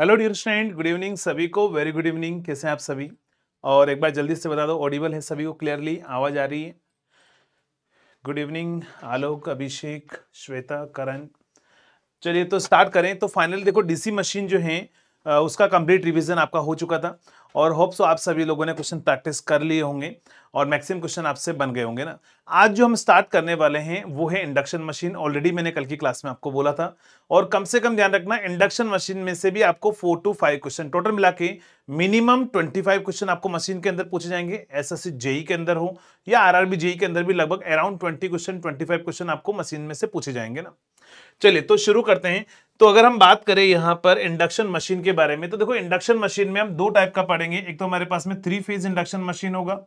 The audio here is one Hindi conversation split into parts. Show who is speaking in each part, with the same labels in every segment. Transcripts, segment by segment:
Speaker 1: Hello dear stand good evening सभी को वेरी गुड इवनिंग कैसे हैं आप सभी और एक बार जल्दी से बता दो ऑडिबल है सभी को क्लियरली आवाज़ आ रही है गुड इवनिंग आलोक अभिषेक श्वेता करण चलिए तो स्टार्ट करें तो फाइनल देखो डीसी मशीन जो है उसका कंप्लीट रिवीजन आपका हो चुका था और होप सो तो आप सभी लोगों ने क्वेश्चन प्रैक्टिस कर लिए होंगे और मैक्सिमम क्वेश्चन आपसे बन गए होंगे ना आज जो हम स्टार्ट करने वाले हैं वो है इंडक्शन मशीन ऑलरेडी मैंने कल की क्लास में आपको बोला था और कम से कम ध्यान रखना इंडक्शन मशीन में से भी आपको four two five question total मिला के मिनिमम ट्वेंटी फाइव क्वेश्चन आपको मशीन के अंदर पूछे जाएंगे एस एस जेई के अंदर हो या आर आर जेई के अंदर भी लगभग around twenty question twenty five question आपको मशीन में से पूछे जाएंगे ना चलिए तो शुरू करते हैं तो अगर हम बात करें यहाँ पर इंडक्शन मशीन के बारे में तो देखो इंडक्शन मशीन में हम दो टाइप का पढ़ेंगे एक तो हमारे पास में थ्री फेज इंडक्शन मशीन होगा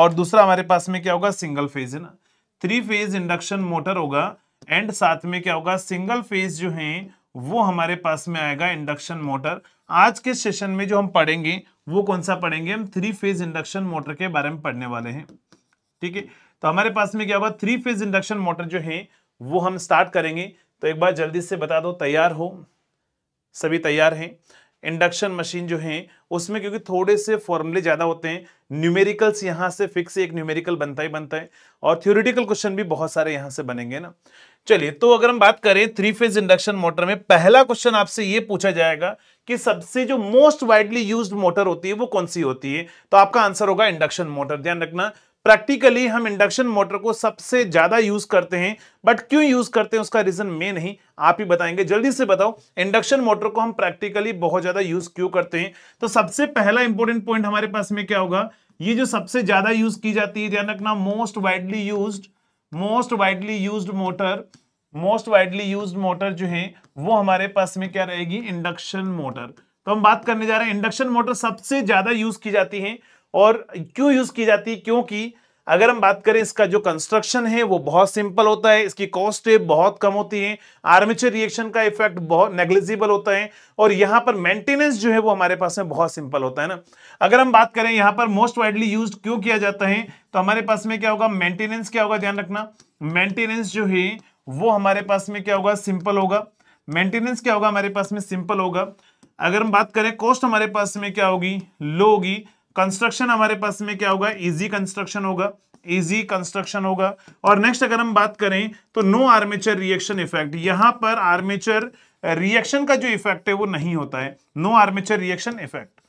Speaker 1: और दूसरा हमारे पास में क्या होगा सिंगल फेज है ना थ्री फेज इंडक्शन मोटर होगा एंड साथ में क्या होगा सिंगल फेज जो है वो हमारे पास में आएगा इंडक्शन मोटर आज के सेशन में जो हम पढ़ेंगे वो कौन सा पढ़ेंगे हम थ्री फेज इंडक्शन मोटर के बारे में पढ़ने वाले हैं ठीक है तो हमारे पास में क्या होगा थ्री फेज इंडक्शन मोटर जो है वो हम स्टार्ट करेंगे तो एक बार जल्दी से बता दो तैयार हो सभी तैयार हैं इंडक्शन मशीन जो है उसमें क्योंकि थोड़े से फॉर्मूले ज़्यादा होते हैं न्यूमेरिकल्स यहाँ से फिक्स एक न्यूमेरिकल बनता ही बनता है और थ्योरिटिकल क्वेश्चन भी बहुत सारे यहाँ से बनेंगे ना चलिए तो अगर हम बात करें थ्री फेज इंडक्शन मोटर में पहला क्वेश्चन आपसे ये पूछा जाएगा कि सबसे जो मोस्ट वाइडली यूज मोटर होती है वो कौन सी होती है तो आपका आंसर होगा इंडक्शन मोटर ध्यान रखना प्रैक्टिकली हम इंडक्शन मोटर को सबसे ज़्यादा यूज़ करते हैं बट क्यों यूज़ करते हैं उसका रीज़न मेन नहीं आप ही बताएंगे जल्दी से बताओ इंडक्शन मोटर को हम प्रैक्टिकली बहुत ज़्यादा यूज़ क्यों करते हैं तो सबसे पहला इंपॉर्टेंट पॉइंट हमारे पास में क्या होगा ये जो सबसे ज़्यादा यूज़ की जाती है ध्यान रखना most widely use most widely use motor most widely use motor जो है वो हमारे पास में क्या रहेगी इंडक्शन मोटर तो हम बात करने जा रहे हैं इंडक्शन मोटर सबसे ज़्यादा यूज़ की जाती है और क्यों यूज़ की जाती है क्योंकि अगर हम बात करें इसका जो कंस्ट्रक्शन है वो बहुत सिंपल होता है इसकी कॉस्ट बहुत कम होती है आर्मेचर रिएक्शन का इफेक्ट बहुत नेग्लिजिबल होता है और यहाँ पर मेंटेनेंस जो है वो हमारे पास में बहुत सिंपल होता है ना अगर हम बात करें यहाँ पर मोस्ट वाइडली यूज क्यों किया जाता है तो हमारे पास में क्या होगा मेंटेनेंस क्या होगा ध्यान रखना मेंटेनेंस जो है वो हमारे पास में क्या होगा सिंपल होगा मेंटेनेंस क्या होगा हमारे पास में सिंपल होगा अगर हम बात करें कॉस्ट हमारे पास में क्या होगी लो होगी कंस्ट्रक्शन हमारे पास में क्या होगा इजी कंस्ट्रक्शन होगा इजी कंस्ट्रक्शन होगा और नेक्स्ट अगर हम बात करें तो नो आर्मेचर रिएक्शन इफेक्ट यहां पर आर्मेचर रिएक्शन का जो इफेक्ट है वो नहीं होता है नो आर्मेचर रिएक्शन इफेक्ट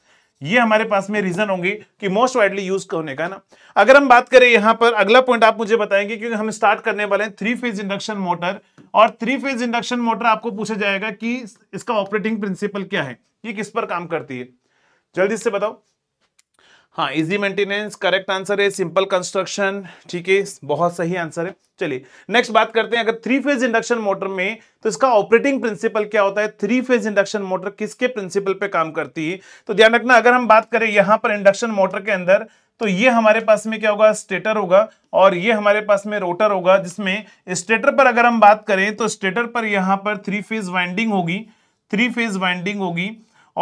Speaker 1: ये हमारे पास में रीजन होंगे कि मोस्ट वाइडली यूज होने का ना अगर हम बात करें यहां पर अगला पॉइंट आप मुझे बताएंगे क्योंकि हम स्टार्ट करने वाले हैं थ्री फेज इंडक्शन मोटर और थ्री फेज इंडक्शन मोटर आपको पूछा जाएगा कि इसका ऑपरेटिंग प्रिंसिपल क्या है ये किस पर काम करती है जल्दी से बताओ हाँ इजी मेंटेनेंस करेक्ट आंसर है सिंपल कंस्ट्रक्शन ठीक है बहुत सही आंसर है चलिए नेक्स्ट बात करते हैं अगर थ्री फेज इंडक्शन मोटर में तो इसका ऑपरेटिंग प्रिंसिपल क्या होता है थ्री फेज इंडक्शन मोटर किसके प्रिंसिपल पे काम करती है तो ध्यान रखना अगर हम बात करें यहाँ पर इंडक्शन मोटर के अंदर तो ये हमारे पास में क्या होगा स्टेटर होगा और ये हमारे पास में रोटर होगा जिसमें स्टेटर पर अगर हम बात करें तो स्टेटर पर यहाँ पर थ्री फेज वाइंडिंग होगी थ्री फेज वाइंडिंग होगी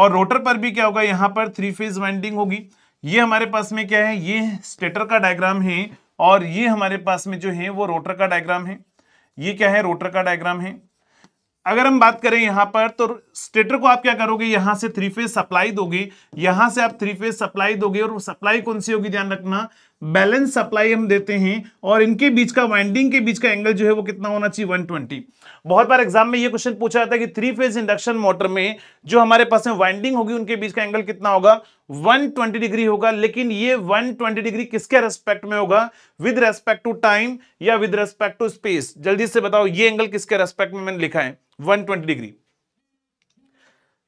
Speaker 1: और रोटर पर भी क्या होगा यहाँ पर थ्री फेज वाइंडिंग होगी ये हमारे पास में क्या है ये स्टेटर का डायग्राम है और ये हमारे पास में जो है वो रोटर का डायग्राम है ये क्या है रोटर का डायग्राम है अगर हम बात करें यहां पर तो स्टेटर को आप क्या करोगे यहां से थ्री फेज सप्लाई दोगे यहां से आप थ्री फेज सप्लाई दोगे और सप्लाई कौन सी होगी ध्यान रखना बैलेंस सप्लाई हम देते हैं और इनके बीच का वाइंडिंग के बीच का एंगल जो है वो कितना होना चाहिए 120 बहुत बार एग्जाम में ये क्वेश्चन पूछा जाता है कि थ्री फेज इंडक्शन मोटर में जो हमारे पास में वाइंडिंग होगी उनके बीच का एंगल कितना होगा 120 डिग्री होगा लेकिन ये 120 डिग्री किसके रेस्पेक्ट में होगा विद रेस्पेक्ट टू टाइम या विद रेस्पेक्ट टू स्पेस जल्दी से बताओ ये एंगल किसके रेस्पेक्ट में मैंने लिखा है वन डिग्री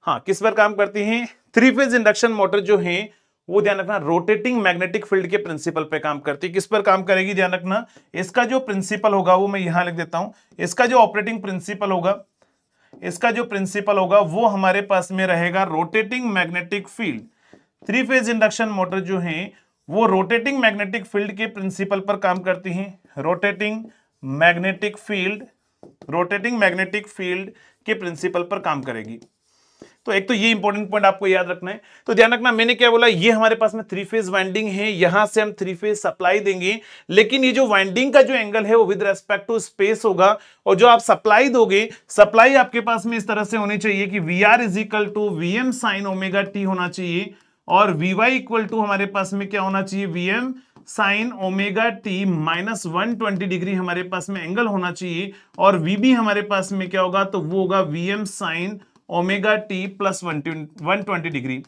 Speaker 1: हाँ किस पर काम करती है थ्री फेज इंडक्शन मोटर जो है वो ध्यान रखना रोटेटिंग मैग्नेटिक फील्ड के प्रिंसिपल पे काम करती है किस पर काम करेगी ध्यान रखना इसका जो प्रिंसिपल होगा वो मैं यहां लिख देता हूं इसका जो ऑपरेटिंग प्रिंसिपल होगा इसका जो प्रिंसिपल होगा वो हमारे पास में रहेगा rotating magnetic field three phase induction motor जो है वो रोटेटिंग मैग्नेटिक फील्ड के प्रिंसिपल पर काम करती हैं rotating magnetic field rotating magnetic field के प्रिंसिपल पर काम करेगी तो एक तो ये इंपॉर्टेंट पॉइंट आपको याद रखना है तो ध्यान रखना मैंने क्या बोला ये हमारे पास में थ्री फेज वाइंडिंग है यहां से हम थ्री फेज सप्लाई देंगे लेकिन ये जो वाइंडिंग का जो एंगल है वो विद रेस्पेक्ट टू स्पेस होगा और जो आप सप्लाई दोगे सप्लाई आपके पास में इस तरह से होनी चाहिए कि V R is equal to V M sine omega T होना चाहिए और वी वाई इक्वल टू हमारे पास में क्या होना चाहिए V M sine omega T minus one twenty degree हमारे पास में एंगल होना चाहिए और वी बी हमारे पास में क्या होगा तो वो होगा V M sine omega T plus one twenty degree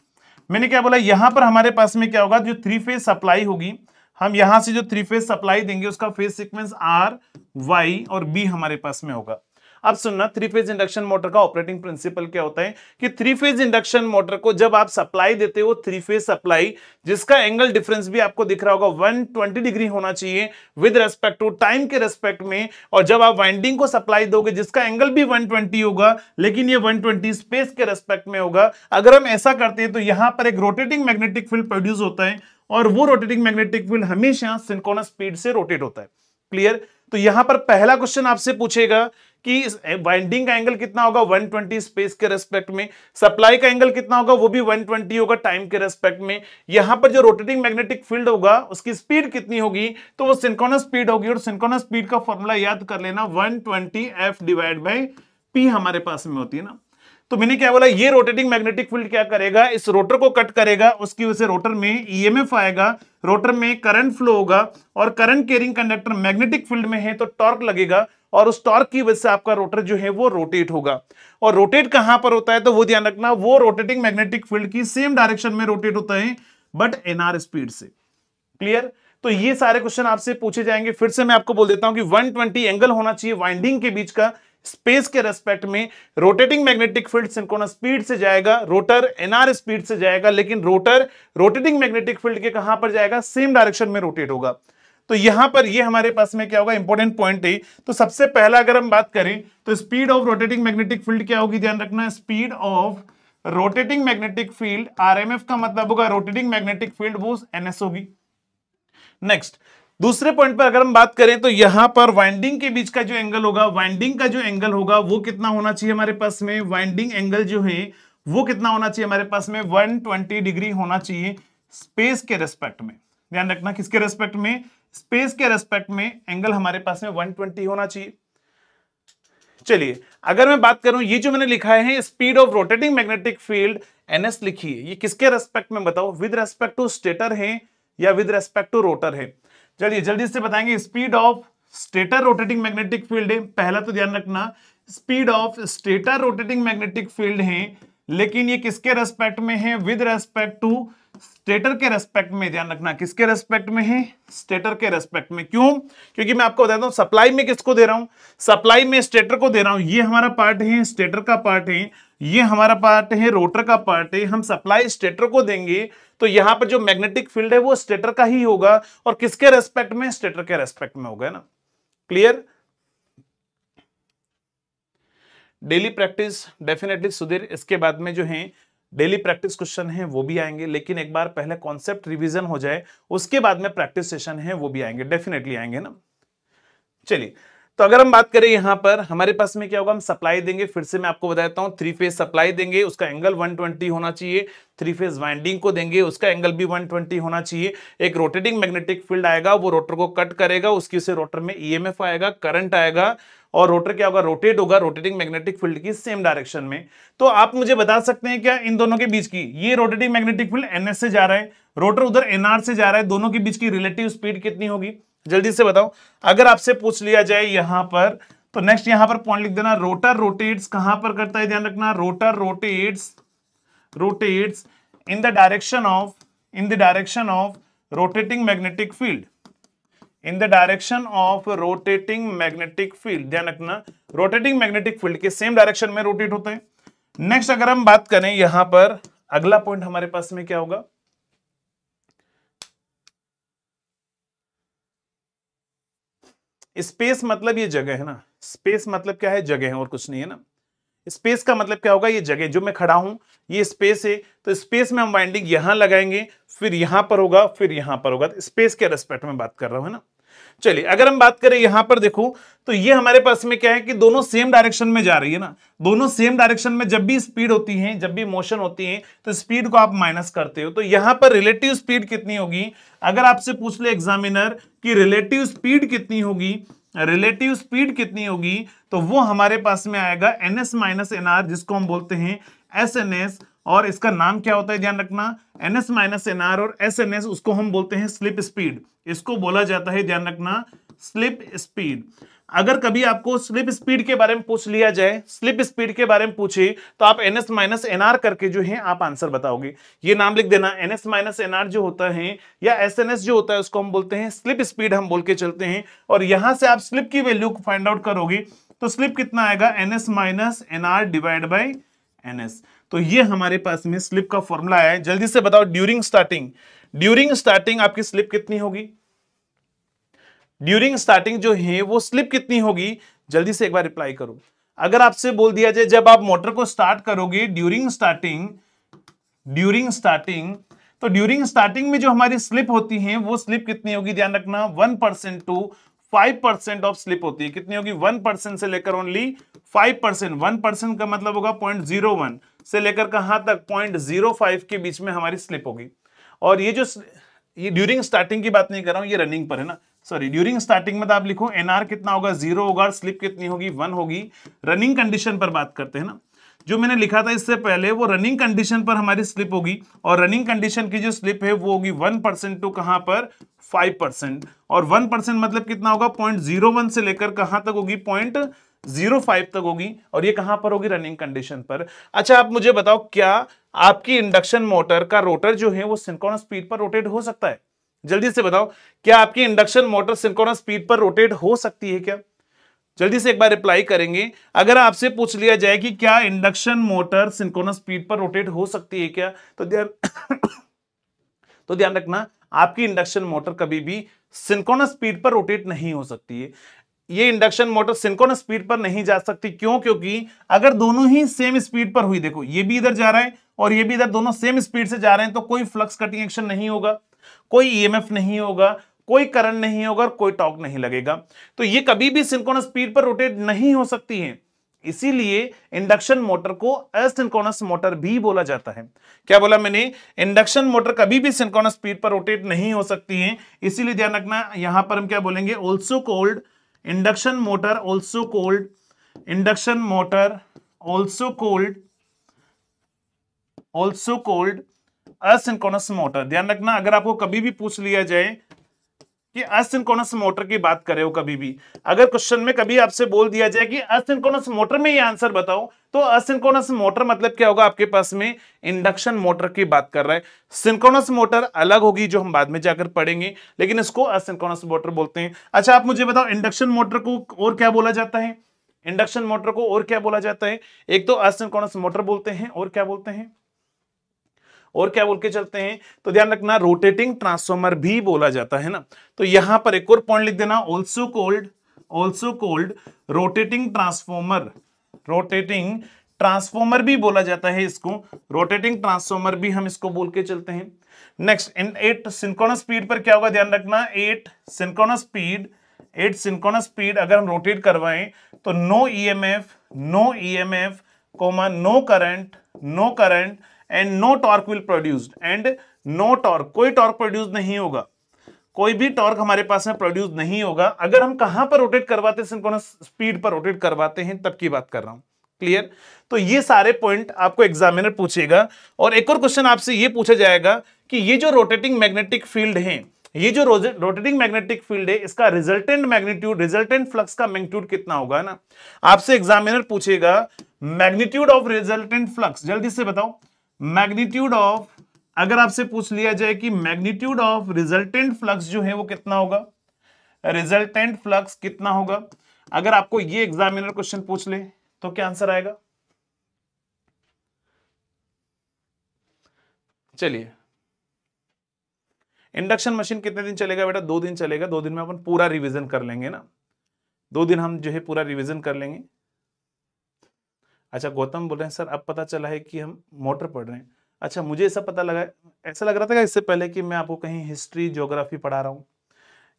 Speaker 1: मैंने क्या बोला यहां पर हमारे पास में क्या होगा जो थ्री फेज सप्लाई होगी हम यहां से जो थ्री फेज सप्लाई देंगे उसका फेज सिक्वेंस आर वाई और बी हमारे पास में होगा अब सुनना थ्री फेज इंडक्शन मोटर का ऑपरेटिंग प्रिंसिपल क्या होता है कि थ्री फेज इंडक्शन मोटर को जब आप सप्लाई देते हो थ्री फेज सप्लाई जिसका एंगल डिफरेंस भी आपको दिख रहा होगा 120 डिग्री होना चाहिए विद रेस्पेक्ट टू टाइम के रेस्पेक्ट में और जब आप वाइंडिंग को सप्लाई दोगे जिसका एंगल भी 120 होगा लेकिन ये 120 स्पेस के रेस्पेक्ट में होगा अगर हम ऐसा करते हैं तो यहां पर एक रोटेटिंग मैग्नेटिक फील्ड प्रोड्यूस होता है और वो रोटेटिंग मैग्नेटिक फील्ड हमेशा सिंकोनस स्पीड से रोटेट होता है क्लियर तो यहां पर पहला क्वेश्चन आपसे पूछेगा कि वाइंडिंग का एंगल कितना होगा 120 स्पेस के रेस्पेक्ट में सप्लाई का एंगल कितना होगा वो भी 120 होगा टाइम के रेस्पेक्ट में यहां पर जो रोटेटिंग मैग्नेटिक फील्ड होगा उसकी स्पीड कितनी होगी तो वो सिंकोनस स्पीड होगी और सिंकोनस स्पीड का फॉर्मूला याद कर लेना one twenty F divide by P हमारे पास में होती है ना तो मैंने क्या बोला ये रोटेटिंग मैग्नेटिक फील्ड क्या करेगा इस रोटर को कट करेगा उसकी वजह से रोटर में ईएमएफ e आएगा रोटर में करंट फ्लो होगा और current carrying conductor magnetic field में है तो टॉर्क लगेगा और उस टॉर्क की वजह से आपका रोटर जो है वो रोटेट होगा और रोटेट कहां पर होता है तो वो ध्यान रखना वो रोटेटिंग मैग्नेटिक फील्ड की सेम डायरेक्शन में रोटेट होता है बट एनआर स्पीड से क्लियर तो ये सारे क्वेश्चन आपसे पूछे जाएंगे फिर से मैं आपको बोल देता हूं कि वन एंगल होना चाहिए वाइंडिंग के बीच का स्पेस के रेस्पेक्ट में rotating magnetic field synchronous speed से जाएगा रोटर एनआर स्पीड से जाएगा लेकिन रोटर रोटेटिंग मैग्नेटिक फील्ड के कहां पर जाएगा सेम डायरेक्शन में रोटेट होगा तो यहां पर ये हमारे पास में क्या होगा इंपॉर्टेंट पॉइंट है तो सबसे पहला अगर हम बात करें तो speed of rotating magnetic field क्या होगी ध्यान रखना speed of rotating magnetic field RMF का मतलब होगा रोटेटिंग मैग्नेटिक फील्ड वो एनएस होगी नेक्स्ट दूसरे पॉइंट पर अगर हम बात करें तो यहां पर वाइंडिंग के बीच का जो एंगल होगा वाइंडिंग का जो एंगल होगा वो कितना होना चाहिए हमारे पास में वाइंडिंग एंगल जो है वो कितना होना चाहिए हमारे पास में 120 डिग्री होना चाहिए स्पेस के रेस्पेक्ट में ध्यान रखना किसके रेस्पेक्ट में स्पेस के रेस्पेक्ट में एंगल हमारे पास में 120 होना चाहिए चलिए अगर मैं बात करूं ये जो मैंने लिखा है speed of rotating magnetic field NS लिखी है ये किसके रेस्पेक्ट में बताओ विद रेस्पेक्ट टू स्टेटर है या विद रेस्पेक्ट टू रोटर है चलिए जल्दी से बताएंगे speed of stator rotating magnetic field है पहला तो ध्यान रखना speed of stator rotating magnetic field है लेकिन ये किसके रेस्पेक्ट में है विद रेस्पेक्ट टू स्टेटर के रेस्पेक्ट में ध्यान रखना किसके रेस्पेक्ट में है स्टेटर के रेस्पेक्ट में क्यों क्योंकि मैं आपको बताता हूं सप्लाई में किसको दे रहा हूं सप्लाई में स्टेटर को दे रहा हूं ये हमारा पार्ट है स्टेटर का पार्ट है ये हमारा पार्ट है रोटर का पार्ट है हम सप्लाई स्टेटर को देंगे तो यहां पर जो मैग्नेटिक फील्ड है वो स्टेटर का ही होगा और किसके रेस्पेक्ट में स्टेटर के रेस्पेक्ट में होगा ना clear daily practice definitely Sudhir इसके बाद में जो है डेली प्रैक्टिस क्वेश्चन है वो भी आएंगे लेकिन एक बार पहले कॉन्सेप्ट रिविजन हो जाए उसके बाद में प्रैक्टिस सेशन है वो भी आएंगे डेफिनेटली आएंगे ना चलिए तो अगर हम बात करें यहां पर हमारे पास में क्या होगा हम सप्लाई देंगे फिर से मैं आपको बताता हूं थ्री फेज सप्लाई देंगे उसका एंगल 120 होना चाहिए थ्री फेज वाइंडिंग को देंगे उसका एंगल भी 120 होना चाहिए एक रोटेटिंग मैग्नेटिक फील्ड आएगा वो रोटर को कट करेगा उसकी से रोटर में ईएमएफ e आएगा करंट आएगा और रोटर क्या होगा रोटेट होगा रोटेटिंग मैग्नेटिक फील्ड की सेम डायरेक्शन में तो आप मुझे बता सकते हैं क्या इन दोनों के बीच की ये रोटेटिंग मैग्नेटिक फील्ड एनएस से जा रहा है रोटर उधर एनआर से जा रहा है दोनों के बीच की रिलेटिव स्पीड कितनी होगी जल्दी से बताओ अगर आपसे पूछ लिया जाए यहां पर तो नेक्स्ट यहां पर पॉइंट लिख देना रोटर रोटेट्स कहां पर करता है ध्यान रखना rotor rotates rotates in the direction of in the direction of rotating magnetic field in the direction of rotating magnetic field ध्यान रखना रोटेटिंग मैग्नेटिक फील्ड के सेम डायरेक्शन में रोटेट होते हैं नेक्स्ट अगर हम बात करें यहां पर अगला पॉइंट हमारे पास में क्या होगा स्पेस मतलब ये जगह है ना स्पेस मतलब क्या है जगह है और कुछ नहीं है ना स्पेस का मतलब क्या होगा ये जगह जो मैं खड़ा हूं ये स्पेस है तो स्पेस में हम वाइंडिंग यहां लगाएंगे फिर यहां पर होगा फिर यहां पर होगा तो स्पेस के रेस्पेक्ट में बात कर रहा हूं है ना चलिए अगर हम बात करें यहां पर देखो तो ये हमारे पास में क्या है कि दोनों सेम डायरेक्शन में जा रही है ना दोनों सेम डायरेक्शन में जब भी स्पीड होती है जब भी मोशन होती है तो स्पीड को आप माइनस करते हो तो यहां पर रिलेटिव स्पीड कितनी होगी अगर आपसे पूछ ले एग्जामिनर की रिलेटिव स्पीड कितनी होगी रिलेटिव स्पीड कितनी होगी तो वो हमारे पास में आएगा एन एस माइनस एनआर जिसको हम बोलते हैं एस एन एस और इसका नाम क्या होता है ध्यान रखना एनएस माइनस एन और एस एन एस उसको हम बोलते हैं स्लिप स्पीड इसको बोला जाता है ध्यान रखना स्लिप स्पीड अगर कभी आपको स्लिप स्पीड के बारे में पूछ लिया जाए स्लिप स्पीड के बारे में पूछे तो आप N S minus N R करके जो है आप आंसर बताओगे ये नाम लिख देना N S minus N R जो होता है या एस एन एस जो होता है उसको हम बोलते हैं स्लिप स्पीड हम बोल के चलते हैं और यहां से आप स्लिप की वैल्यू को फाइंड आउट करोगे तो स्लिप कितना आएगा N S minus N R divide by N S तो ये हमारे पास में स्लिप का फॉर्मूला है जल्दी से बताओ ड्यूरिंग स्टार्टिंग ड्यूरिंग स्टार्टिंग आपकी स्लिप कितनी होगी ड्यूरिंग स्टार्टिंग जो है वो स्लिप कितनी होगी जल्दी से एक बार रिप्लाई करो अगर आपसे बोल दिया जाए जब आप मोटर को स्टार्ट करोगे ड्यूरिंग स्टार्टिंग ड्यूरिंग स्टार्टिंग तो ड्यूरिंग स्टार्टिंग में जो हमारी स्लिप होती है वो स्लिप कितनी होगी ध्यान रखना one percent to five percent of slip होती है कितनी होगी वन परसेंट से लेकर only five percent one percent का मतलब होगा पॉइंट जीरो वन से लेकर कहां तक पॉइंट जीरो फाइव के बीच में हमारी स्लिप होगी और ये जो ये ड्यूरिंग स्टार्टिंग की बात नहीं कर रहा हूं ये रनिंग पर है ना सॉरी ड्यूरिंग स्टार्टिंग में तो आप लिखो एनआर कितना होगा जीरो होगा स्लिप कितनी होगी वन होगी रनिंग कंडीशन पर बात करते हैं ना जो मैंने लिखा था इससे पहले वो रनिंग कंडीशन पर हमारी स्लिप होगी और रनिंग कंडीशन की जो स्लिप है वो होगी वन परसेंट टू कहां पर फाइव परसेंट और वन परसेंट मतलब कितना होगा पॉइंट जीरो वन से लेकर कहां तक होगी पॉइंट जीरो फाइव तक होगी और ये कहां पर होगी रनिंग कंडीशन पर अच्छा आप मुझे बताओ क्या आपकी इंडक्शन मोटर का रोटर जो है वो सिंक्रोनस स्पीड पर रोटेट हो सकता है जल्दी से बताओ क्या आपकी इंडक्शन मोटर सिंक्रोनस स्पीड पर रोटेट हो सकती है क्या जल्दी से एक बार रिप्लाई करेंगे अगर आपसे पूछ लिया जाए कि क्या इंडक्शन मोटर सिंक्रोनस स्पीड पर रोटेट हो सकती है क्या तो ध्यान तो ध्यान रखना आपकी इंडक्शन मोटर कभी भी सिंक्रोनस स्पीड पर रोटेट नहीं हो सकती है ये इंडक्शन मोटर सिंकोन स्पीड पर नहीं जा सकती क्यों क्योंकि अगर दोनों ही सेम स्पीड पर हुई देखो ये भी इधर जा रहा है और ये भी इधर दोनों सेम स्पीड से जा रहे हैं तो कोई फ्लक्स कटिंग एक्शन नहीं होगा कोई ईएमएफ e नहीं होगा कोई करंट नहीं होगा कोई टॉक नहीं लगेगा तो ये कभी भी सिंकोन स्पीड पर रोटेट नहीं हो सकती है इसीलिए इंडक्शन मोटर को असिंकोनस मोटर भी बोला जाता है क्या बोला मैंने इंडक्शन मोटर कभी भी सिंकोनस स्पीड पर रोटेट नहीं हो सकती है इसीलिए ध्यान रखना यहां पर हम क्या बोलेंगे also called induction motor also called induction motor also called also called asynchronous motor ध्यान रखना अगर आपको कभी भी पूछ लिया जाए कि असिनकोनस मोटर की बात करे हो कभी भी अगर क्वेश्चन में कभी आपसे बोल दिया जाए कि असिनकोनस मोटर में ये आंसर बताओ तो असिनकोनस मोटर मतलब क्या होगा आपके पास में इंडक्शन मोटर की बात कर रहा है सिंकोनस मोटर अलग होगी जो हम बाद में जाकर पढ़ेंगे लेकिन इसको असिनकोनस मोटर बोलते हैं अच्छा आप मुझे बताओ इंडक्शन मोटर को और क्या बोला जाता है इंडक्शन मोटर को और क्या बोला जाता है एक तो असिनकोनस मोटर बोलते हैं और क्या बोलते हैं और क्या बोल के चलते हैं तो ध्यान रखना रोटेटिंग ट्रांसफॉर्मर भी बोला जाता है ना तो यहां पर एक और पॉइंट लिख देना also called also called rotating transformer rotating transformer भी बोला जाता है इसको रोटेटिंग ट्रांसफॉर्मर भी हम इसको बोल के चलते हैं next in at synchronous speed पर क्या होगा ध्यान रखना at synchronous speed at synchronous speed अगर हम रोटेट करवाएं तो no EMF no EMF comma no current no current and no torque will produced and no torque कोई टॉर्क प्रोड्यूस नहीं होगा कोई भी टॉर्क हमारे पास में प्रोड्यूस नहीं होगा अगर हम कहां पर रोटेट करवाते हैं स्पीड पर रोटेट करवाते हैं तब की बात कर रहा हूं क्लियर तो ये सारे पॉइंट आपको एग्जामिनर पूछेगा और एक और क्वेश्चन आपसे ये पूछा जाएगा कि ये जो रोटेटिंग मैग्नेटिक फील्ड है ये जो रोटेटिंग मैग्नेटिक फील्ड है इसका रिजल्टेंट मैग्नीट्यूड रिजल्टेंट फ्लक्स का मैग्नीट्यूड कितना होगा ना आपसे एग्जामिनर पूछेगा मैग्नीट्यूड ऑफ रिजल्टेंट फ्लक्स जल्दी से बताओ मैग्नीट्यूड ऑफ अगर आपसे पूछ लिया जाए कि मैग्नीट्यूड ऑफ रिजल्टेंट फ्लक्स जो है वो कितना होगा रिजल्टेंट फ्लक्स कितना होगा अगर आपको ये एग्जामिनर क्वेश्चन पूछ ले तो क्या आंसर आएगा चलिए इंडक्शन मशीन कितने दिन चलेगा बेटा दो दिन चलेगा दो दिन में अपन पूरा रिवीजन कर लेंगे ना दो दिन हम जो है पूरा रिवीजन कर लेंगे अच्छा गौतम बोल रहे हैं सर अब पता चला है कि हम मोटर पढ़ रहे हैं अच्छा मुझे ऐसा पता लगा ऐसा लग रहा था इससे पहले कि मैं आपको कहीं हिस्ट्री ज्योग्राफी पढ़ा रहा हूँ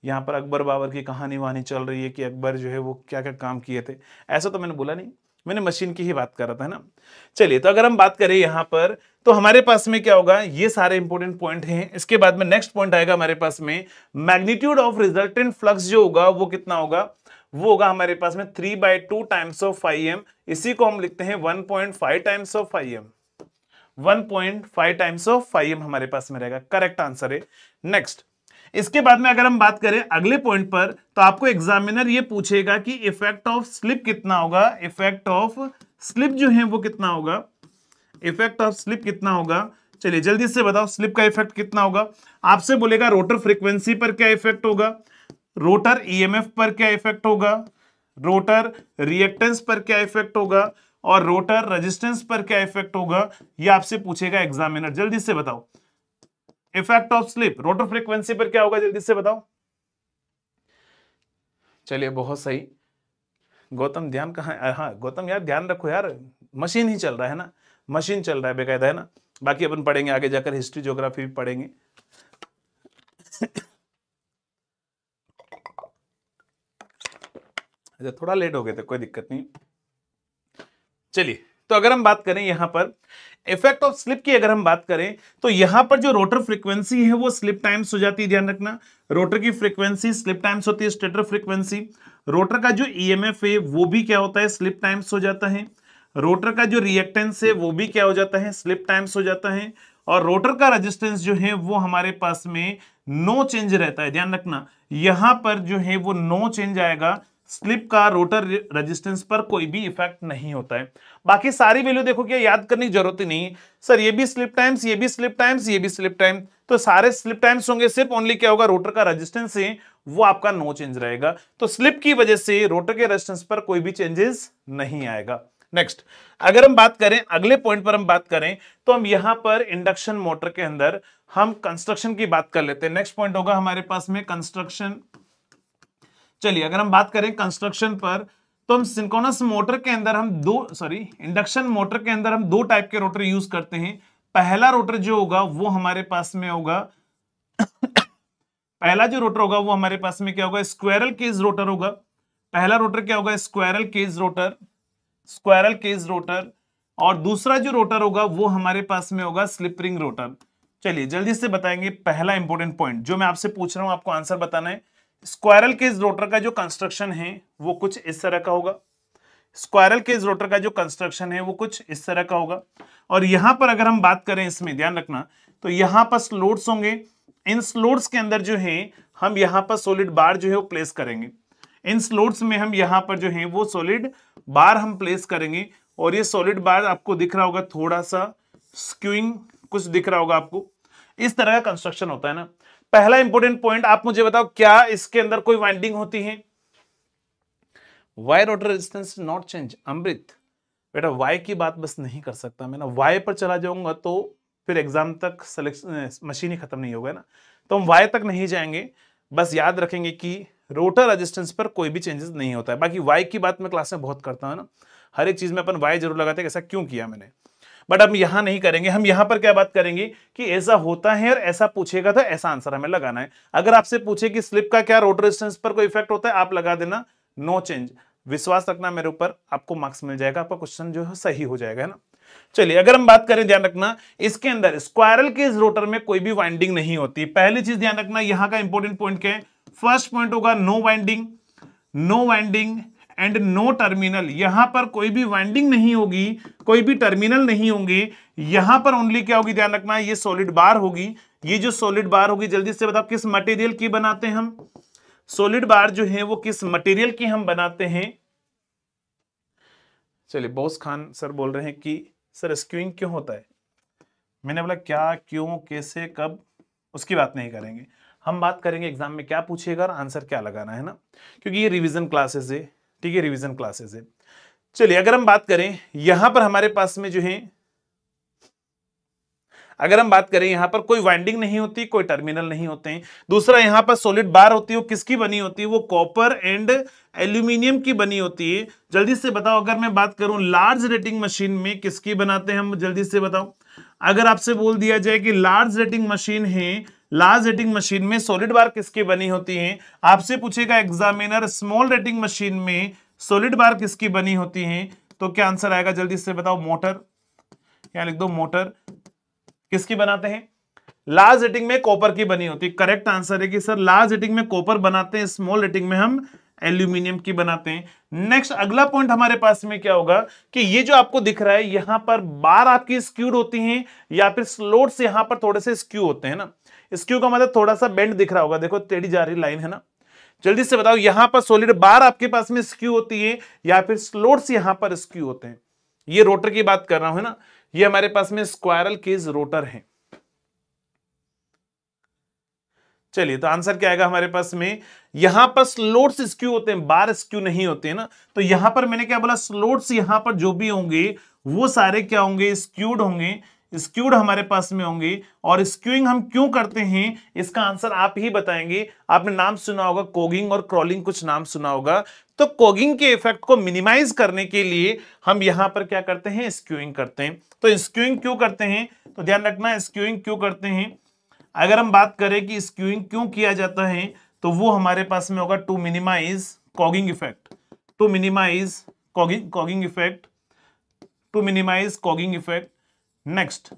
Speaker 1: यहाँ पर अकबर बाबर की कहानी वहानी चल रही है कि अकबर जो है वो क्या क्या काम किए थे ऐसा तो मैंने बोला नहीं मैंने मशीन की ही बात कर रहा था ना चलिए तो अगर हम बात करें यहाँ पर तो हमारे पास में क्या होगा ये सारे इंपॉर्टेंट पॉइंट हैं इसके बाद में नेक्स्ट पॉइंट आएगा हमारे पास में मैग्नीट्यूड ऑफ रिजल्टेंट फ्लक्स जो होगा वो कितना होगा वो होगा हमारे पास में three by two times of I M इसी को हम लिखते हैं one point five times of I M one point five times of five M हमारे पास में रहेगा करेक्ट आंसर है नेक्स्ट इसके बाद में अगर हम बात करें अगले पॉइंट पर तो आपको एग्जामिनर ये पूछेगा कि इफेक्ट ऑफ स्लिप कितना होगा इफेक्ट ऑफ स्लिप जो है वो कितना होगा इफेक्ट ऑफ स्लिप कितना होगा चलिए जल्दी से बताओ स्लिप का इफेक्ट कितना होगा आपसे बोलेगा रोटर फ्रीक्वेंसी पर क्या इफेक्ट होगा रोटर ईएमएफ e पर क्या इफेक्ट होगा रोटर रिएक्टेंस पर क्या इफेक्ट होगा और रोटर रेजिस्टेंस पर क्या इफेक्ट होगा ये आपसे पूछेगा एग्जामिनर जल्दी से बताओ effect of slip rotor frequency पर क्या होगा जल्दी से बताओ चलिए बहुत सही गौतम ध्यान कहा है हाँ गौतम यार ध्यान रखो यार मशीन ही चल रहा है ना मशीन चल रहा है बेकायदा है ना बाकी अपन पढ़ेंगे आगे जाकर हिस्ट्री ज्योग्राफी भी पढ़ेंगे अच्छा थोड़ा लेट हो गए थे कोई दिक्कत नहीं चलिए तो अगर हम बात करें यहां पर इफेक्ट ऑफ स्लिप की अगर हम बात करें तो यहां पर जो रोटर फ्रीक्वेंसी है वो स्लिप टाइम्स हो जाती है ध्यान रखना रोटर की फ्रीक्वेंसी स्लिप टाइम्स होती है स्टेटर फ्रीक्वेंसी रोटर का जो ईएमएफ e है वो भी क्या होता है स्लिप टाइम्स हो जाता है रोटर का जो रिएक्टेंस है वो भी क्या हो जाता है स्लिप टाइम्स हो जाता है और रोटर का रेजिस्टेंस जो है वो हमारे पास में नो चेंज रहता है ध्यान रखना यहां पर जो है वो नो चेंज आएगा स्लिप का रोटर रेजिस्टेंस पर कोई भी इफेक्ट नहीं होता है बाकी सारी वैल्यू देखो क्या याद करने की जरूरत ही नहीं सर ये भी स्लिप टाइम्स ये भी स्लिप टाइम्स ये भी स्लिप टाइम तो सारे स्लिप टाइम्स होंगे सिर्फ ओनली क्या होगा रोटर का रेजिस्टेंस है वो आपका नो चेंज रहेगा तो स्लिप की वजह से रोटर के रेजिस्टेंस पर कोई भी चेंजेस नहीं आएगा नेक्स्ट अगर हम बात करें अगले पॉइंट पर हम बात करें तो हम यहां पर इंडक्शन मोटर के अंदर हम कंस्ट्रक्शन की बात कर लेते हैं नेक्स्ट पॉइंट होगा हमारे पास में कंस्ट्रक्शन चलिए अगर हम बात करें कंस्ट्रक्शन पर तो हम सिंकोनस मोटर के अंदर हम दो सॉरी इंडक्शन मोटर के अंदर हम दो टाइप के रोटर यूज करते हैं पहला रोटर जो होगा वो हमारे पास में होगा पहला जो रोटर होगा वो हमारे पास में क्या होगा स्क्वायरल केज रोटर होगा पहला रोटर क्या होगा squirrel cage rotor squirrel cage rotor और दूसरा जो रोटर होगा वो हमारे पास में होगा स्लिपरिंग रोटर चलिए जल्दी से बताएंगे पहला इंपॉर्टेंट पॉइंट जो मैं आपसे पूछ रहा हूं आपको आंसर बताना है स्क्वायरल केज रोटर का जो कंस्ट्रक्शन है वो कुछ इस तरह का होगा स्क्वायरल केज रोटर का जो कंस्ट्रक्शन है वो कुछ इस तरह का होगा और यहां पर अगर हम बात करें इसमें ध्यान रखना तो यहाँ पर स्लोट्स होंगे इन स्लोट्स के अंदर जो है हम यहाँ पर सोलिड बार जो है वो प्लेस करेंगे इन स्लोट्स में हम यहाँ पर जो है वो सोलिड बार हम प्लेस करेंगे और ये सोलिड बार आपको दिख रहा होगा थोड़ा सा स्क्यूइंग कुछ दिख रहा होगा आपको इस तरह का कंस्ट्रक्शन होता है ना पहला इंपोर्टेंट पॉइंट आप मुझे बताओ क्या इसके अंदर कोई वाइंडिंग होती है wire order resistance not change Amrit बेटा वाई की बात बस नहीं कर सकता मैं ना वाई पर चला जाऊंगा तो फिर एग्जाम तक सिलेक्शन मशीन ही खत्म नहीं होगा ना तो हम वाई तक नहीं जाएंगे बस याद रखेंगे कि रोटर रेजिस्टेंस पर कोई भी चेंजेस नहीं होता है बाकी वाई की बात मैं क्लास में बहुत करता हूँ ना हर एक चीज़ में अपन वाई जरूर लगाते हैं ऐसा क्यों किया मैंने बट हम यहां नहीं करेंगे हम यहां पर क्या बात करेंगे कि ऐसा होता है और ऐसा पूछेगा तो ऐसा आंसर हमें लगाना है अगर आपसे पूछे कि स्लिप का क्या रोड रेजिस्टेंस पर कोई इफेक्ट होता है आप लगा देना नो चेंज विश्वास रखना मेरे ऊपर आपको मार्क्स मिल जाएगा आपका क्वेश्चन जो है सही हो जाएगा है ना चलिए अगर हम बात करें ध्यान रखना इसके अंदर स्क्वायरल के रोटर में कोई भी वाइंडिंग नहीं होती पहली चीज ध्यान रखना यहां का इंपॉर्टेंट पॉइंट क्या है फर्स्ट पॉइंट होगा no winding no winding and no terminal यहां पर कोई भी वाइंडिंग नहीं होगी कोई भी टर्मिनल नहीं होंगे यहां पर ओनली क्या होगी ध्यान रखना ये सॉलिड बार होगी ये जो सॉलिड बार होगी जल्दी से बताओ किस मटेरियल की बनाते हैं हम सॉलिड बार जो है वो किस मटेरियल की हम बनाते हैं चलिए बोस खान सर बोल रहे हैं कि सर स्क्यूइंग क्यों होता है मैंने बोला क्या क्यों कैसे कब उसकी बात नहीं करेंगे हम बात करेंगे एग्जाम में क्या पूछेगा और आंसर क्या लगाना है ना क्योंकि ये रिवीजन क्लासेस है ठीक है रिविजन क्लासेज है चलिए अगर हम बात करें यहां पर हमारे पास में जो है अगर हम बात करें यहां पर कोई वाइंडिंग नहीं होती कोई टर्मिनल नहीं होते हैं दूसरा यहां पर सोलिड बार होती है वो किसकी बनी होती है वो कॉपर एंड एल्यूमिनियम की बनी होती है जल्दी से बताओ अगर मैं बात करूं लार्ज रेटिंग मशीन में किसकी बनाते हैं हम जल्दी से बताओ अगर आपसे बोल दिया जाए कि लार्ज रेटिंग मशीन है लार्ज रेटिंग मशीन में सॉलिड बार किसकी बनी होती है आपसे पूछेगा एग्जामिनर स्मॉल रेटिंग मशीन में सॉलिड बार किसकी बनी होती है तो क्या आंसर आएगा जल्दी से बताओ मोटर क्या लिख दो मोटर किसकी बनाते हैं लार्ज रेटिंग में कॉपर की बनी होती है करेक्ट आंसर है कि सर लार्ज रेटिंग में कॉपर बनाते हैं स्मॉल रेटिंग में हम एल्यूमिनियम की बनाते हैं नेक्स्ट अगला पॉइंट हमारे पास में क्या होगा कि ये जो आपको दिख रहा है यहां पर बार आपकी स्क्यूड होती हैं या फिर स्लोट्स यहां पर थोड़े से स्क्यू होते हैं ना इस क्यू का मतलब थोड़ा सा बेंड दिख रहा होगा देखो टेढ़ी जा रही लाइन है ना जल्दी से बताओ यहां पर सोलिड बार आपके पास में स्क्यू होती है या फिर स्लोट्स यहां पर स्क्यू होते हैं ये रोटर की बात कर रहा हूं ना ये हमारे पास में स्क्वायरल केज रोटर है चलिए तो आंसर क्या आएगा हमारे पास में यहां पर स्लोट्स स्क्यू होते हैं बार स्क्यू नहीं होते हैं ना तो यहां पर मैंने क्या बोला स्लोट्स यहां पर जो भी होंगे वो सारे क्या होंगे स्क्यूड होंगे स्क्यूड हमारे पास में होंगी और स्क्यूइंग हम क्यों करते हैं इसका आंसर आप ही बताएंगे आपने नाम सुना होगा कोगिंग और क्रॉलिंग कुछ नाम सुना होगा तो कोगिंग के इफेक्ट को मिनिमाइज करने के लिए हम यहां पर क्या करते हैं स्क्यूइंग करते हैं तो स्क्यूइंग क्यों करते हैं तो ध्यान रखना स्क्यूइंग क्यों करते हैं अगर हम बात करें कि स्क्यूइंग क्यों किया जाता है तो वो हमारे पास में होगा to minimize cogging effect to minimize cogging cogging effect to minimize cogging effect next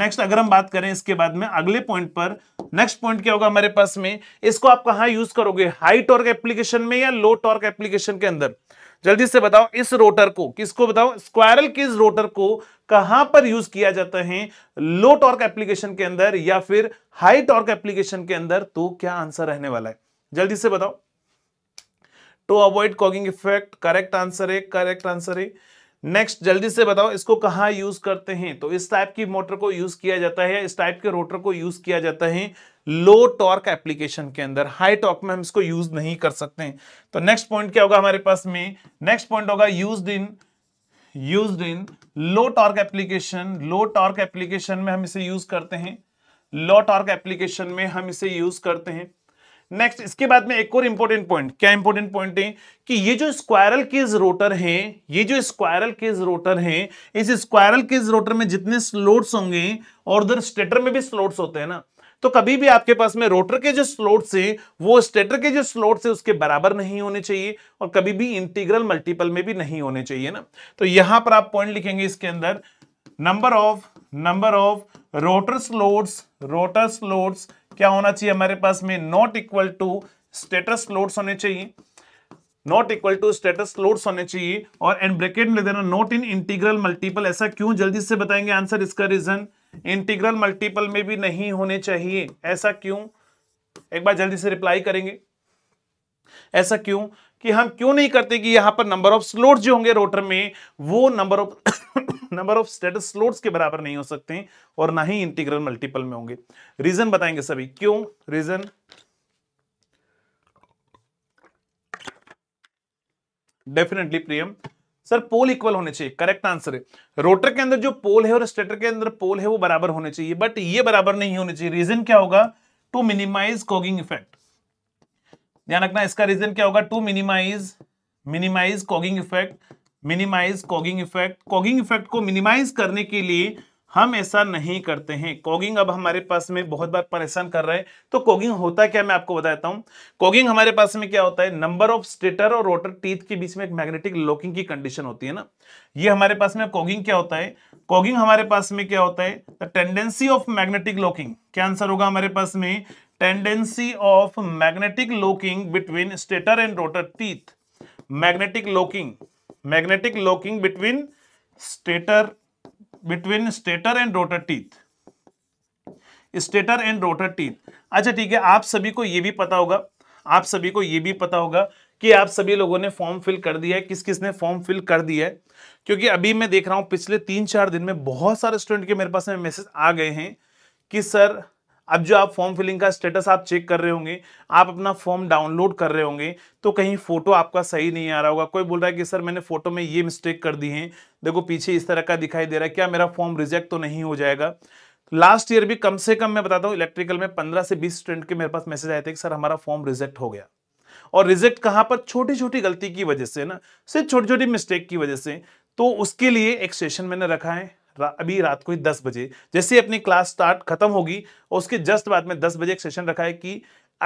Speaker 1: next अगर हम बात करें इसके बाद में अगले पॉइंट पर नेक्स्ट पॉइंट क्या होगा हमारे पास में इसको आप कहा यूज करोगे हाई टॉर्क एप्लीकेशन में या लो टॉर्क एप्लीकेशन के अंदर जल्दी से बताओ इस रोटर को किसको बताओ स्क्वायरल किस रोटर को कहां पर यूज किया जाता है लो टॉर्क एप्लीकेशन के अंदर या फिर हाई टॉर्क एप्लीकेशन के अंदर तो क्या आंसर रहने वाला है जल्दी से बताओ to avoid cogging effect correct answer है करेक्ट आंसर है नेक्स्ट जल्दी से बताओ इसको कहाँ यूज करते हैं तो इस टाइप की मोटर को यूज किया जाता है इस टाइप के रोटर को यूज किया जाता है लो टॉर्क एप्लीकेशन के अंदर हाई टॉर्क में हम इसको यूज नहीं कर सकते हैं तो नेक्स्ट पॉइंट क्या होगा हमारे पास में नेक्स्ट पॉइंट होगा used in used in low torque application low torque application में हम इसे यूज करते हैं लो टॉर्क एप्लीकेशन में हम इसे यूज करते हैं नेक्स्ट इसके बाद में एक और इंपॉर्टेंट पॉइंट क्या इंपॉर्टेंट पॉइंट है कि ये जो स्क्वायरल केज रोटर हैं ये जो स्क्वायरल केज रोटर हैं इस स्क्वायरल केज रोटर में जितने स्लोट्स होंगे और उधर स्टेटर में भी स्लोट्स होते हैं ना तो कभी भी आपके पास में रोटर के जो स्लोट्स हैं वो स्टेटर के जो स्लोट्स है उसके बराबर नहीं होने चाहिए और कभी भी इंटीग्रल मल्टीपल में भी नहीं होने चाहिए ना तो यहां पर आप पॉइंट लिखेंगे इसके अंदर number of number of rotor slots rotor slots क्या होना चाहिए हमारे पास में not equal to stator slots होने चाहिए not equal to stator slots होने चाहिए और एंड ब्रैकेट में देना नॉट इन इंटीग्रल मल्टीपल ऐसा क्यों जल्दी से बताएंगे आंसर इसका रीजन इंटीग्रल मल्टीपल में भी नहीं होने चाहिए ऐसा क्यों एक बार जल्दी से रिप्लाई करेंगे ऐसा क्यों कि हम क्यों नहीं करते कि यहां पर नंबर ऑफ स्लोट जो होंगे रोटर में वो number of number of stator slots के बराबर नहीं हो सकते और ना ही इंटीग्रल मल्टीपल में होंगे रीजन बताएंगे सभी क्यों reason definitely Priyam sir pole equal होने चाहिए करेक्ट आंसर है रोटर के अंदर जो पोल है और स्टेटर के अंदर पोल है वो बराबर होने चाहिए बट ये बराबर नहीं होने चाहिए रीजन क्या होगा टू मिनिमाइज कोगिंग इफेक्ट ध्यान रखना इसका रीजन क्या होगा to minimize minimize cogging effect minimize cogging effect cogging effect को मिनिमाइज करने के लिए हम ऐसा नहीं करते हैं कॉगिंग अब हमारे पास में बहुत बार परेशान कर रहा है तो कॉगिंग होता क्या मैं आपको बताता हूं कॉगिंग हमारे पास में क्या होता है नंबर ऑफ स्टेटर और रोटर टीथ के बीच में एक मैग्नेटिक लॉकिंग की कंडीशन होती है ना ये हमारे पास में कॉगिंग क्या होता है कॉगिंग हमारे पास में क्या होता है the tendency of magnetic locking क्या आंसर होगा हमारे पास में tendency of magnetic locking between stator and rotor teeth magnetic locking magnetic locking between stator between stator and rotor teeth stator and rotor teeth अच्छा ठीक है आप सभी को यह भी पता होगा आप सभी को यह भी पता होगा कि आप सभी लोगों ने फॉर्म फिल कर दिया है किस किस ने फॉर्म फिल कर दिया है क्योंकि अभी मैं देख रहा हूं पिछले तीन चार दिन में बहुत सारे स्टूडेंट के मेरे पास में मैसेज आ गए हैं कि सर अब जो आप फॉर्म फिलिंग का स्टेटस आप चेक कर रहे होंगे आप अपना फॉर्म डाउनलोड कर रहे होंगे तो कहीं फोटो आपका सही नहीं आ रहा होगा कोई बोल रहा है कि सर मैंने फोटो में ये मिस्टेक कर दी है देखो पीछे इस तरह का दिखाई दे रहा है क्या मेरा फॉर्म रिजेक्ट तो नहीं हो जाएगा लास्ट ईयर भी कम से कम मैं बताता हूँ इलेक्ट्रिकल में पंद्रह से बीस स्टूडेंट के मेरे पास मैसेज आए थे कि सर हमारा फॉर्म रिजेक्ट हो गया और रिजेक्ट कहाँ पर छोटी छोटी गलती की वजह से ना सिर्फ छोटी छोटी मिस्टेक की वजह से तो उसके लिए एक सेशन मैंने रखा है अभी रात को ही दस बजे जैसे ही अपनी क्लास स्टार्ट खत्म होगी और उसके जस्ट बाद में दस बजे एक सेशन रखा है कि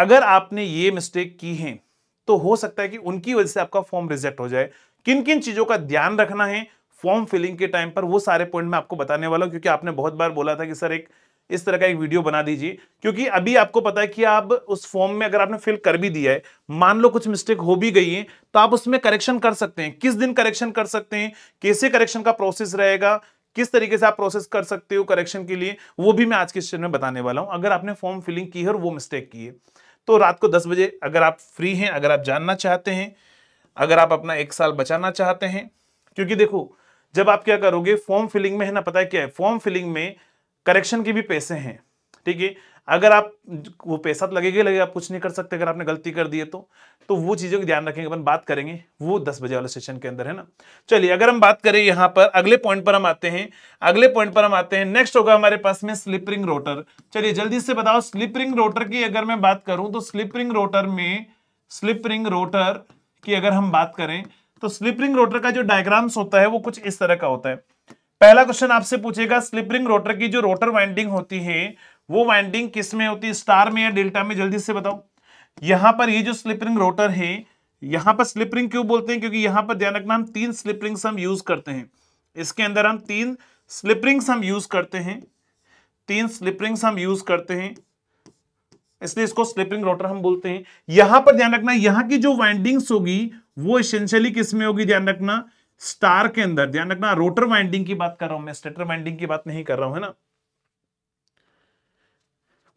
Speaker 1: अगर आपने ये मिस्टेक की है तो हो सकता है कि उनकी वजह से आपका फॉर्म रिजेक्ट हो जाए किन किन चीजों का ध्यान रखना है फॉर्म फिलिंग के टाइम पर वो सारे पॉइंट मैं आपको बताने वाला हूँ क्योंकि आपने बहुत बार बोला था कि सर एक इस तरह का एक वीडियो बना दीजिए क्योंकि अभी आपको पता है कि आप उस फॉर्म में अगर आपने फिल कर भी दिया है मान लो कुछ मिस्टेक हो भी गई है तो आप उसमें करेक्शन कर सकते हैं किस दिन करेक्शन कर सकते हैं कैसे करेक्शन का प्रोसेस रहेगा किस तरीके से आप प्रोसेस कर सकते हो करेक्शन के लिए वो भी मैं आज के सेशन में बताने वाला हूँ अगर आपने फॉर्म फिलिंग की है और वो मिस्टेक की है तो रात को दस बजे अगर आप फ्री हैं अगर आप जानना चाहते हैं अगर आप अपना एक साल बचाना चाहते हैं क्योंकि देखो जब आप क्या करोगे फॉर्म फिलिंग में है ना पता है क्या है फॉर्म फिलिंग में करेक्शन के भी पैसे हैं ठीक है अगर आप वो पैसा तो लगेगा लगेगा आप कुछ नहीं कर सकते अगर आपने गलती कर दी है तो तो वो चीज़ों का ध्यान रखेंगे अपन बात करेंगे वो दस बजे वाले सेशन के अंदर है ना चलिए अगर हम बात करें यहाँ पर अगले पॉइंट पर हम आते हैं अगले पॉइंट पर हम आते हैं नेक्स्ट होगा हमारे पास में स्लिपरिंग रोटर चलिए जल्दी से बताओ स्लिपरिंग रोटर की अगर मैं बात करूँ तो स्लिपरिंग रोटर में स्लिपरिंग रोटर की अगर हम बात करें तो स्लिपरिंग रोटर का जो डायग्राम्स होता है वो कुछ इस तरह का होता है पहला क्वेश्चन आपसे पूछेगा स्लिपरिंग रोटर की जो रोटर वाइंडिंग होती है वो वाइंडिंग किस में होती है स्टार में या डेल्टा में जल्दी से बताओ यहां पर ये जो स्लिपरिंग रोटर है यहां पर स्लिपरिंग क्यों बोलते हैं क्योंकि यहां पर ध्यान रखना हम तीन स्लिपरिंग हम यूज करते हैं इसके अंदर हम तीन स्लिपरिंग्स हम यूज करते हैं तीन स्लिपरिंग्स हम यूज करते हैं इसलिए इसको स्लिपरिंग रोटर हम बोलते हैं यहां पर ध्यान रखना यहां की जो वाइंडिंग्स होगी वो इसेंशियली किसमें होगी ध्यान रखना स्टार के अंदर ध्यान रखना रोटर वाइंडिंग की बात कर रहा हूं मैं स्टेटर वाइंडिंग की बात नहीं कर रहा हूं है ना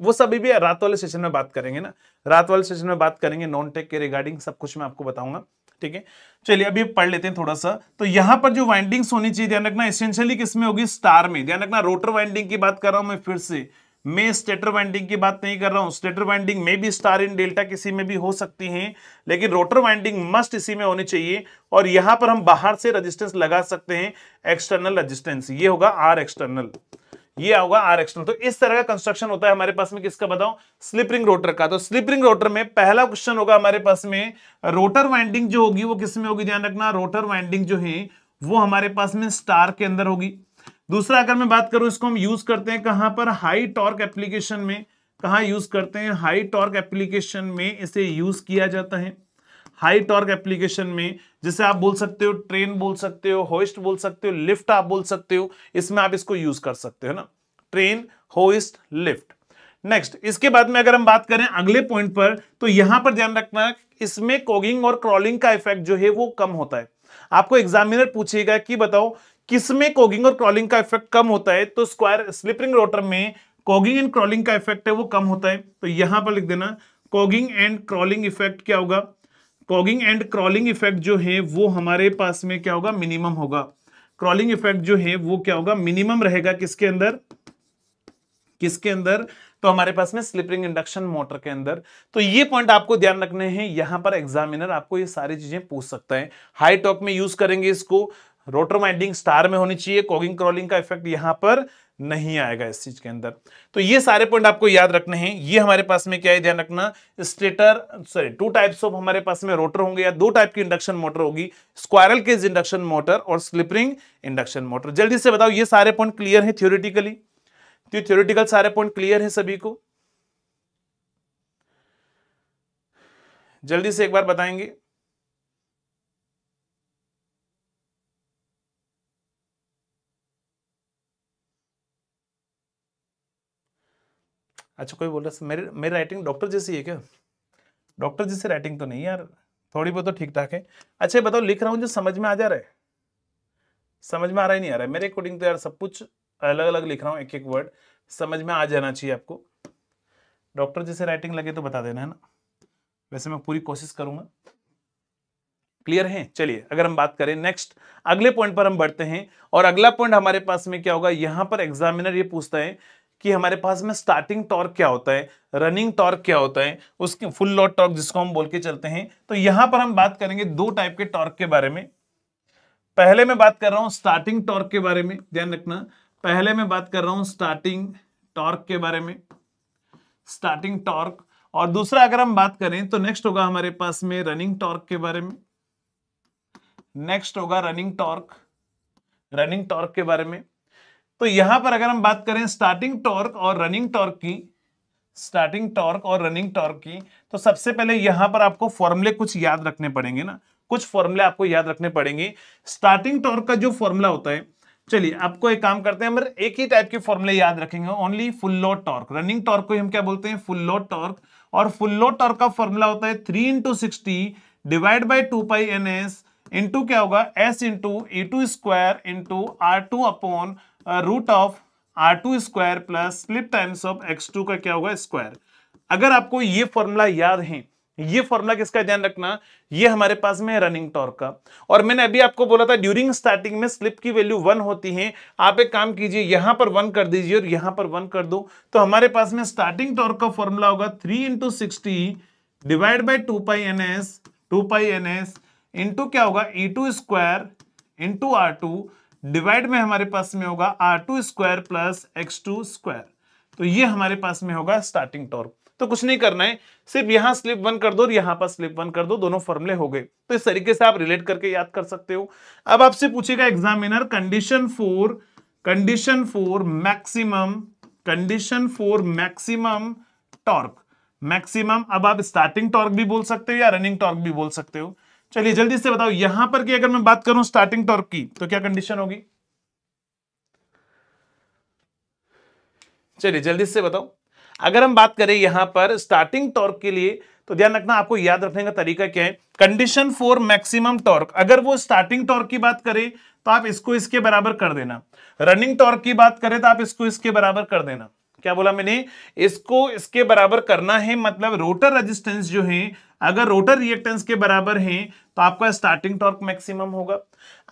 Speaker 1: वो सभी भी रात वाले सेशन में बात करेंगे ना रात वाले सेशन में बात करेंगे नॉन टेक के रिगार्डिंग सब कुछ मैं आपको बताऊंगा ठीक है चलिए अभी पढ़ लेते हैं थोड़ा सा तो यहाँ पर जो वाइंडिंग्स होनी चाहिए ध्यान रखना एसेंशियली किसमें होगी स्टार में ध्यान रखना रोटर वाइंडिंग की बात कर रहा हूं मैं फिर से मैं स्टेटर वाइंडिंग की बात नहीं कर रहा हूं स्टेटर वाइंडिंग में भी स्टार इन डेल्टा किसी में भी हो सकती हैं लेकिन रोटर वाइंडिंग मस्ट इसी में होनी चाहिए और यहां पर हम बाहर से रजिस्टेंस लगा सकते हैं एक्सटर्नल रजिस्टेंस ये होगा आर एक्सटर्नल ये होगा आर एक्सटर्नल तो इस तरह का कंस्ट्रक्शन होता है हमारे पास में किसका बताओ स्लिपरिंग रोटर का तो स्लिपरिंग रोटर में पहला क्वेश्चन होगा हमारे पास में रोटर वाइंडिंग जो होगी वो किस में होगी ध्यान रखना रोटर वाइंडिंग जो है वो हमारे पास में स्टार के अंदर होगी दूसरा अगर मैं बात करूं इसको हम यूज करते हैं कहां पर हाई टॉर्क एप्लीकेशन में कहा यूज करते हैं हाई टॉर्क एप्लीकेशन में इसे यूज किया जाता है हाई टॉर्क एप्लीकेशन में जिसे आप बोल सकते हो ट्रेन बोल सकते हो होइस्ट बोल सकते हो लिफ्ट आप बोल सकते हो इसमें आप इसको यूज कर सकते हो ना ट्रेन होइस्ट लिफ्ट नेक्स्ट इसके बाद में अगर हम बात करें अगले पॉइंट पर तो यहां पर ध्यान रखना इसमें कोगिंग और क्रॉलिंग का इफेक्ट जो है वो कम होता है आपको एग्जामिनर पूछेगा कि बताओ किसमें कोगिंग और क्रॉलिंग का इफेक्ट कम होता है तो स्क्वायर स्लिपरिंग रोटर में कॉगिंग एंड क्रॉलिंग का इफेक्ट है वो कम होता है तो यहां पर लिख देना कॉगिंग एंड क्रॉलिंग इफेक्ट क्या होगा कॉगिंग एंड क्रॉलिंग इफेक्ट जो है वो हमारे पास में क्या होगा मिनिमम होगा क्रॉलिंग इफेक्ट जो है वो क्या होगा मिनिमम रहेगा किसके अंदर किसके अंदर तो हमारे पास में स्लिपरिंग इंडक्शन मोटर के अंदर तो ये पॉइंट आपको ध्यान रखने हैं यहां पर एग्जामिनर आपको ये सारी चीजें पूछ सकता है हाई टॉक में यूज करेंगे इसको रोटर माइंडिंग स्टार में होनी चाहिए कॉगिंग क्रॉलिंग का इफेक्ट यहां पर नहीं आएगा इस चीज के अंदर तो ये सारे पॉइंट आपको याद रखने हैं ये हमारे पास में क्या है ध्यान रखना stator sorry two types of हमारे पास में रोटर होंगे या दो टाइप की इंडक्शन मोटर होगी स्क्वायरल केज इंडक्शन मोटर और स्लिपरिंग इंडक्शन मोटर जल्दी से बताओ ये सारे पॉइंट क्लियर है थियोरिटिकली तो थ्योरिटिकल सारे पॉइंट क्लियर है सभी को जल्दी से एक बार बताएंगे अच्छा कोई बोल रहा मेरे मेरी राइटिंग डॉक्टर जैसी है क्या डॉक्टर जैसी राइटिंग तो नहीं यार थोड़ी बहुत तो ठीक ठाक है अच्छा बताओ लिख रहा हूँ जो समझ में आ जा रहा है समझ में आ रहा ही नहीं आ रहा है मेरे अकॉर्डिंग तो यार सब कुछ अलग अलग लिख रहा हूँ एक एक वर्ड समझ में आ जाना चाहिए आपको डॉक्टर जैसे राइटिंग लगे तो बता देना है ना वैसे मैं पूरी कोशिश करूंगा क्लियर है चलिए अगर हम बात करें नेक्स्ट अगले पॉइंट पर हम बढ़ते हैं और अगला पॉइंट हमारे पास में क्या होगा यहाँ पर एग्जामिनर ये पूछता है कि हमारे पास में स्टार्टिंग टॉर्क क्या होता है रनिंग टॉर्क क्या होता है उसके फुल लोड टॉर्क जिसको हम बोल के चलते हैं तो यहां पर हम बात करेंगे दो टाइप के टॉर्क के बारे में पहले मैं बात कर रहा हूं स्टार्टिंग टॉर्क के बारे में ध्यान रखना पहले मैं बात कर रहा हूं स्टार्टिंग टॉर्क के बारे में स्टार्टिंग टॉर्क और दूसरा अगर हम बात करें तो नेक्स्ट होगा हमारे पास में रनिंग टॉर्क के बारे में नेक्स्ट होगा रनिंग टॉर्क रनिंग टॉर्क के बारे में तो यहां पर अगर हम बात करें स्टार्टिंग टॉर्क और रनिंग टॉर्क की स्टार्टिंग टॉर्क और रनिंग टॉर्क की तो सबसे पहले यहां पर आपको फॉर्मूले कुछ याद रखने पड़ेंगे ना कुछ फॉर्मूले आपको याद रखने पड़ेंगे स्टार्टिंग टॉर्क का जो फॉर्मूला होता है चलिए आपको एक काम करते हैं हम एक ही टाइप के फॉर्मूले याद रखेंगे only full load torque running torque को हम क्या बोलते हैं फुल लोड टॉर्क और फुल लोड टॉर्क का फॉर्मूला होता है three into sixty divide by two pi N S into क्या होगा S into E two square into R two upon root of R two square plus slip times of X two का क्या होगा स्क्वायर अगर आपको ये फॉर्मूला याद है ये फॉर्मूला किसका ध्यान रखना ये हमारे पास में है रनिंग टॉर्क का और मैंने अभी आपको बोला था ड्यूरिंग स्टार्टिंग में स्लिप की वैल्यू वन होती है आप एक काम कीजिए यहां पर वन कर दीजिए और यहां पर वन कर दो तो हमारे पास में स्टार्टिंग टॉर्क का फॉर्मूला होगा three into sixty divide by two pi N S two pi N S into क्या होगा E two square into R two divide में हमारे पास में होगा R two square plus X two square तो ये हमारे पास में होगा स्टार्टिंग टॉर्क तो कुछ नहीं करना है सिर्फ यहां स्लिप वन कर दो और यहां पर स्लिप वन कर दो दोनों फॉर्मुले हो गए तो इस तरीके से आप रिलेट करके याद कर सकते हो अब आपसे पूछेगा examiner condition four condition four maximum condition four maximum torque maximum अब आप स्टार्टिंग टॉर्क भी बोल सकते हो या रनिंग टॉर्क भी बोल सकते हो चलिए जल्दी से बताओ यहां पर की अगर मैं बात करूं स्टार्टिंग टॉर्क की तो क्या कंडीशन होगी चलिए जल्दी से बताओ अगर हम बात करें यहां पर स्टार्टिंग टॉर्क के लिए तो ध्यान रखना आपको याद रखने का तरीका क्या है कंडीशन फॉर मैक्सिमम टॉर्क अगर वो स्टार्टिंग टॉर्क की बात करें तो आप इसको इसके बराबर कर देना रनिंग टॉर्क की बात करें तो आप इसको इसके बराबर कर देना क्या बोला मैंने इसको इसके बराबर करना है मतलब रोटर रेजिस्टेंस जो है अगर रोटर रिएक्टेंस के बराबर है तो आपका स्टार्टिंग टॉर्क मैक्सिमम होगा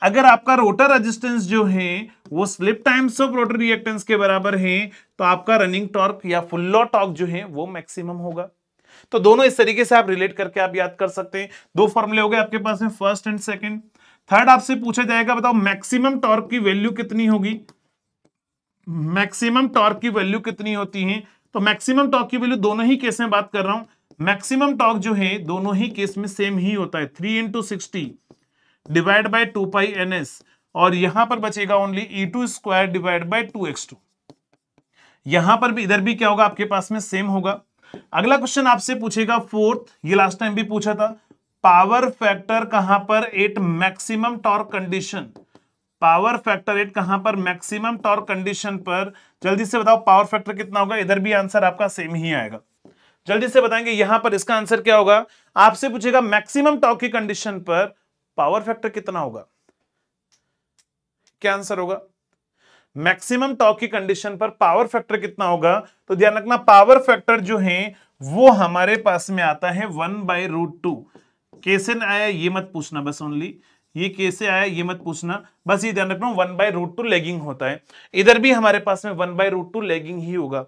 Speaker 1: अगर आपका रोटर रेजिस्टेंस जो है वो slip times of rotor reactance के बराबर है तो आपका रनिंग टॉर्क या फुल लॉ टॉर्क जो है वो मैक्सिमम होगा तो दोनों इस तरीके से आप रिलेट करके आप याद कर सकते हैं दो फॉर्मुले हो गए आपके पास में फर्स्ट एंड सेकेंड थर्ड आपसे पूछा जाएगा बताओ मैक्सिमम टॉर्क की वैल्यू कितनी होगी मैक्सिमम टॉर्क की वैल्यू कितनी होती है तो मैक्सिमम टॉर्क की वैल्यू दोनों ही केस में बात कर रहा हूं मैक्सिमम टॉर्क जो है दोनों ही केस में सेम ही होता है three into sixty divide by two pi N S और यहां पर बचेगा only E two square divide by two X two यहां पर भी इधर भी क्या होगा आपके पास में सेम होगा अगला क्वेश्चन आपसे पूछेगा फोर्थ ये लास्ट टाइम भी पूछा था पावर फैक्टर कहां पर at maximum torque condition power factor at कहां पर मैक्सिमम टॉर्क कंडीशन पर जल्दी से बताओ पावर फैक्टर कितना होगा इधर भी आंसर आपका सेम ही आएगा जल्दी से बताएंगे यहां पर इसका आंसर क्या होगा आपसे पूछेगा मैक्सिमम टॉक की कंडीशन पर पावर फैक्टर कितना होगा क्या आंसर होगा मैक्सिमम टॉक की कंडीशन पर पावर फैक्टर कितना होगा तो ध्यान रखना पावर फैक्टर जो है वो हमारे पास में आता है वन बाई रूट टू कैसे आया ये मत पूछना बस ओनली ये कैसे आया ये मत पूछना बस ये ध्यान रखना one by root two lagging होता है इधर भी हमारे पास में one by root two lagging ही होगा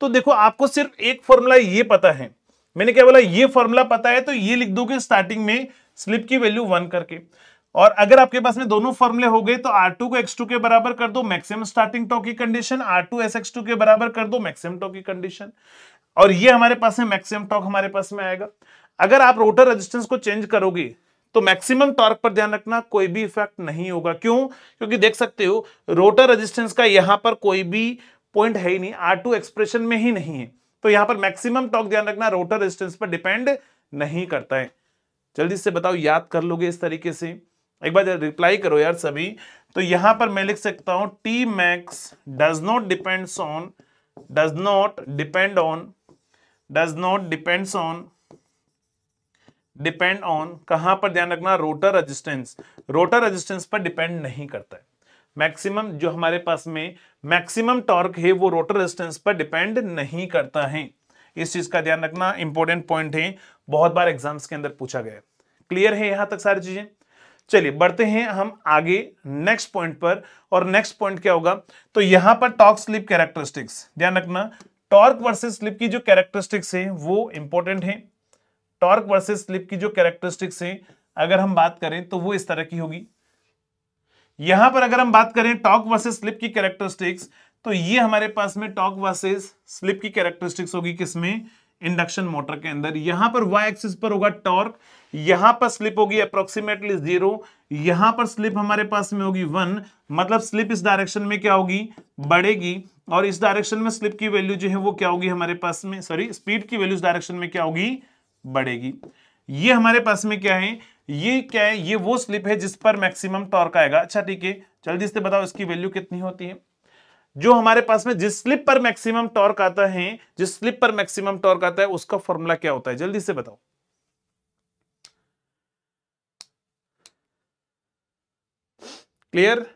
Speaker 1: तो देखो आपको सिर्फ एक फॉर्मूला ये पता है मैंने क्या बोला ये फॉर्मूला पता है तो ये लिख दोगे स्टार्टिंग में स्लिप की वैल्यू वन करके और अगर आपके पास में दोनों फॉर्मूले हो गए तो R2 को X2 के बराबर कर दो मैक्सिमम स्टार्टिंग टॉक की कंडीशन R2 SX2 के बराबर कर दो मैक्सिमम टॉक की कंडीशन और ये हमारे पास में मैक्सिमम टॉक हमारे पास में आएगा अगर आप रोटर रेजिस्टेंस को चेंज करोगे तो मैक्सिमम टॉर्क पर ध्यान रखना कोई भी इफेक्ट नहीं होगा क्यों क्योंकि देख सकते हो रोटर रेजिस्टेंस का यहां पर कोई भी पॉइंट है ही नहीं आर टू एक्सप्रेशन में ही नहीं है तो यहां पर मैक्सिमम टॉक ध्यान रखना रोटर रेजिस्टेंस पर डिपेंड नहीं करता है जल्दी से बताओ याद कर लोगे इस तरीके से एक बार रिप्लाई करो यार सभी तो यहां पर मैं लिख सकता हूं T max does not depends on does not depend on does not depends on depend on कहां पर ध्यान रखना रोटर रेजिस्टेंस रोटर रेजिस्टेंस पर डिपेंड नहीं करता है मैक्सिमम जो हमारे पास में मैक्सिमम टॉर्क है वो रोटर रेजिस्टेंस पर डिपेंड नहीं करता है इस चीज का ध्यान रखना इंपॉर्टेंट पॉइंट है बहुत बार एग्जाम्स के अंदर पूछा गया क्लियर है यहां तक सारी चीजें चलिए बढ़ते हैं हम आगे नेक्स्ट पॉइंट पर और नेक्स्ट पॉइंट क्या होगा तो यहां पर टॉर्क स्लिप कैरेक्टरिस्टिक्स ध्यान रखना टॉर्क वर्सेस स्लिप की जो कैरेक्टरिस्टिक्स है वो इंपॉर्टेंट है टॉर्क वर्सेस स्लिप की जो कैरेक्टरिस्टिक्स है अगर हम बात करें तो वो इस तरह की होगी यहां पर अगर हम बात करें टॉक वर्सेज स्लिप की कैरेक्टरिस्टिक्स तो ये हमारे पास में टॉक वर्सेज स्लिप की कैरेक्टरिस्टिक्स होगी किसमें इंडक्शन मोटर के अंदर यहां पर वाई एक्सिस पर होगा टॉर्क यहां पर स्लिप होगी अप्रोक्सीमेटली जीरो यहां पर स्लिप हमारे पास में होगी वन मतलब स्लिप इस डायरेक्शन में क्या होगी बढ़ेगी और इस डायरेक्शन में स्लिप की वैल्यू जो है वो क्या होगी हमारे पास में सॉरी स्पीड की वैल्यू इस डायरेक्शन में क्या होगी बढ़ेगी ये हमारे पास में क्या है ये क्या है ये वो स्लिप है जिस पर मैक्सिमम टॉर्क आएगा अच्छा ठीक है जल्दी से बताओ इसकी वैल्यू कितनी होती है जो हमारे पास में जिस स्लिप पर मैक्सिमम टॉर्क आता है जिस स्लिप पर मैक्सिमम टॉर्क आता है उसका फॉर्मूला क्या होता है जल्दी से बताओ क्लियर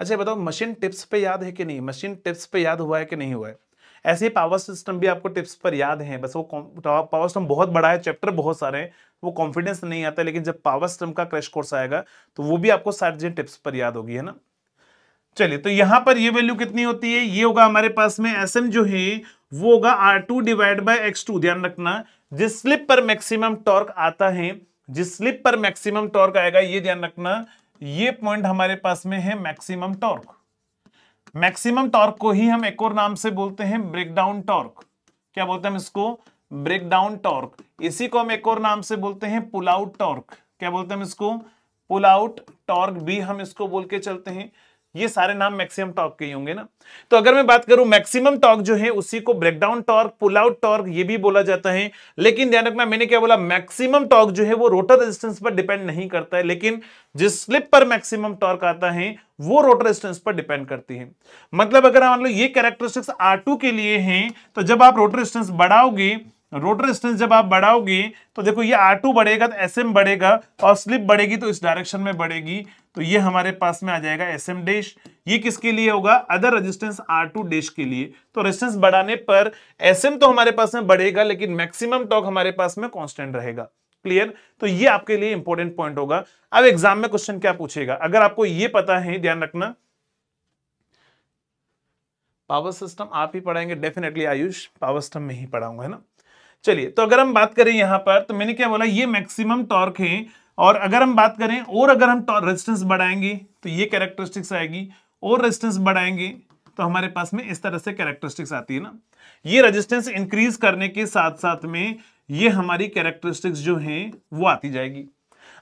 Speaker 1: अच्छा बताओ मशीन टिप्स पे याद है कि नहीं मशीन टिप्स पे याद हुआ है कि नहीं हुआ है ऐसे ही पावर सिस्टम भी आपको टिप्स पर याद हैं बस वो तो पावर सिस्टम बहुत बड़ा है चैप्टर बहुत सारे हैं वो कॉन्फिडेंस नहीं आता लेकिन जब पावर सिस्टम का क्रैश कोर्स आएगा तो वो भी आपको सारी चीजें टिप्स पर याद होगी है ना चलिए तो यहाँ पर ये वैल्यू कितनी होती है ये होगा हमारे पास में एस एम जो है वो होगा R two divide by X two ध्यान रखना जिस स्लिप पर मैक्सिमम टॉर्क आता है जिस स्लिप पर मैक्सिमम टॉर्क आएगा ये ध्यान रखना ये पॉइंट हमारे पास में है मैक्सिमम टॉर्क मैक्सिमम टॉर्क को ही हम एक और नाम से बोलते हैं ब्रेकडाउन टॉर्क क्या बोलते हैं हम इसको ब्रेकडाउन टॉर्क इसी को हम एक और नाम से बोलते हैं पुल आउट टॉर्क क्या बोलते हैं हम इसको पुल आउट टॉर्क भी हम इसको बोल के चलते हैं ये सारे नाम मैक्सिमम टॉर्क के ही होंगे ना तो अगर मैं बात करूं मैक्सिमम टॉर्क जो है उसी को breakdown torque pull out torque ये भी बोला जाता है लेकिन ध्यान रखना मैंने क्या बोला मैक्सिमम टॉर्क जो है वो रोटर रेजिस्टेंस पर डिपेंड नहीं करता है लेकिन जिस स्लिप पर मैक्सिमम टॉर्क आता है वो रोटर रेजिस्टेंस पर डिपेंड करती है मतलब अगर मान लो ये कैरेक्टरिस्टिक्स आर के लिए है तो जब आप रोटर रेजिस्टेंस बढ़ाओगे रोटर रेजिस्टेंस जब आप बढ़ाओगे तो देखो ये आर टू बढ़ेगा तो एस एम बढ़ेगा और स्लिप बढ़ेगी तो इस डायरेक्शन में बढ़ेगी तो ये हमारे पास में आ जाएगा एस एम डैश ये किसके लिए होगा other resistance R two dash के लिए तो रेजिस्टेंस बढ़ाने पर एस एम तो हमारे पास में बढ़ेगा लेकिन मैक्सिमम टॉक हमारे पास में कॉन्स्टेंट रहेगा क्लियर तो ये आपके लिए इंपॉर्टेंट पॉइंट होगा अब एग्जाम में क्वेश्चन क्या पूछेगा अगर आपको ये पता है ध्यान रखना पावर सिस्टम आप ही पढ़ाएंगे डेफिनेटली आयुष पावर सिस्टम में ही पढ़ाऊंगा है ना चलिए तो अगर हम बात करें यहां पर तो मैंने क्या बोला ये मैक्सिमम टॉर्क है और अगर हम बात करें और अगर हम रेजिस्टेंस बढ़ाएंगे तो ये कैरेक्टरिस्टिक्स आएगी और रेजिस्टेंस बढ़ाएंगे तो हमारे पास में इस तरह से कैरेक्टरिस्टिक्स आती है ना ये रेजिस्टेंस इंक्रीज करने के साथ साथ में ये हमारी कैरेक्टरिस्टिक्स जो है वो आती जाएगी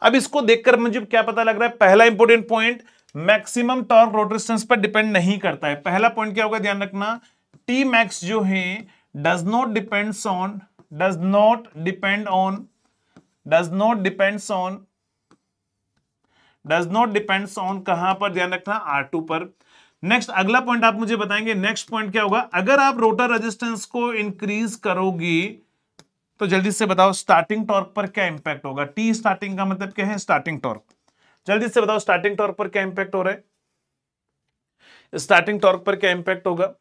Speaker 1: अब इसको देखकर मुझे क्या पता लग रहा है पहला important point maximum torque rotor resistance पर डिपेंड नहीं करता है पहला पॉइंट क्या होगा ध्यान रखना टी मैक्स जो है does not depends on does not depend on does not depends on does not depends on कहां पर ध्यान रखना आर टू पर नेक्स्ट अगला पॉइंट आप मुझे बताएंगे नेक्स्ट पॉइंट क्या होगा अगर आप रोटर रेजिस्टेंस को इंक्रीज करोगी तो जल्दी से बताओ स्टार्टिंग टॉर्क पर क्या इंपैक्ट होगा टी स्टार्टिंग का मतलब क्या है स्टार्टिंग टॉर्क जल्दी से बताओ स्टार्टिंग टॉर्क पर क्या इंपैक्ट हो रहा है स्टार्टिंग टॉर्क पर क्या इंपैक्ट होगा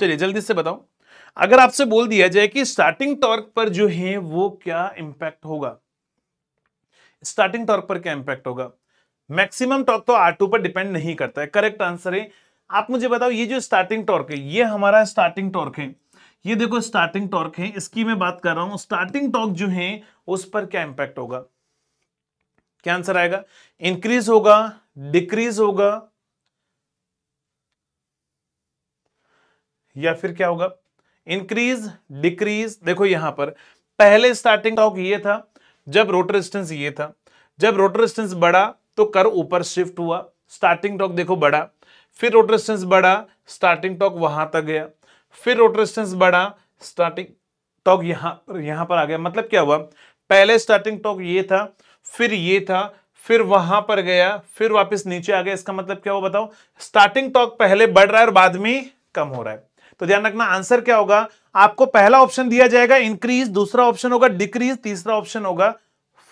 Speaker 1: चलिए जल्दी से बताओ अगर आपसे बोल दिया जाए कि स्टार्टिंग टॉर्क पर जो है वो क्या इंपैक्ट होगा स्टार्टिंग टॉर्क पर क्या इंपैक्ट होगा मैक्सिमम टॉर्क तो आर पर डिपेंड नहीं करता है करेक्ट आंसर है आप मुझे बताओ ये जो स्टार्टिंग टॉर्क है ये हमारा स्टार्टिंग टॉर्क है ये देखो स्टार्टिंग टॉर्क है इसकी मैं बात कर रहा हूं स्टार्टिंग टॉर्क जो है उस पर क्या इंपैक्ट होगा क्या आंसर आएगा इंक्रीज होगा डिक्रीज होगा या फिर क्या होगा इंक्रीज डिक्रीज देखो यहां पर पहले स्टार्टिंग टॉक ये था जब रोटर डिस्टेंस ये था जब रोटर डिस्टेंस बढ़ा तो कर ऊपर शिफ्ट हुआ स्टार्टिंग टॉक देखो बढ़ा फिर रोटर डिस्टेंस बढ़ा स्टार्टिंग टॉक वहां तक गया फिर रोटर डिस्टेंस बढ़ा स्टार्टिंग टॉक पर यहां पर आ गया मतलब क्या हुआ पहले स्टार्टिंग टॉक ये था फिर ये था फिर वहां पर गया फिर वापस नीचे आ गया इसका मतलब क्या हुआ बताओ स्टार्टिंग टॉक पहले बढ़ रहा है और बाद में कम हो रहा है तो ध्यान रखना आंसर क्या होगा आपको पहला ऑप्शन दिया जाएगा इंक्रीज दूसरा ऑप्शन होगा डिक्रीज तीसरा ऑप्शन होगा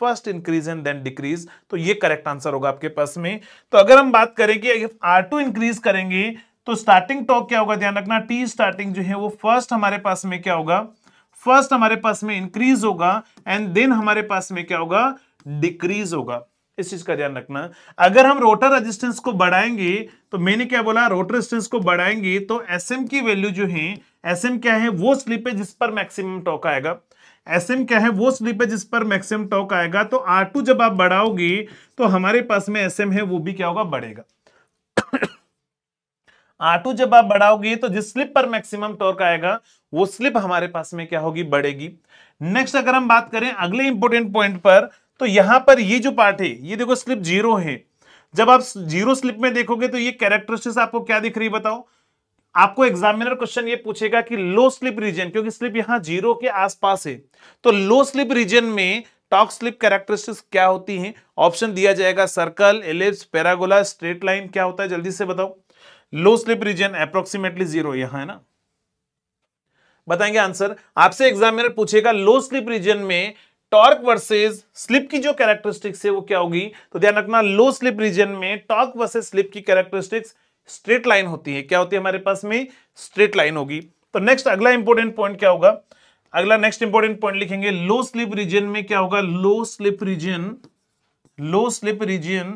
Speaker 1: first increase and then decrease तो ये करेक्ट आंसर होगा आपके पास में तो अगर हम बात करें कि आर टू इंक्रीज करेंगे तो स्टार्टिंग टॉक क्या होगा ध्यान रखना टी स्टार्टिंग जो है वो फर्स्ट हमारे पास में क्या होगा फर्स्ट हमारे पास में इंक्रीज होगा एंड देन हमारे पास में क्या होगा डिक्रीज होगा इस चीज का ध्यान रखना अगर हम रोटर रेजिस्टेंस को बढ़ाएंगे तो मैंने क्या बोला रोटर रेजिस्टेंस को बढ़ाएंगे तो एम की वैल्यू जो है एसएम क्या है वो स्लिप है जिस पर मैक्सिमम टॉक आएगा एसएम क्या है वो स्लिप है जिस पर मैक्सिमम टॉक आएगा तो आर टू जब आप बढ़ाओगे तो हमारे पास में एम है वो भी क्या होगा बढ़ेगा आटू जब आप बढ़ाओगे तो जिस स्लिप पर मैक्सिमम टॉर्क आएगा वो स्लिप हमारे पास में क्या होगी बढ़ेगी नेक्स्ट अगर हम बात करें अगले इंपोर्टेंट पॉइंट पर तो यहां पर ये जो पार्ट है ये देखो स्लिप जीरो है जब आप जीरो स्लिप में देखोगे तो ये कैरेक्टरिस्टिक्स आपको क्या दिख रही बताओ आपको एग्जामिनर क्वेश्चन ये पूछेगा कि लो स्लिप रीजन क्योंकि स्लिप यहां जीरो के आसपास है तो लो स्लिप रीजन में टॉक स्लिप कैरेक्टरिस्टिक्स क्या होती हैं ऑप्शन दिया जाएगा circle ellipse parabola straight line क्या होता है जल्दी से बताओ low slip region approximately zero यहां है ना बताएंगे आंसर आपसे एग्जामिनर पूछेगा लो स्लिप रीजन में टॉर्क वर्सेस स्लिप की जो कैरेक्टरिस्टिक्स है वो क्या होगी तो ध्यान रखना लो स्लिप रीजन में टॉर्क वर्सेस स्लिप की कैरेक्टरिस्टिक्स स्ट्रेट लाइन होती है क्या होती है हमारे पास में स्ट्रेट लाइन होगी तो नेक्स्ट अगला इंपॉर्टेंट पॉइंट क्या होगा अगला नेक्स्ट इंपॉर्टेंट पॉइंट लिखेंगे लो स्लिप रीजन में क्या होगा low slip region low slip region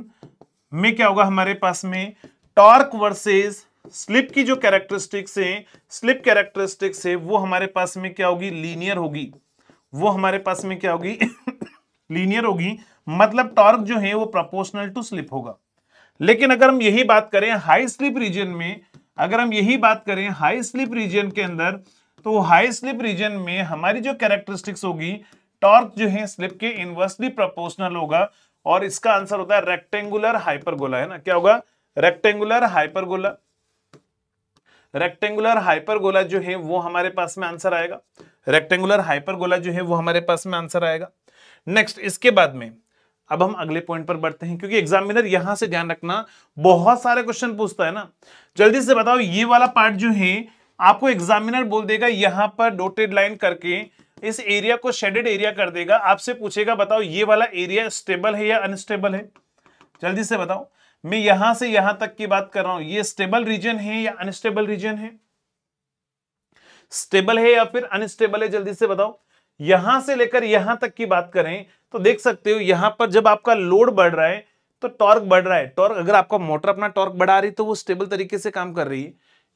Speaker 1: में क्या होगा हमारे पास में टॉर्क वर्सेस स्लिप की जो कैरेक्टरिस्टिक्स है स्लिप कैरेक्टरिस्टिक्स है वो हमारे पास में क्या होगी लीनियर होगी वो हमारे पास में क्या होगी लीनियर होगी मतलब टॉर्क जो है वो प्रोपोर्शनल टू स्लिप होगा लेकिन अगर हम यही बात करें हाई स्लिप रीजन में अगर हम यही बात करें हाई स्लिप रीजन के अंदर तो हाई स्लिप रीजन में हमारी जो कैरेक्टरिस्टिक्स होगी टॉर्क जो है स्लिप के इनवर्सली प्रोपोर्शनल होगा और इसका आंसर होता है रेक्टेंगुलर हाइपरगोला है ना क्या होगा रेक्टेंगुलर हाइपरगोला रेक्टेंगुलर हाइपरगोला जो है वो हमारे पास में आंसर आएगा रेक्टेंगुलर हाइपरगोला जो है वो हमारे पास में आंसर आएगा नेक्स्ट इसके बाद में अब हम अगले पॉइंट पर बढ़ते हैं क्योंकि एग्जामिनर यहां से ध्यान रखना बहुत सारे क्वेश्चन पूछता है ना जल्दी से बताओ ये वाला पार्ट जो है आपको एग्जामिनर बोल देगा यहां पर डोटेड लाइन करके इस एरिया को शेडेड एरिया कर देगा आपसे पूछेगा बताओ ये वाला एरिया स्टेबल है या अनस्टेबल है जल्दी से बताओ मैं यहां से यहां तक की बात कर रहा हूं ये स्टेबल रीजन है या अनस्टेबल रीजन है स्टेबल है या फिर अनस्टेबल है जल्दी से बताओ यहां से लेकर यहां तक की बात करें तो देख सकते हो यहां पर जब आपका लोड बढ़ रहा है तो टॉर्क बढ़ रहा है टॉर्क अगर आपका मोटर अपना टॉर्क बढ़ा रही तो वो स्टेबल तरीके से काम कर रही है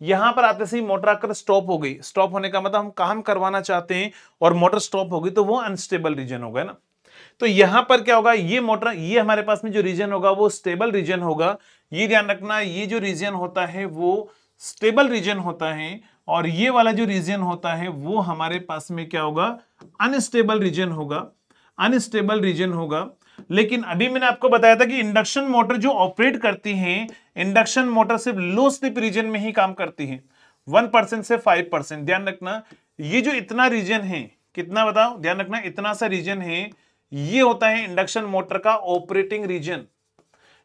Speaker 1: यहां पर आते से ही मोटर आकर स्टॉप हो गई स्टॉप होने का मतलब हम काम करवाना चाहते हैं और मोटर स्टॉप हो गई तो वो अनस्टेबल रीजन होगा ना तो यहां पर क्या होगा ये मोटर ये हमारे पास में जो रीजन होगा वो स्टेबल रीजन होगा ये ध्यान रखना ये जो रीजन होता है वो स्टेबल रीजन होता है और ये वाला जो रीजन होता है वो हमारे पास में क्या होगा अनस्टेबल रीजन होगा अनस्टेबल रीजन होगा लेकिन अभी मैंने आपको बताया था कि इंडक्शन मोटर जो ऑपरेट करती है इंडक्शन मोटर सिर्फ लो स्लिप रीजन में ही काम करती है वन परसेंट से फाइव परसेंट ध्यान रखना ये जो इतना रीजन है कितना बताओ ध्यान रखना इतना सा रीजन है ये होता है इंडक्शन मोटर का ऑपरेटिंग रीजन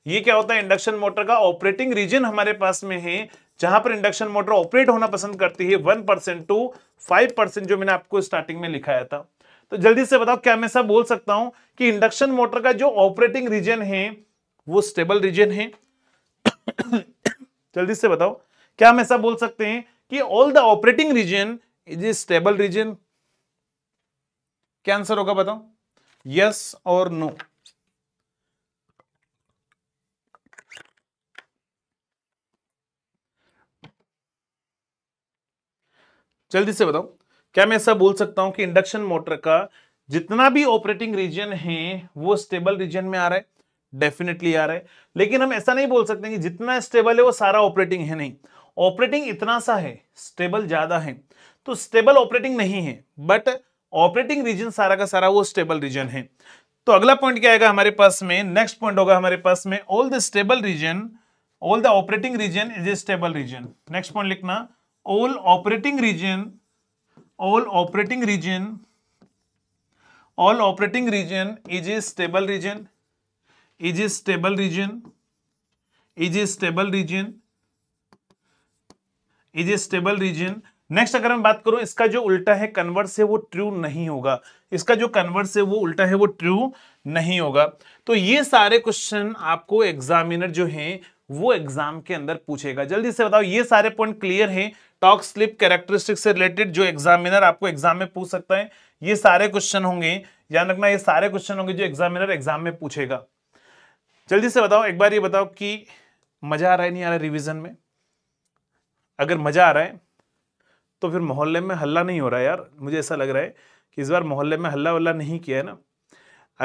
Speaker 1: ये क्या होता है इंडक्शन मोटर का ऑपरेटिंग रीजन हमारे पास में है जहां पर इंडक्शन मोटर ऑपरेट होना पसंद करती है one percent to five percent जो मैंने आपको स्टार्टिंग में लिखाया था तो जल्दी से बताओ क्या मैं सब बोल सकता हूं कि इंडक्शन मोटर का जो ऑपरेटिंग रीजन है वो स्टेबल रीजन है जल्दी से बताओ क्या हम ऐसा बोल सकते हैं कि all the operating region is a stable region क्या आंसर होगा बताओ यस और नो जल्दी से बताओ क्या मैं ऐसा बोल सकता हूं कि इंडक्शन मोटर का जितना भी ऑपरेटिंग रीजन है वो स्टेबल रीजन में आ रहा है डेफिनेटली आ रहा है लेकिन हम ऐसा नहीं बोल सकते कि जितना स्टेबल है वो सारा ऑपरेटिंग है नहीं ऑपरेटिंग इतना सा है स्टेबल ज्यादा है तो स्टेबल ऑपरेटिंग नहीं है बट ऑपरेटिंग रीजन सारा का सारा वो स्टेबल रीजन है तो अगला पॉइंट क्या आएगा हमारे पास में नेक्स्ट पॉइंट होगा हमारे पास में all the stable region all the operating region is a stable region next point लिखना all operating region all operating region all operating region is a stable region is a stable region is a stable region is a stable region next अगर मैं बात करूं इसका जो उल्टा है कन्वर्स है वो ट्रू नहीं होगा इसका जो कन्वर्स है वो उल्टा है वो ट्रू नहीं होगा तो ये सारे क्वेश्चन आपको एग्जामिनर जो हैं वो एग्जाम के अंदर पूछेगा जल्दी से बताओ ये सारे पॉइंट क्लियर हैं टॉक स्लिप कैरेक्टरिस्टिक से रिलेटेड जो एग्जामिनर आपको एग्जाम में पूछ सकता है ये सारे क्वेश्चन होंगे ध्यान रखना ये सारे क्वेश्चन होंगे जो एग्जामिनर एग्जाम में पूछेगा जल्दी से बताओ एक बार ये बताओ कि मजा आ रहा है नहीं आ रहा रिविजन में अगर मजा आ रहा है तो फिर मोहल्ले में हल्ला नहीं हो रहा है यार मुझे ऐसा लग रहा है कि इस बार मोहल्ले में हल्ला वल्ला नहीं किया है ना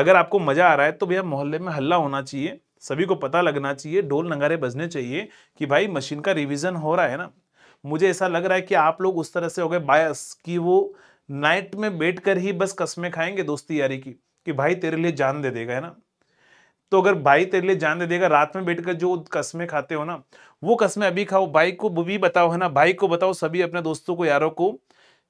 Speaker 1: अगर आपको मजा आ रहा है तो भैया मोहल्ले में हल्ला होना चाहिए सभी को पता लगना चाहिए ढोल नगारे बजने चाहिए कि भाई मशीन का रिविज़न हो रहा है ना मुझे ऐसा लग रहा है कि आप लोग उस तरह से हो गए बायस कि वो नाइट में बैठ कर ही बस कस्में खाएंगे दोस्ती यारी की कि भाई तेरे लिए जान दे देगा है ना तो अगर भाई तेरे लिए जान दे देगा रात में बैठकर जो कस्में खाते हो ना वो कस्में अभी खाओ भाई को भी बताओ है ना भाई को बताओ सभी अपने दोस्तों को यारों को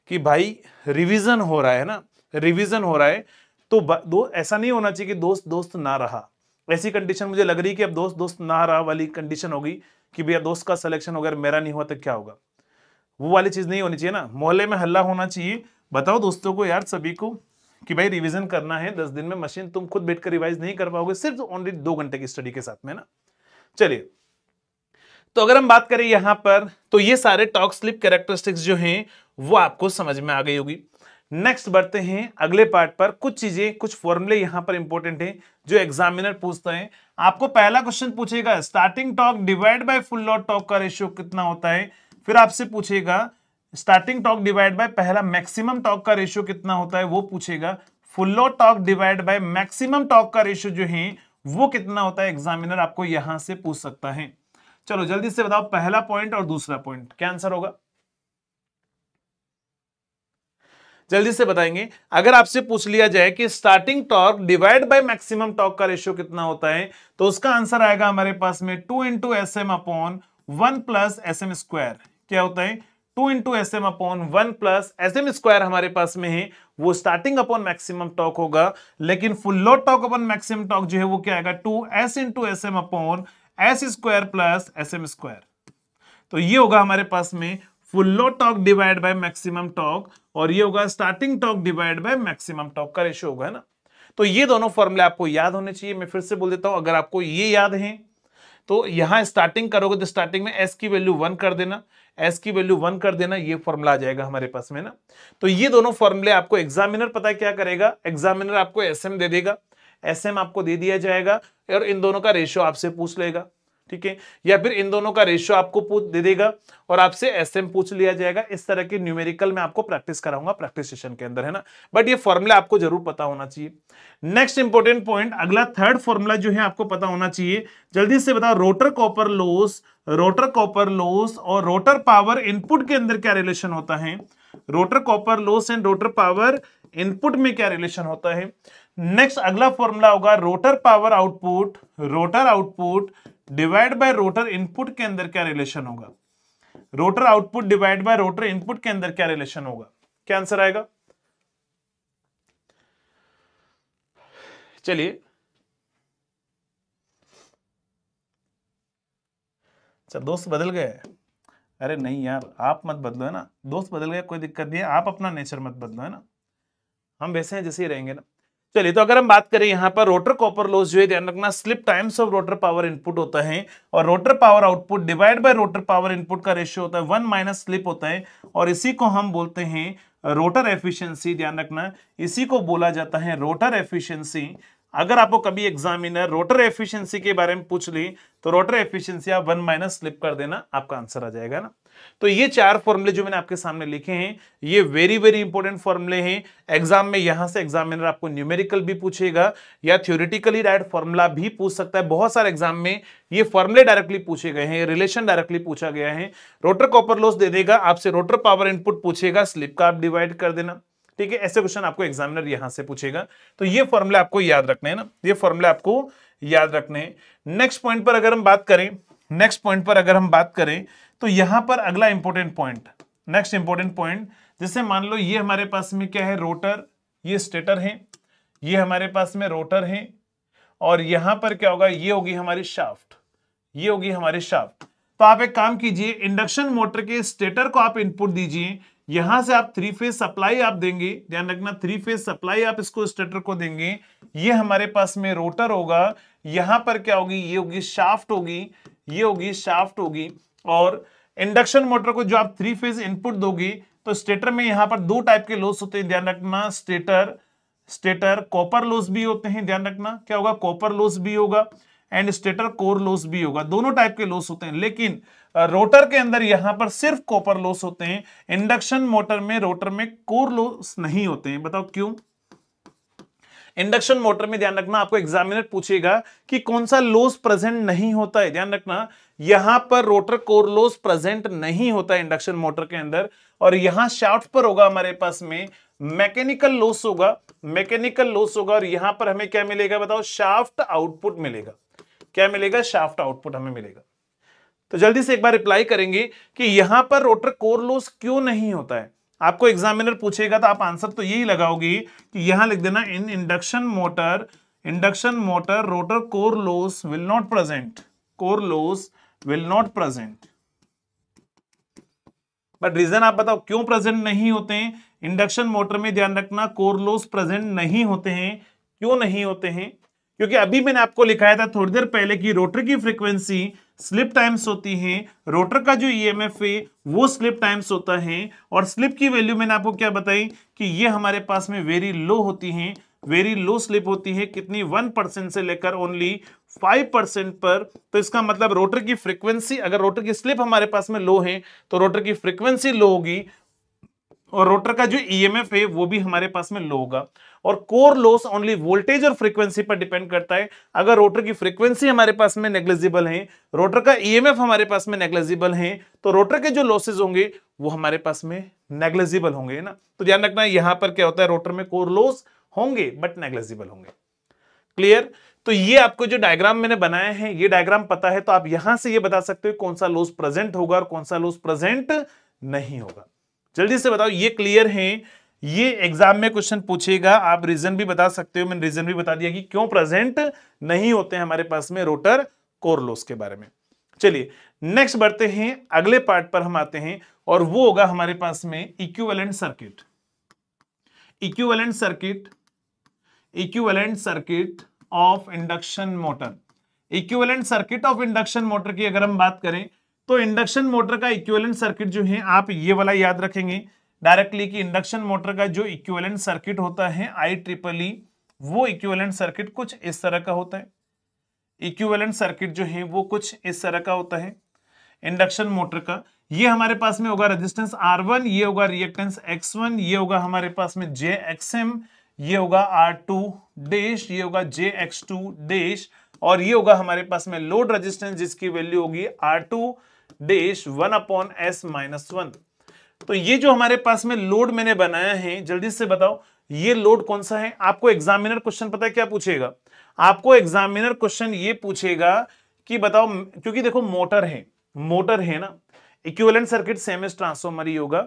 Speaker 1: कि भाई रिविज़न हो रहा है ना रिविज़न हो रहा है तो दो ऐसा नहीं होना चाहिए कि दोस्त दोस्त ना रहा ऐसी कंडीशन मुझे लग रही कि अब दोस्त दोस्त ना रहा वाली कंडीशन होगी कि भैया दोस्त का सिलेक्शन हो गया मेरा नहीं हुआ तो क्या होगा वो वाली चीज़ नहीं होनी चाहिए ना मोहल्ले में हल्ला होना चाहिए बताओ दोस्तों को यार सभी को कि भाई रिवीजन करना है दस दिन में मशीन तुम खुद बैठ कर रिवाइज नहीं कर पाओगे सिर्फ ओनली दो घंटे की स्टडी के साथ में ना चलिए तो अगर हम बात करें यहां पर तो ये सारे टॉक स्लिप कैरेक्टरिस्टिक्स जो हैं वो आपको समझ में आ गई होगी नेक्स्ट बढ़ते हैं अगले पार्ट पर कुछ चीजें कुछ फॉर्मूले यहां पर इंपॉर्टेंट हैं जो एग्जामिनर पूछता है आपको पहला क्वेश्चन पूछेगा starting torque divide by full load torque का रेशियो कितना होता है फिर आपसे पूछेगा स्टार्टिंग टॉक डिवाइड बाय पहला मैक्सिमम टॉक का रेशियो कितना होता है वो पूछेगा full load torque divide by maximum torque का रेशियो जो है वो कितना होता है एग्जामिनर आपको यहां से पूछ सकता है चलो जल्दी से बताओ पहला पॉइंट और दूसरा पॉइंट क्या आंसर होगा जल्दी से बताएंगे अगर आपसे पूछ लिया जाए कि starting torque divide by maximum torque का रेशियो कितना होता है तो उसका आंसर आएगा हमारे पास में two into S M upon one plus S M square क्या होता है two into S M upon one plus S M square हमारे पास में है वो स्टार्टिंग अपॉन मैक्सिमम टॉक होगा लेकिन full load torque upon maximum torque जो है वो क्या आएगा two S into S M upon S square plus S M square तो ये होगा हमारे पास में full load torque divide by maximum torque और ये होगा starting torque divide by maximum torque का रेशियो होगा ना तो ये दोनों फॉर्मूले आपको याद होने चाहिए मैं फिर से बोल देता हूं अगर आपको ये याद है तो यहां स्टार्टिंग करोगे तो स्टार्टिंग में एस की वैल्यू वन कर देना एस की वैल्यू वन कर देना ये फॉर्मूला आ जाएगा हमारे पास में ना तो ये दोनों फॉर्मूले आपको एग्जामिनर पता क्या करेगा एग्जामिनर आपको एस दे देगा एस आपको दे दिया जाएगा और इन दोनों का रेशियो आपसे पूछ लेगा ठीक है या फिर इन दोनों का रेशियो आपको दे देगा और आपसे एसएम पूछ लिया जाएगा इस तरह के न्यूमेरिकल में आपको प्रैक्टिस कराऊंगा प्रैक्टिस सेशन के अंदर है ना बट ये फॉर्मूला आपको जरूर पता होना चाहिए नेक्स्ट इंपॉर्टेंट पॉइंट अगला थर्ड फॉर्मूला जो है आपको पता होना चाहिए जल्दी से बताओ rotor copper loss rotor copper loss और रोटर पावर इनपुट के अंदर क्या रिलेशन होता है rotor copper loss and rotor power input में क्या रिलेशन होता है नेक्स्ट अगला फॉर्मूला होगा rotor power output rotor output divide by rotor input के अंदर क्या रिलेशन होगा rotor output divide by rotor input के अंदर क्या रिलेशन होगा क्या आंसर आएगा चलिए अच्छा दोस्त बदल गए अरे नहीं यार आप मत बदलो है ना दोस्त बदल गया कोई दिक्कत नहीं है आप अपना नेचर मत बदलो है ना हम वैसे हैं जैसे ही रहेंगे ना चलिए तो अगर हम बात करें यहाँ पर रोटर कॉपर लॉस जो है ध्यान रखना slip times of rotor power input होता है और rotor power output divide by rotor power input का रेशियो होता है वन माइनस स्लिप होता है और इसी को हम बोलते हैं रोटर एफिशिएंसी ध्यान रखना इसी को बोला जाता है रोटर एफिशियंसी अगर आपको कभी एग्जामिनर रोटर एफिशियंसी के बारे में पूछ ली तो रोटर एफिशियंसी आप वन माइनस स्लिप कर देना आपका आंसर आ जाएगा ना तो ये चार फॉर्मूले जो मैंने आपके सामने लिखे हैं ये वेरी वेरी इंपॉर्टेंट फॉर्मूले हैं एग्जाम में यहां से एग्जामिनर आपको न्यूमेरिकल भी पूछेगा या थ्योरिटिकली डायरेक्ट फॉर्मूला भी पूछ सकता है बहुत सारे एग्जाम में ये फॉर्मुले डायरेक्टली पूछे गए हैं रिलेशन डायरेक्टली पूछा गया है रोटर कॉपर लॉस दे देगा आपसे रोटर पावर इनपुट पूछेगा स्लिप का आप डिवाइड कर देना ठीक है ऐसे क्वेश्चन आपको एग्जामिनर यहां से पूछेगा तो ये फॉर्मुले आपको याद रखने हैं ना ये फॉर्मुले आपको याद रखने हैं नेक्स्ट पॉइंट पर अगर हम बात करें नेक्स्ट पॉइंट पर अगर हम बात करें तो यहां पर अगला important point next important point जैसे मान लो ये हमारे पास में क्या है रोटर ये स्टेटर है ये हमारे पास में रोटर है और यहां पर क्या होगा ये होगी हमारी शाफ्ट ये होगी हमारी शाफ्ट तो आप एक काम कीजिए इंडक्शन मोटर के स्टेटर को आप इनपुट दीजिए यहां से आप थ्री फेज सप्लाई आप देंगे ध्यान रखना थ्री फेज सप्लाई आप इसको स्टेटर को देंगे ये हमारे पास में रोटर होगा यहां पर क्या होगी ये होगी शाफ्ट होगी ये होगी शाफ्ट होगी और इंडक्शन मोटर को जो आप थ्री फेज इनपुट दोगे तो स्टेटर में यहां पर दो टाइप के लोस होते हैं ध्यान रखना स्टेटर स्टेटर कॉपर लोस भी होते हैं ध्यान रखना क्या होगा कॉपर लोस भी होगा एंड स्टेटर कोर लोस भी होगा दोनों टाइप के लोस होते हैं लेकिन रोटर के अंदर यहाँ पर सिर्फ कॉपर लोस होते हैं इंडक्शन मोटर में रोटर में कोर लोस नहीं होते हैं बताओ क्यों इंडक्शन मोटर में ध्यान रखना आपको एग्जामिनर पूछेगा कि कौन सा लोस प्रेजेंट नहीं होता है ध्यान रखना यहां पर रोटर कोरलोस प्रेजेंट नहीं होता इंडक्शन मोटर के अंदर और यहां शाफ्ट पर होगा हमारे पास में मैकेनिकल लॉस होगा मैकेनिकल लॉस होगा और यहां पर हमें क्या मिलेगा बताओ शाफ्ट आउटपुट मिलेगा क्या मिलेगा शाफ्ट आउटपुट हमें मिलेगा तो जल्दी से एक बार रिप्लाई करेंगे कि यहां पर रोटर कोर लॉस क्यों नहीं होता है आपको एग्जामिनर पूछेगा तो आप आंसर तो यही लगाओगे कि यहां लिख देना in induction motor induction motor rotor core loss will not present core loss will not present but reason आप बताओ क्यों प्रेजेंट नहीं होते हैं इंडक्शन मोटर में ध्यान रखना कोर लॉस प्रेजेंट नहीं होते हैं क्यों नहीं होते हैं क्योंकि अभी मैंने आपको लिखाया था थोड़ी देर पहले कि रोटर की फ्रीक्वेंसी स्लिप टाइम्स होती है रोटर का जो ईएमएफ e है वो स्लिप टाइम्स होता है और स्लिप की वैल्यू मैंने आपको क्या बताई कि ये हमारे पास में वेरी लो होती है वेरी लो स्लिप होती है कितनी वन परसेंट से लेकर ओनली फाइव परसेंट पर तो इसका मतलब रोटर की फ्रीक्वेंसी अगर रोटर की स्लिप हमारे पास में लो है तो रोटर की फ्रीक्वेंसी लो होगी और रोटर का जो ईएमएफ e है वो भी हमारे पास में लो होगा और कोर लॉस ओनली वोल्टेज और फ्रीक्वेंसी पर डिपेंड करता है अगर रोटर की फ्रीक्वेंसी हमारे पास में नेग्लेजिबल है रोटर का ईएमएफ e हमारे पास में नेग्लेजिबल है तो रोटर के जो लॉसेज होंगे वो हमारे पास में नेग्लेजिबल होंगे ना तो ध्यान रखना यहां पर क्या होता है रोटर में कोर लॉस होंगे बट नेग्लेजिबल होंगे क्लियर तो ये आपको जो डायग्राम मैंने बनाया है ये डायग्राम पता है तो आप यहां से ये बता सकते हो कौन सा लॉस प्रेजेंट होगा और कौन सा लॉस प्रेजेंट नहीं होगा जल्दी से बताओ ये क्लियर है ये एग्जाम में क्वेश्चन पूछेगा आप रीजन भी बता सकते हो मैंने रीजन भी बता दिया कि क्यों प्रेजेंट नहीं होते हैं हमारे पास में रोटर कोर लोस के बारे में चलिए नेक्स्ट बढ़ते हैं अगले पार्ट पर हम आते हैं और वो होगा हमारे पास में equivalent circuit equivalent circuit equivalent circuit of induction motor equivalent circuit of induction motor की अगर हम बात करें तो इंडक्शन मोटर का इक्विवेलेंट सर्किट जो है आप ये वाला याद रखेंगे डायरेक्टली कि इंडक्शन मोटर का जो इक्विवेलेंट सर्किट होता है आई ट्रिपल ई वो इक्विवेलेंट सर्किट कुछ इस तरह का होता है इक्विवेलेंट सर्किट जो है वो कुछ इस तरह का होता है इंडक्शन मोटर का ये हमारे पास में होगा रेजिस्टेंस आर वन ये होगा रिएक्टेंस एक्स वन ये होगा हमारे पास में जे एक्स एम ये होगा आर टू डेश ये होगा जे एक्स टू डेश और ये होगा हमारे पास में लोड रेजिस्टेंस जिसकी वैल्यू होगी R two dash one upon S minus one तो ये जो हमारे पास में लोड मैंने बनाया है जल्दी से बताओ ये लोड कौन सा है आपको एग्जामिनर क्वेश्चन पता है क्या पूछेगा आपको एग्जामिनर क्वेश्चन ये पूछेगा कि बताओ क्योंकि देखो मोटर है मोटर है ना equivalent circuit same as transformer ही होगा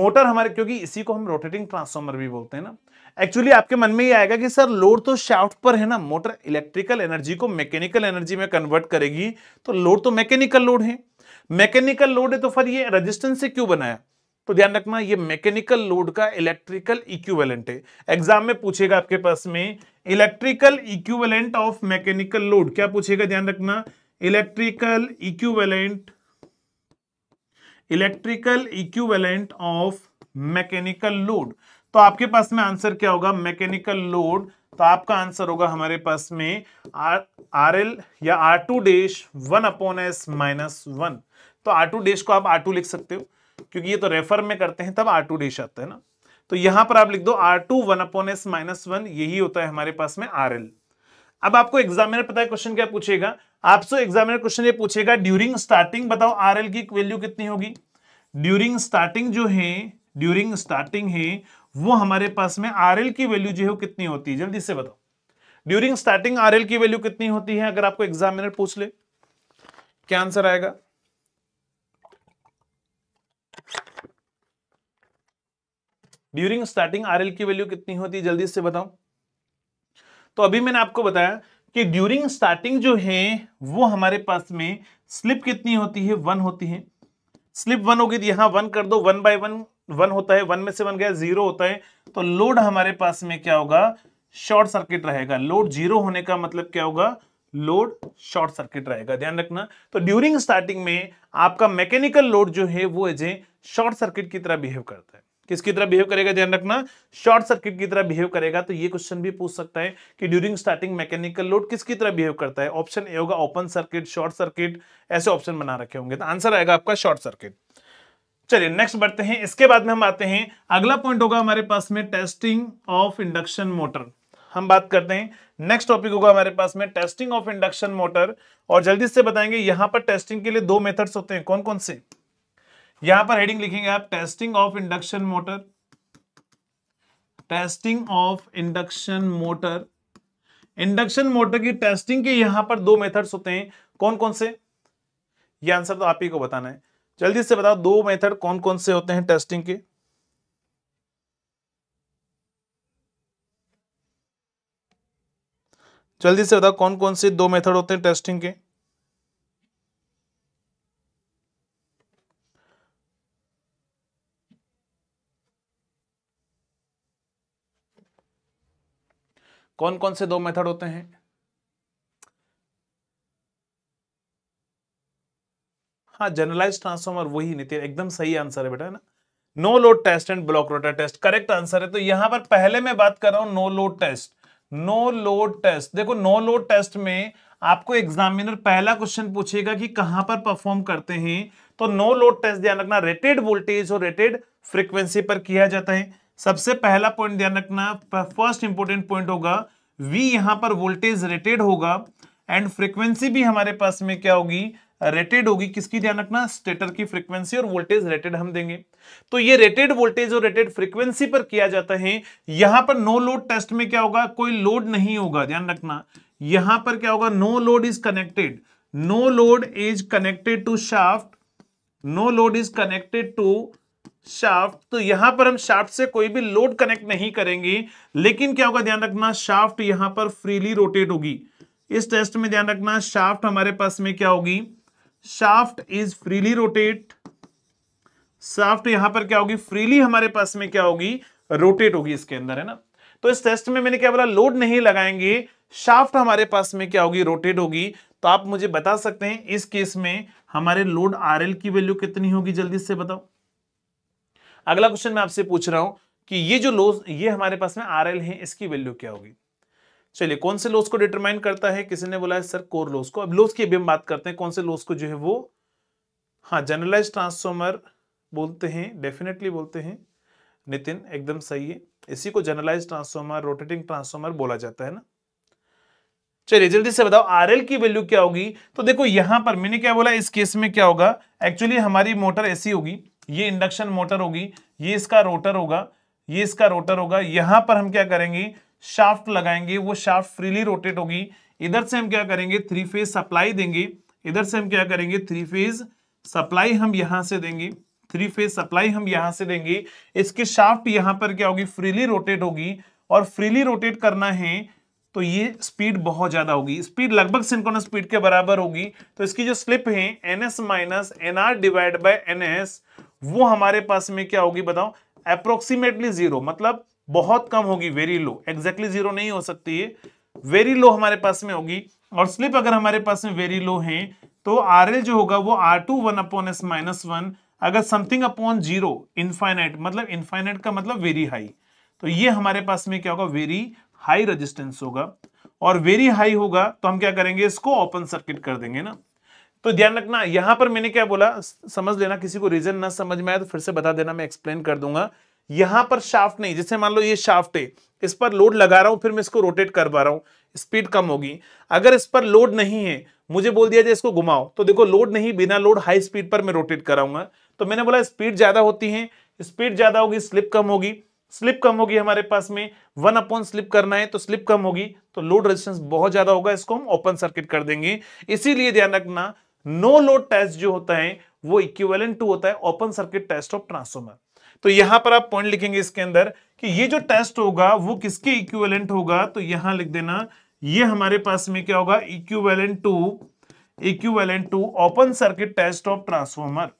Speaker 1: मोटर हमारे क्योंकि इसी को हम रोटेटिंग ट्रांसफॉर्मर भी बोलते हैं ना एक्चुअली आपके मन में ये आएगा कि सर लोड तो शाफ्ट पर है ना मोटर इलेक्ट्रिकल एनर्जी को मैकेनिकल एनर्जी में कन्वर्ट करेगी तो लोड तो मैकेनिकल लोड है मैकेनिकल लोड है तो फिर ये रजिस्टेंस से क्यों बनाया तो ध्यान रखना ये मैकेनिकल लोड का इलेक्ट्रिकल इक्विवेलेंट है एग्जाम में पूछेगा आपके पास में electrical equivalent of mechanical load क्या पूछेगा ध्यान रखना electrical equivalent electrical equivalent of mechanical load तो आपके पास में आंसर क्या होगा मैकेनिकल लोड तो आपका आंसर होगा हमारे पास में आर आर एल या R two dash one upon S minus one तो आर टू डेश को आप आर टू लिख सकते हो क्योंकि ये तो रेफर में करते हैं तब आर टू डेश आता है ना तो यहां पर आप लिख दो R two one upon S minus one यही होता है हमारे पास में आर एल अब आपको एग्जामिनर पता है क्वेश्चन क्या पूछेगा आपसे एग्जामिनर क्वेश्चन ये पूछेगा ड्यूरिंग स्टार्टिंग बताओ आर एल की वैल्यू कितनी होगी ड्यूरिंग स्टार्टिंग जो है ड्यूरिंग स्टार्टिंग है वो हमारे पास में आर की वैल्यू जो है कितनी होती है जल्दी से बताओ ड्यूरिंग स्टार्टिंग आर की वैल्यू कितनी होती है अगर आपको एग्जामिनर पूछ ले क्या आंसर आएगा ड्यूरिंग स्टार्टिंग आर की वैल्यू कितनी होती है जल्दी से बताओ तो अभी मैंने आपको बताया कि ड्यूरिंग स्टार्टिंग जो है वो हमारे पास में स्लिप कितनी होती है वन होती है स्लिप वन होगी तो यहां वन कर दो वन बाय वन वन होता है वन में से वन गया जीरो होता है तो लोड हमारे पास में क्या होगा शॉर्ट सर्किट रहेगा लोड जीरो होने का मतलब क्या होगा लोड शॉर्ट सर्किट रहेगा ध्यान रखना तो ड्यूरिंग स्टार्टिंग में आपका मैकेनिकल लोड जो है वो एज शॉर्ट सर्किट की तरह बिहेव करता है किसकी तरह बिहेव करेगा ध्यान रखना शॉर्ट सर्किट की तरह बिहेव करेगा तो ये क्वेश्चन भी पूछ सकता है कि ड्यूरिंग स्टार्टिंग मैकेनिकल लोड किसकी तरह बिहेव करता है ऑप्शन ए होगा ओपन सर्किट शॉर्ट सर्किट ऐसे ऑप्शन बना रखे होंगे तो आंसर आएगा आपका शॉर्ट सर्किट चलिए नेक्स्ट बढ़ते हैं इसके बाद में हम आते हैं अगला पॉइंट होगा हमारे पास में टेस्टिंग ऑफ इंडक्शन मोटर हम बात करते हैं नेक्स्ट टॉपिक होगा हमारे पास में टेस्टिंग ऑफ इंडक्शन मोटर और जल्दी से बताएंगे यहां पर टेस्टिंग के लिए दो मेथड्स होते हैं कौन कौन से यहां पर हेडिंग लिखेंगे आप testing of induction motor testing of induction motor induction motor की टेस्टिंग के यहां पर दो मेथड्स होते हैं कौन कौन से यह आंसर तो आप ही को बताना है जल्दी से बताओ दो मेथड कौन कौन से होते हैं टेस्टिंग के जल्दी से बताओ कौन कौन से दो मेथड होते हैं टेस्टिंग के कौन कौन से दो मेथड होते हैं हाँ जनरलाइज ट्रांसफॉर्मर वही नीति एकदम सही आंसर है बेटा है ना no load test and block rotor test correct answer है तो यहां पर पहले मैं बात कर रहा हूं no load test no load test देखो नो लोड टेस्ट में आपको एग्जामिनर पहला क्वेश्चन पूछेगा कि कहां पर परफॉर्म करते हैं तो नो लोड टेस्ट ध्यान रखना रेटेड वोल्टेज और रेटेड फ्रीक्वेंसी पर किया जाता है सबसे पहला पॉइंट ध्यान रखना फर्स्ट इंपोर्टेंट पॉइंट होगा वी यहां पर वोल्टेज रेटेड होगा एंड फ्रीक्वेंसी भी हमारे पास में क्या होगी रेटेड होगी किसकी ध्यान रखना स्टेटर की फ्रीक्वेंसी और वोल्टेज रेटेड हम देंगे तो ये रेटेड वोल्टेज और रेटेड फ्रीक्वेंसी पर किया जाता है यहां पर नो लोड टेस्ट में क्या होगा कोई लोड नहीं होगा ध्यान रखना यहां पर क्या होगा no load is connected no load is connected to shaft no load is connected to shaft तो यहां पर हम शाफ्ट से कोई भी लोड कनेक्ट नहीं करेंगे लेकिन क्या होगा ध्यान रखना शाफ्ट यहां पर फ्रीली रोटेट होगी इस टेस्ट में ध्यान रखना शाफ्ट हमारे पास में क्या होगी shaft is freely rotate shaft यहां पर क्या होगी फ्रीली हमारे पास में क्या होगी रोटेट होगी इसके अंदर है ना तो इस टेस्ट में मैंने क्या बोला लोड नहीं लगाएंगे शाफ्ट हमारे पास में क्या होगी रोटेट होगी तो आप मुझे बता सकते हैं इस केस में हमारे लोड आर की वैल्यू कितनी होगी जल्दी से बताओ अगला क्वेश्चन मैं आपसे पूछ रहा हूं कि ये जो लोड ये हमारे पास में आरएल है इसकी वैल्यू क्या होगी चलिए कौन से लॉस को डिटरमाइन करता है किसी ने बोला है सर कोर लॉस को अब लॉस की अभी हम बात करते हैं कौन से लॉस को जो है वो हाँ जनरलाइज ट्रांसफॉर्मर बोलते हैं डेफिनेटली बोलते हैं नितिन एकदम सही है इसी को जनरलाइज ट्रांसफॉर्मर रोटेटिंग ट्रांसफॉर्मर बोला जाता है ना चलिए जल्दी से बताओ आर की वैल्यू क्या होगी तो देखो यहां पर मैंने क्या बोला इस केस में क्या होगा एक्चुअली हमारी मोटर ऐसी होगी ये इंडक्शन मोटर होगी ये इसका रोटर होगा ये इसका रोटर होगा यहां पर हम क्या करेंगे शाफ्ट लगाएंगे वो शाफ्ट फ्रीली रोटेट होगी इधर से हम क्या करेंगे थ्री फेज सप्लाई देंगे इधर से हम क्या करेंगे थ्री फेज सप्लाई हम यहाँ से देंगे थ्री फेज सप्लाई हम यहां से देंगे इसकी शाफ्ट यहाँ पर क्या होगी फ्रीली रोटेट होगी और फ्रीली रोटेट करना है तो ये स्पीड बहुत ज़्यादा होगी स्पीड लगभग सिंकोनस स्पीड के बराबर होगी तो इसकी जो स्लिप है N S minus N R divide by N S वो हमारे पास में क्या होगी बताओ अप्रोक्सीमेटली जीरो मतलब बहुत कम होगी वेरी लो एग्जैक्टली जीरो नहीं हो सकती है वेरी लो हमारे पास में होगी और स्लिप अगर हमारे पास में वेरी लो है तो आर जो होगा वो R two one upon S minus one अगर समथिंग अपॉन जीरो इनफाइनाइट मतलब इनफाइनाइट का मतलब वेरी हाई तो ये हमारे पास में क्या होगा वेरी हाई रेजिस्टेंस होगा और वेरी हाई होगा तो हम क्या करेंगे इसको ओपन सर्किट कर देंगे ना तो ध्यान रखना यहां पर मैंने क्या बोला समझ लेना किसी को रीजन ना समझ में आया तो फिर से बता देना मैं एक्सप्लेन कर दूंगा यहां पर शाफ्ट नहीं जैसे मान लो ये शाफ्ट है इस पर लोड लगा रहा हूं फिर मैं इसको रोटेट कर पा रहा हूं स्पीड कम होगी अगर इस पर लोड नहीं है मुझे बोल दिया जाए इसको घुमाओ तो देखो लोड नहीं बिना लोड हाई स्पीड पर मैं रोटेट कराऊंगा तो मैंने बोला स्पीड ज्यादा होती है स्पीड ज्यादा होगी स्लिप कम होगी स्लिप कम होगी हमारे पास में वन अपॉन स्लिप करना है तो स्लिप कम होगी तो लोड रेजिस्टेंस बहुत ज्यादा होगा इसको हम ओपन सर्किट कर देंगे इसीलिए ध्यान रखना नो लोड टेस्ट जो होता है वो इक्विवेलेंट टू होता है open circuit test of transformer तो यहां पर आप पॉइंट लिखेंगे इसके अंदर कि ये जो टेस्ट होगा वो किसके इक्विवेलेंट होगा तो यहां लिख देना ये हमारे पास में क्या होगा equivalent to equivalent to open circuit test of transformer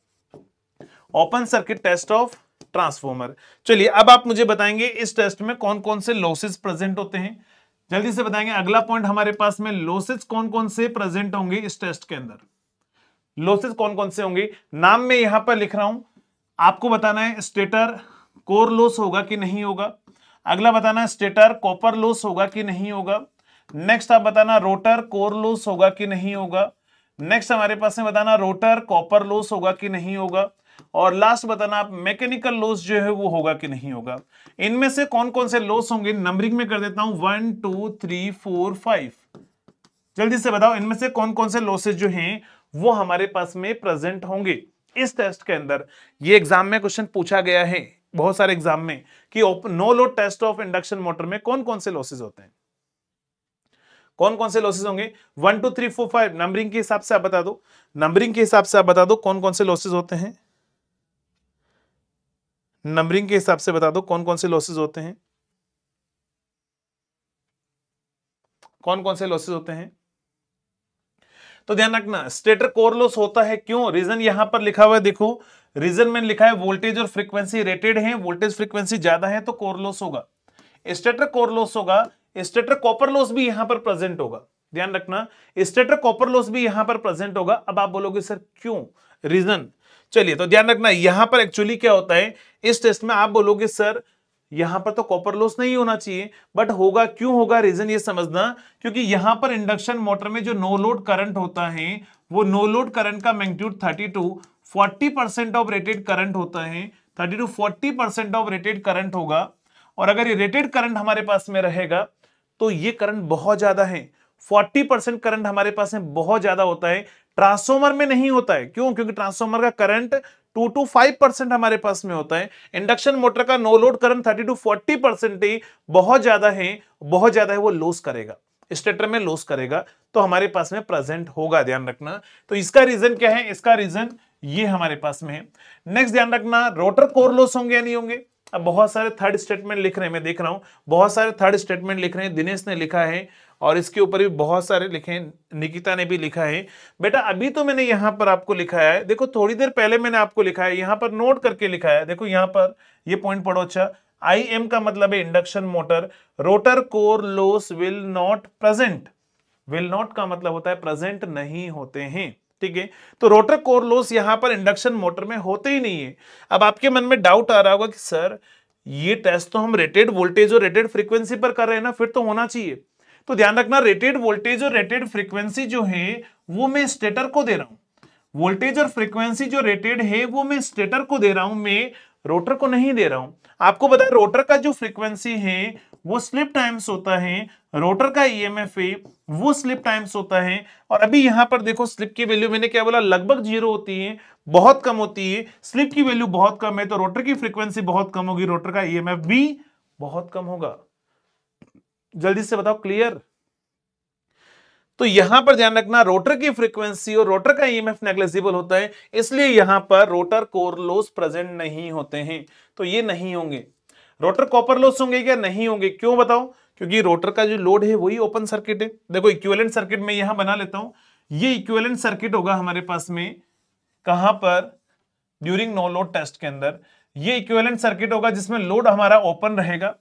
Speaker 1: open circuit test of transformer चलिए अब आप मुझे बताएंगे इस टेस्ट में कौन कौन से लॉसेस प्रेजेंट होते हैं जल्दी से बताएंगे अगला पॉइंट हमारे पास में लॉसेस कौन कौन से प्रेजेंट होंगे इस टेस्ट के अंदर लॉसेस कौन कौन से होंगे नाम में यहां पर लिख रहा हूं आपको बताना है स्टेटर कोर लॉस होगा कि नहीं होगा अगला बताना है स्टेटर कॉपर लॉस होगा कि नहीं होगा नेक्स्ट आप बताना रोटर कोर लॉस होगा कि नहीं होगा नेक्स्ट हमारे पास में बताना रोटर कॉपर लॉस होगा कि नहीं होगा और लास्ट बताना आप मैकेनिकल लॉस जो है वो होगा कि नहीं होगा इनमें से कौन कौन से लॉस होंगे नंबरिंग में कर देता हूं one two three four five जल्दी से बताओ इनमें से कौन कौन से लॉसेज जो हैं वो हमारे पास में प्रेजेंट होंगे इस टेस्ट के अंदर ये एग्जाम में क्वेश्चन पूछा गया है बहुत सारे एग्जाम में कि no load test of induction motor में कौन कौन से लॉसेज होते हैं कौन कौन से लॉसेज होंगे one two three four five numbering के हिसाब से आप बता दो नंबरिंग के हिसाब से आप बता दो कौन कौन से लॉसेज होते हैं नंबरिंग के हिसाब से बता दो कौन कौन से लॉसेज होते हैं कौन कौन से लॉसेज होते हैं तो ध्यान रखना स्टेटर कोर लॉस होता है क्यों रीजन यहां पर लिखा हुआ है देखो रीजन में लिखा है वोल्टेज और फ्रीक्वेंसी रेटेड है वोल्टेज फ्रीक्वेंसी ज्यादा है तो कोर लॉस होगा स्टेटर कोर लॉस होगा स्टेटर कॉपर लॉस भी यहां पर प्रेजेंट होगा ध्यान रखना स्टेटर कॉपर लॉस भी यहां पर प्रेजेंट होगा अब आप बोलोगे सर क्यों रीजन चलिए तो ध्यान रखना यहां पर एक्चुअली क्या होता है इस टेस्ट में आप बोलोगे सर यहां पर तो कॉपर लॉस नहीं होना चाहिए बट होगा क्यों होगा रीजन ये समझना क्योंकि यहां पर इंडक्शन मोटर में जो नो लोड करंट होता है वो नो लोड करंट का magnitude 32 40 percent of rated current होता है 30 to 40 percent of rated current होगा और अगर ये रेटेड करंट हमारे पास में रहेगा तो ये करंट बहुत ज्यादा है फोर्टी परसेंट करंट हमारे पास में बहुत ज्यादा होता है ट्रांसफॉर्मर में नहीं होता है क्यों क्योंकि ट्रांसफॉर्मर का current two to five percent हमारे पास में होता है इंडक्शन मोटर का no load current thirty to forty percent ही बहुत ज्यादा है बहुत ज्यादा है वो लॉस करेगा स्टेटर में लॉस करेगा तो हमारे पास में प्रेजेंट होगा ध्यान रखना तो इसका रीजन क्या है इसका रीजन ये हमारे पास में है नेक्स्ट ध्यान रखना रोटर कोर लॉस होंगे या नहीं होंगे अब बहुत सारे थर्ड स्टेटमेंट लिख रहे हैं मैं देख रहा हूं बहुत सारे थर्ड स्टेटमेंट लिख रहे हैं दिनेश ने लिखा है और इसके ऊपर भी बहुत सारे लिखे हैं निकिता ने भी लिखा है बेटा अभी तो मैंने यहाँ पर आपको लिखा है देखो थोड़ी देर पहले मैंने आपको लिखा है यहाँ पर नोट करके लिखा है देखो यहाँ पर ये पॉइंट पढ़ो अच्छा आई एम का मतलब है induction motor rotor core loss will not present will not का मतलब होता है प्रेजेंट नहीं होते हैं ठीक है तो रोटर कोर लोस यहां पर इंडक्शन मोटर में होते ही नहीं है अब आपके मन में डाउट आ रहा होगा कि सर ये टेस्ट तो हम रेटेड वोल्टेज और रेटेड फ्रीक्वेंसी पर कर रहे हैं ना फिर तो होना चाहिए तो ध्यान रखना रेटेड वोल्टेज और रेटेड फ्रीक्वेंसी जो है वो मैं स्टेटर को दे रहा हूँ वोल्टेज और फ्रीक्वेंसी जो रेटेड है वो मैं स्टेटर को दे रहा हूँ मैं रोटर को नहीं दे रहा हूँ आपको बता रोटर का जो फ्रीक्वेंसी है वो स्लिप टाइम्स होता है रोटर का ईएमएफ है वो स्लिप टाइम्स होता है और अभी यहाँ पर देखो स्लिप की वैल्यू मैंने क्या बोला लगभग जीरो होती है बहुत कम होती है स्लिप की वैल्यू बहुत कम है तो रोटर की फ्रीक्वेंसी बहुत कम होगी रोटर का ईएमएफ भी बहुत कम होगा जल्दी से बताओ क्लियर तो यहां पर ध्यान रखना रोटर की फ्रीक्वेंसी और रोटर का ईएमएफ नेग्लेजिबल होता है इसलिए यहां पर रोटर कोर प्रेजेंट नहीं होते हैं तो ये नहीं होंगे रोटर कॉपर लॉस होंगे क्या नहीं होंगे क्यों बताओ क्योंकि रोटर का जो लोड है वही ओपन सर्किट है देखो इक्वेलेंट सर्किट में यहां बना लेता हूं ये इक्वेलेंट सर्किट होगा हमारे पास में कहां पर ड्यूरिंग नो लोड टेस्ट के अंदर ये इक्वेलेंट सर्किट होगा जिसमें लोड हमारा ओपन रहेगा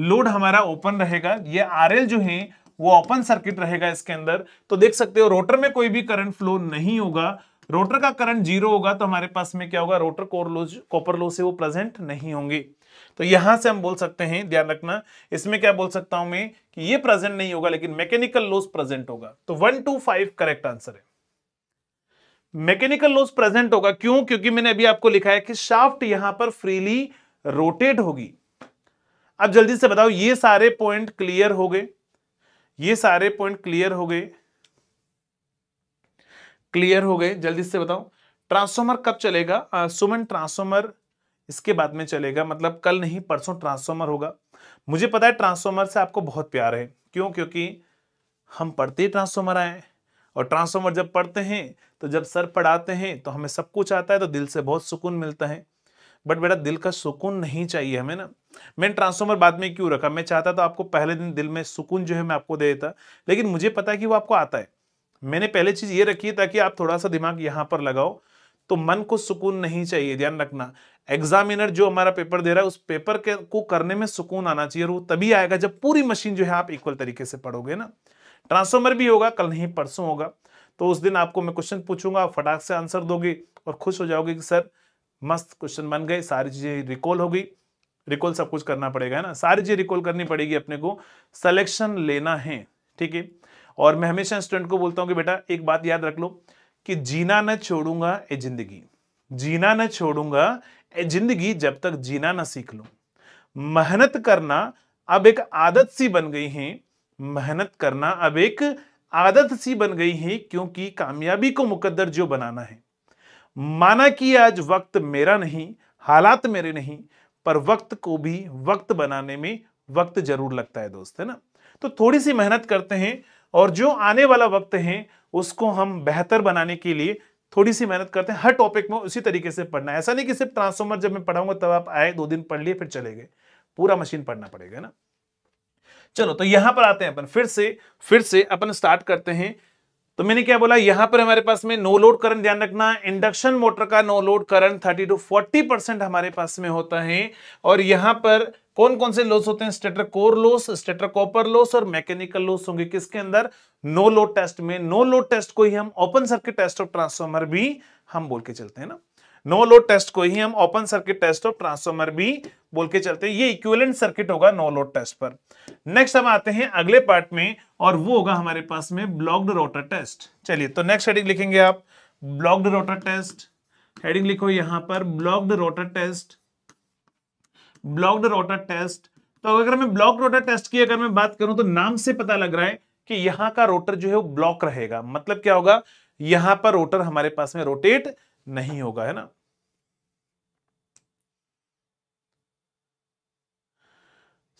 Speaker 1: लोड हमारा ओपन रहेगा ये आरएल जो है वो ओपन सर्किट रहेगा इसके अंदर तो देख सकते हो रोटर में कोई भी करंट फ्लो नहीं होगा रोटर का करंट जीरो होगा तो हमारे पास में क्या होगा rotor core loss copper loss से वो प्रेजेंट नहीं होंगे तो यहां से हम बोल सकते हैं ध्यान रखना इसमें क्या बोल सकता हूं मैं कि ये प्रेजेंट नहीं होगा लेकिन मैकेनिकल लोज प्रेजेंट होगा तो one two five correct answer है मैकेनिकल लोज प्रेजेंट होगा क्यों क्योंकि मैंने अभी आपको लिखा है कि शाफ्ट यहां पर फ्रीली रोटेट होगी अब जल्दी से बताओ ये सारे पॉइंट क्लियर हो गए ये सारे पॉइंट क्लियर हो गए क्लियर हो गए जल्दी से बताओ ट्रांसफॉर्मर कब चलेगा आ, सुमन ट्रांसफॉर्मर इसके बाद में चलेगा मतलब कल नहीं परसों ट्रांसफॉर्मर होगा मुझे पता है ट्रांसफॉर्मर से आपको बहुत प्यार है क्यों क्योंकि हम पढ़ते ही ट्रांसफॉर्मर आए और ट्रांसफॉर्मर जब पढ़ते हैं तो जब सर पढ़ाते हैं तो हमें सब कुछ आता है तो दिल से बहुत सुकून मिलता है बट बेटा दिल का सुकून नहीं चाहिए हमें ना मैंने ट्रांसफॉर्मर बाद में क्यों रखा मैं चाहता था आपको पहले दिन दिल में सुकून जो है मैं आपको दे देता लेकिन मुझे पता है कि वो आपको आता है मैंने पहले चीज़ ये रखी है ताकि आप थोड़ा सा दिमाग यहाँ पर लगाओ तो मन को सुकून नहीं चाहिए ध्यान रखना एग्जामिनर जो हमारा पेपर दे रहा है उस पेपर के को करने में सुकून आना चाहिए और वो तभी आएगा जब पूरी मशीन जो है आप इक्वल तरीके से पढ़ोगे ना ट्रांसफॉर्मर भी होगा कल नहीं परसों होगा तो उस दिन आपको मैं क्वेश्चन पूछूंगा फटाक से आंसर दोगे और खुश हो जाओगे कि सर मस्त क्वेश्चन बन गए सारी चीजें रिकॉल होगी रिकॉल सब कुछ करना पड़ेगा है ना सारी चीजें रिकॉल करनी पड़ेगी अपने को सिलेक्शन लेना है ठीक है और मैं हमेशा स्टूडेंट को बोलता हूँ कि बेटा एक बात याद रख लो कि जीना न छोड़ूंगा ए जिंदगी जीना न छोड़ूंगा ए जिंदगी जब तक जीना ना सीख लो मेहनत करना अब एक आदत सी बन गई है मेहनत करना अब एक आदत सी बन गई है क्योंकि कामयाबी को मुकद्दर जो बनाना है माना कि आज वक्त मेरा नहीं हालात मेरे नहीं पर वक्त को भी वक्त बनाने में वक्त जरूर लगता है दोस्त है ना तो थोड़ी सी मेहनत करते हैं और जो आने वाला वक्त है उसको हम बेहतर बनाने के लिए थोड़ी सी मेहनत करते हैं हर टॉपिक में उसी तरीके से पढ़ना है ऐसा नहीं कि सिर्फ ट्रांसफॉर्मर जब मैं पढ़ाऊंगा तब आप आए दो दिन पढ़ लिए फिर चले गए पूरा मशीन पढ़ना पड़ेगा ना चलो तो यहां पर आते हैं अपन फिर से फिर से अपन स्टार्ट करते हैं तो मैंने क्या बोला यहां पर हमारे पास में नो लोड करंट ध्यान रखना इंडक्शन मोटर का no load current thirty to forty percent हमारे पास में होता है और यहां पर कौन कौन से लॉस होते हैं stator core loss stator copper loss और मैकेनिकल लॉस होंगे किसके अंदर नो लोड टेस्ट में नो लोड टेस्ट को ही हम open circuit test of transformer भी हम बोल के चलते हैं ना नो लोड टेस्ट को ही हम open circuit test of transformer भी बोल के चलते हैं ये इक्विवेलेंट सर्किट होगा नो लोड टेस्ट पर नेक्स्ट हम आते हैं अगले पार्ट में और वो होगा हमारे पास में ब्लॉक्ड रोटर टेस्ट चलिए तो नेक्स्ट हेडिंग लिखेंगे आप ब्लॉक्ड रोटर टेस्ट हेडिंग लिखो यहां पर blocked rotor test blocked rotor test तो अगर मैं ब्लॉक रोटर टेस्ट की अगर मैं बात करूं तो नाम से पता लग रहा है कि यहां का रोटर जो है वो ब्लॉक रहेगा मतलब क्या होगा यहां पर रोटर हमारे पास में रोटेट नहीं होगा है ना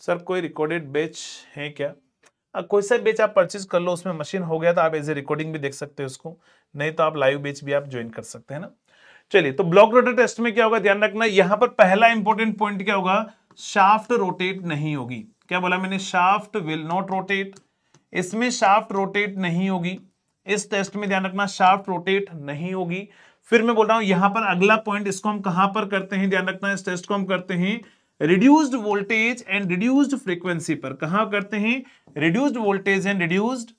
Speaker 1: सर कोई रिकॉर्डेड बेच है क्या आ, हाँ, कोई सा बेच आप परचेज कर लो उसमें मशीन हो गया तो आप एज ए रिकॉर्डिंग भी देख सकते हैं उसको नहीं तो आप लाइव बेच भी आप ज्वाइन कर सकते हैं ना चलिए तो ब्लॉक रोटर टेस्ट में क्या होगा ध्यान रखना यहां पर पहला इंपॉर्टेंट पॉइंट क्या होगा शाफ्ट रोटेट नहीं होगी क्या बोला मैंने शाफ्ट विल नॉट रोटेट इसमें शाफ्ट रोटेट नहीं होगी इस टेस्ट में ध्यान रखना शाफ्ट रोटेट नहीं होगी फिर मैं बोल रहा हूं यहां पर अगला पॉइंट इसको हम कहां पर करते हैं ध्यान रखना इस टेस्ट को हम करते हैं reduced voltage and reduced frequency पर कहा करते हैं reduced voltage and reduced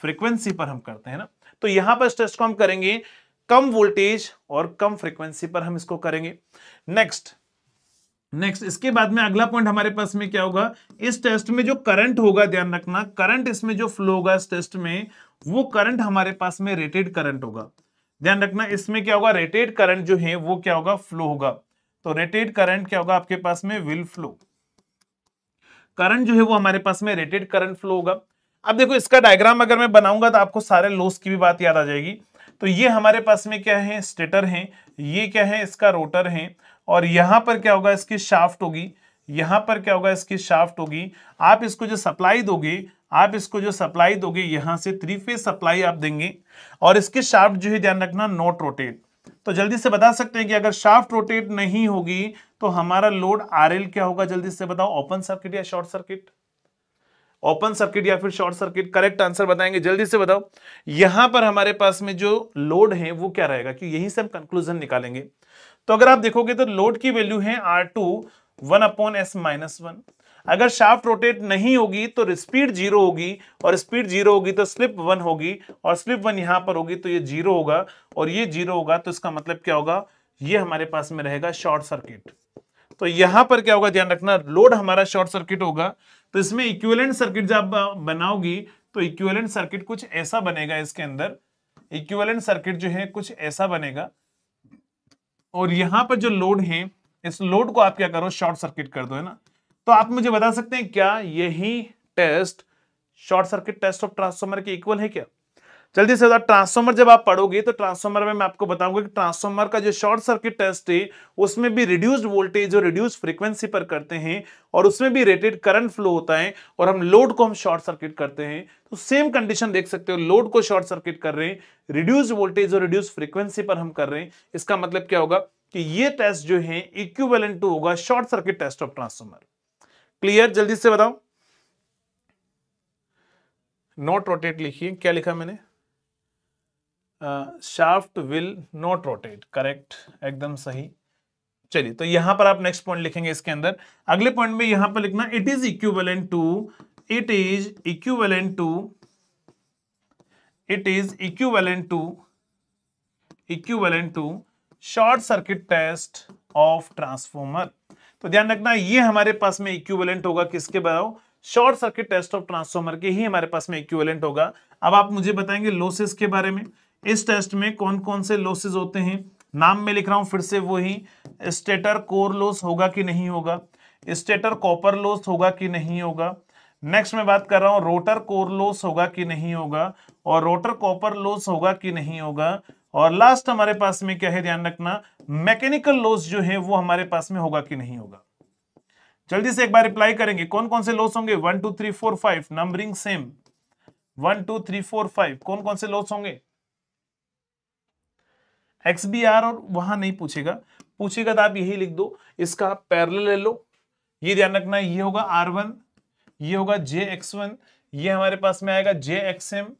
Speaker 1: frequency पर हम करते हैं ना तो यहां पर स्ट्रेस को हम करेंगे कम वोल्टेज और कम फ्रीक्वेंसी पर हम इसको करेंगे नेक्स्ट नेक्स्ट इसके बाद में अगला पॉइंट हमारे पास में क्या होगा इस टेस्ट में जो करंट होगा ध्यान रखना करंट इसमें जो फ्लो होगा इस टेस्ट में वो करंट हमारे पास में रेटेड करंट होगा ध्यान रखना इसमें क्या होगा रेटेड करंट जो है वो क्या होगा फ्लो होगा तो रेटेड करंट क्या होगा आपके पास में विल फ्लो करंट जो है वो हमारे पास में रेटेड करंट फ्लो होगा अब देखो इसका डायग्राम अगर मैं बनाऊंगा तो आपको सारे लोस की भी बात याद आ जाएगी तो ये हमारे पास में क्या है स्टेटर है ये क्या है इसका रोटर है और यहाँ पर क्या होगा इसकी शाफ्ट होगी यहां पर क्या होगा इसकी शाफ्ट होगी आप इसको जो सप्लाई दोगे आप इसको जो सप्लाई दोगे यहां से थ्री फेज सप्लाई आप देंगे और इसकी शाफ्ट जो है ध्यान रखना नॉट रोटेट तो जल्दी से बता सकते हैं कि अगर शाफ्ट रोटेट नहीं होगी तो हमारा लोड आर क्या होगा जल्दी से बताओ ओपन सर्किट या शॉर्ट सर्किट ओपन सर्किट या फिर शॉर्ट सर्किट करेक्ट आंसर बताएंगे जल्दी से बताओ यहां पर हमारे पास में जो लोड है वो क्या रहेगा क्योंकि यहीं से हम कंक्लूजन निकालेंगे तो अगर आप देखोगे तो लोड की वैल्यू है R two one upon S minus one अगर शाफ्ट रोटेट नहीं होगी तो स्पीड जीरो होगी और स्पीड जीरो होगी तो स्लिप वन होगी और स्लिप वन यहाँ पर होगी तो ये जीरो होगा और ये जीरो होगा तो इसका मतलब क्या होगा ये हमारे पास में रहेगा शॉर्ट सर्किट तो यहां पर क्या होगा ध्यान रखना लोड हमारा शॉर्ट सर्किट होगा तो इसमें इक्वेलेंट सर्किट जब बनाओगी तो इक्वेलेंट सर्किट कुछ ऐसा बनेगा इसके अंदर इक्वेलेंट सर्किट जो है कुछ ऐसा बनेगा और यहां पर जो लोड है इस लोड को आप क्या करो शॉर्ट सर्किट कर दो है ना तो आप मुझे बता सकते हैं क्या यही test short circuit test of transformer के इक्वल है क्या जल्दी से ट्रांसफॉर्मर जब आप पढ़ोगे तो ट्रांसफॉर्मर में मैं आपको बताऊंगा कि ट्रांसफॉर्मर का जो शॉर्ट सर्किट टेस्ट है उसमें भी रिड्यूस्ड वोल्टेज और रिड्यूस्ड फ्रीक्वेंसी पर करते हैं और उसमें भी रेटेड करंट फ्लो होता है और हम लोड को हम शॉर्ट सर्किट करते हैं तो सेम कंडीशन देख सकते हो लोड को शॉर्ट सर्किट कर रहे हैं रिड्यूज वोल्टेज और रिड्यूस फ्रीक्वेंसी पर हम कर रहे हैं इसका मतलब क्या होगा कि ये टेस्ट जो है इक्विवेलेंट टू होगा short circuit test of transformer clear जल्दी से बताओ नॉट रोटेट लिखिए क्या लिखा मैंने shaft will not rotate correct एकदम सही चलिए तो यहां पर आप नेक्स्ट पॉइंट लिखेंगे इसके अंदर अगले पॉइंट में यहां पर लिखना it is equivalent to it is equivalent to it is equivalent to equivalent to short circuit test of transformer तो ध्यान रखना ये हमारे पास में इक्विवेलेंट होगा किसके बनाओ short circuit test of transformer के ही हमारे पास में इक्विवेलेंट होगा अब आप मुझे बताएंगे लॉसेस के बारे में इस टेस्ट में कौन कौन से लॉसेस होते हैं नाम में लिख रहा हूं फिर से वही स्टेटर कोर लॉस होगा कि नहीं होगा स्टेटर कॉपर लॉस होगा कि नहीं होगा नेक्स्ट मैं बात कर रहा हूँ रोटर कोर लॉस होगा कि नहीं होगा और रोटर कॉपर लॉस होगा कि नहीं होगा और लास्ट हमारे पास में क्या है ध्यान रखना मैकेनिकल लॉस जो है वो हमारे पास में होगा कि नहीं होगा जल्दी से एक बार रिप्लाई करेंगे कौन कौन से लॉस होंगे one two three four five numbering same one two three four five कौन कौन से लॉस होंगे एक्स बी आर और वहां नहीं पूछेगा पूछेगा तो आप यही लिख दो इसका पैरल ले लो ये ध्यान रखना ये होगा आर वन ये होगा जे एक्स वन ये हमारे पास में आएगा जे एक्स एम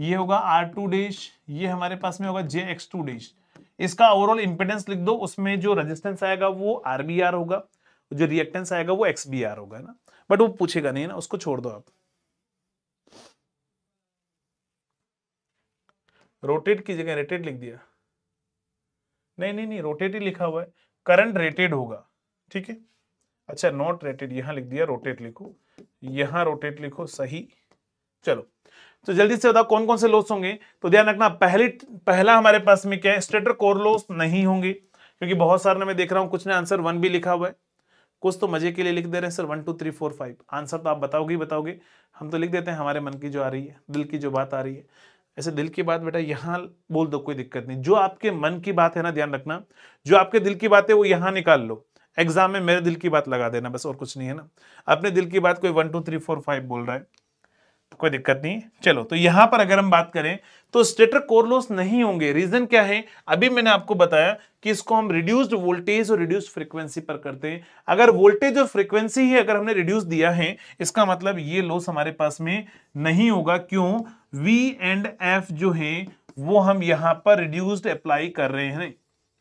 Speaker 1: ये होगा आर टू डिश ये हमारे पास में होगा जे एक्स टू डिश इसका ओवरऑल इंपेडेंस लिख दो उसमें जो रेजिस्टेंस आएगा वो आरबीआर होगा जो रिएक्टेंस आएगा वो एक्स बी आर होगा ना बट वो पूछेगा नहीं ना उसको छोड़ दो आप रोटेट की जगह रेटेड लिख दिया नहीं नहीं नहीं रोटेट ही लिखा हुआ है करंट रेटेड होगा ठीक है अच्छा नॉट रेटेड यहां लिख दिया रोटेट लिखो यहां रोटेट लिखो सही चलो तो जल्दी से बताओ कौन कौन से लॉस होंगे तो ध्यान रखना पहली पहला हमारे पास में क्या है स्टेटर कोर लॉस नहीं होंगे क्योंकि बहुत सारे मैं देख रहा हूँ कुछ ने आंसर वन भी लिखा हुआ है कुछ तो मजे के लिए लिख दे रहे हैं sir one two three four five answer तो आप बताओगे ही बताओगे हम तो लिख देते हैं हमारे मन की जो आ रही है दिल की जो बात आ रही है ऐसे दिल की बात बेटा यहाँ बोल दो कोई दिक्कत नहीं जो आपके मन की बात है ना ध्यान रखना जो आपके दिल की बात है वो यहाँ निकाल लो एग्जाम में मेरे दिल की बात लगा देना बस और कुछ नहीं है ना अपने दिल की बात कोई one two three four five बोल रहा है कोई दिक्कत नहीं चलो तो यहां पर अगर हम बात करें तो स्टेटर कोर लॉस नहीं होंगे रीजन क्या है अभी मैंने आपको बताया कि इसको हम रिड्यूस्ड वोल्टेज और रिड्यूस फ्रीक्वेंसी पर करते हैं अगर वोल्टेज और फ्रीक्वेंसी ही अगर हमने रिड्यूस दिया है इसका मतलब ये लॉस हमारे पास में नहीं होगा क्यों वी एंड एफ जो है वो हम यहां पर रिड्यूस्ड अप्लाई कर रहे हैं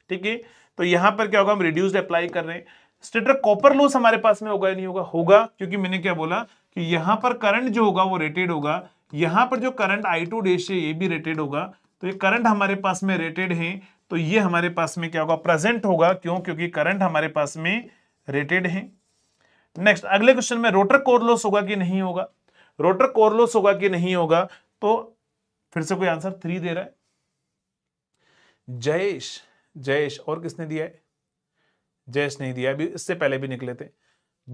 Speaker 1: ठीक है तो यहां पर क्या होगा हम रिड्यूस्ड अप्लाई कर रहे हैं स्टेटर कॉपर लॉस हमारे पास में होगा या नहीं होगा होगा क्योंकि मैंने क्या बोला कि यहाँ पर करंट जो होगा वो रेटेड होगा यहां पर जो करंट आई टू डे है ये भी रेटेड होगा तो ये करंट हमारे पास में रेटेड है तो ये हमारे पास में क्या होगा प्रेजेंट होगा क्यों क्योंकि करंट हमारे पास में रेटेड है नेक्स्ट अगले क्वेश्चन में रोटर कोरलोस होगा कि नहीं होगा रोटर कोरलोस होगा कि नहीं होगा तो फिर से कोई आंसर थ्री दे रहा है जयेश जयेश और किसने दिया है जयेश नहीं दिया अभी इससे पहले भी निकले थे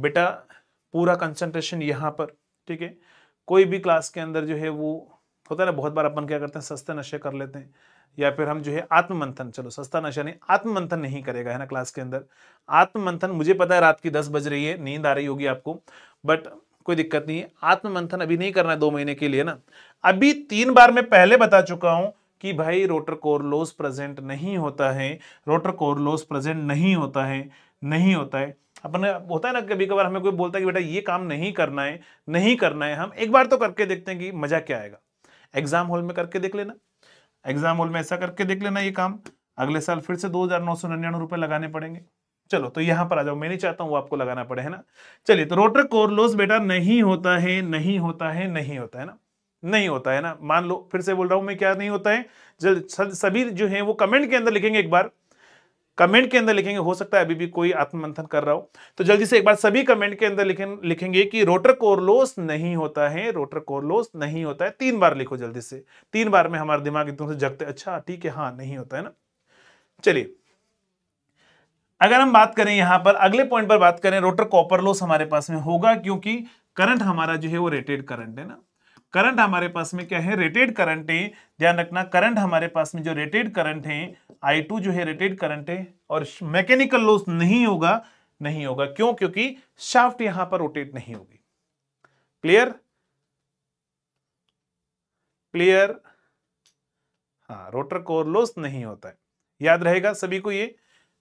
Speaker 1: बेटा पूरा कंसंट्रेशन यहाँ पर ठीक है कोई भी क्लास के अंदर जो है वो होता है ना बहुत बार अपन क्या करते हैं सस्ते नशे कर लेते हैं या फिर हम जो है आत्म मंथन चलो सस्ता नशा नहीं आत्म मंथन नहीं करेगा है ना क्लास के अंदर आत्म मंथन मुझे पता है रात की दस बज रही है नींद आ रही होगी आपको बट कोई दिक्कत नहीं है आत्म मंथन अभी नहीं करना है दो महीने के लिए ना अभी तीन बार मैं पहले बता चुका हूं कि भाई रोटर कोरलोस प्रेजेंट नहीं होता है रोटर कोरलोस प्रेजेंट नहीं होता है नहीं होता है अपन होता है ना कभी कभार हमें कोई बोलता है कि बेटा ये काम नहीं करना है नहीं करना है हम एक बार तो करके देखते हैं कि मजा क्या आएगा एग्जाम हॉल में करके देख लेना एग्जाम हॉल में ऐसा करके देख लेना ये काम अगले साल फिर से दो हजार नौ सौ रुपए लगाने पड़ेंगे चलो तो यहाँ पर आ जाओ मैं नहीं चाहता हूँ वो आपको लगाना पड़े है ना चलिए तो रोटर कोरलोस बेटा नहीं होता है नहीं होता है नहीं होता है ना नहीं होता है ना मान लो फिर से बोल रहा हूं मैं क्या नहीं होता है जल सभी जो है वो कमेंट के अंदर लिखेंगे एक बार कमेंट के अंदर लिखेंगे हो सकता है अभी भी कोई आत्ममंथन कर रहा हो तो जल्दी से एक बार सभी कमेंट के अंदर लिखें लिखेंगे कि रोटर कोरलोस नहीं होता है रोटर कोरलोस नहीं होता है तीन बार लिखो जल्दी से तीन बार में हमारे दिमाग एकदम से जगते अच्छा ठीक है हाँ नहीं होता है ना चलिए अगर हम बात करें यहां पर अगले पॉइंट पर बात करें रोटर कॉपर हमारे पास में होगा क्योंकि करंट हमारा जो है वो रेटेड करंट है ना करंट हमारे पास में क्या है रेटेड करंट है ध्यान रखना करंट हमारे पास में जो रेटेड करंट है आई टू जो है रेटेड करंट है और मैकेनिकल लॉस नहीं होगा नहीं होगा क्यों क्योंकि शाफ्ट यहां पर रोटेट नहीं होगी क्लियर क्लियर हाँ रोटर कोर लॉस नहीं होता है याद रहेगा सभी को ये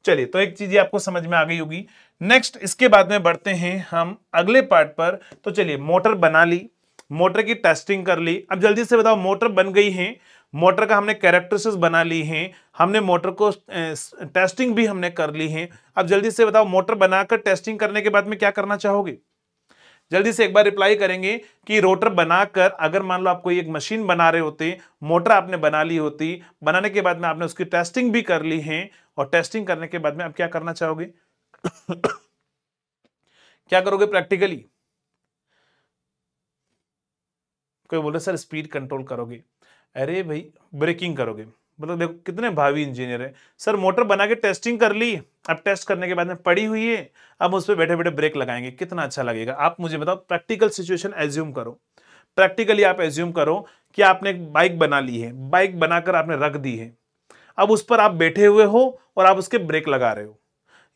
Speaker 1: चलिए तो एक चीज ये आपको समझ में आ गई होगी नेक्स्ट इसके बाद में बढ़ते हैं हम अगले पार्ट पर तो चलिए मोटर बना ली मोटर की टेस्टिंग कर ली अब जल्दी से बताओ मोटर बन गई है मोटर का हमने कैरेक्टरिस्टिक्स बना ली हैं हमने मोटर को टेस्टिंग भी हमने कर ली है अब जल्दी से बताओ मोटर बनाकर टेस्टिंग करने के बाद में क्या करना चाहोगे जल्दी से एक बार रिप्लाई करेंगे कि रोटर बनाकर अगर मान लो आप कोई एक मशीन बना रहे होते मोटर आपने बना ली होती बनाने के बाद में आपने उसकी टेस्टिंग भी कर ली है और टेस्टिंग करने के बाद में आप क्या करना चाहोगे क्या करोगे प्रैक्टिकली कोई बोल रहे सर स्पीड कंट्रोल करोगे अरे भाई ब्रेकिंग करोगे मतलब देखो कितने भावी इंजीनियर हैं सर मोटर बना के टेस्टिंग कर ली अब टेस्ट करने के बाद में पड़ी हुई है अब उस पर बैठे बैठे ब्रेक लगाएंगे कितना अच्छा लगेगा आप मुझे बताओ प्रैक्टिकल सिचुएशन एज्यूम करो प्रैक्टिकली आप एज्यूम करो कि आपने एक बाइक बना ली है बाइक बनाकर आपने रख दी है अब उस पर आप बैठे हुए हो और आप उसके ब्रेक लगा रहे हो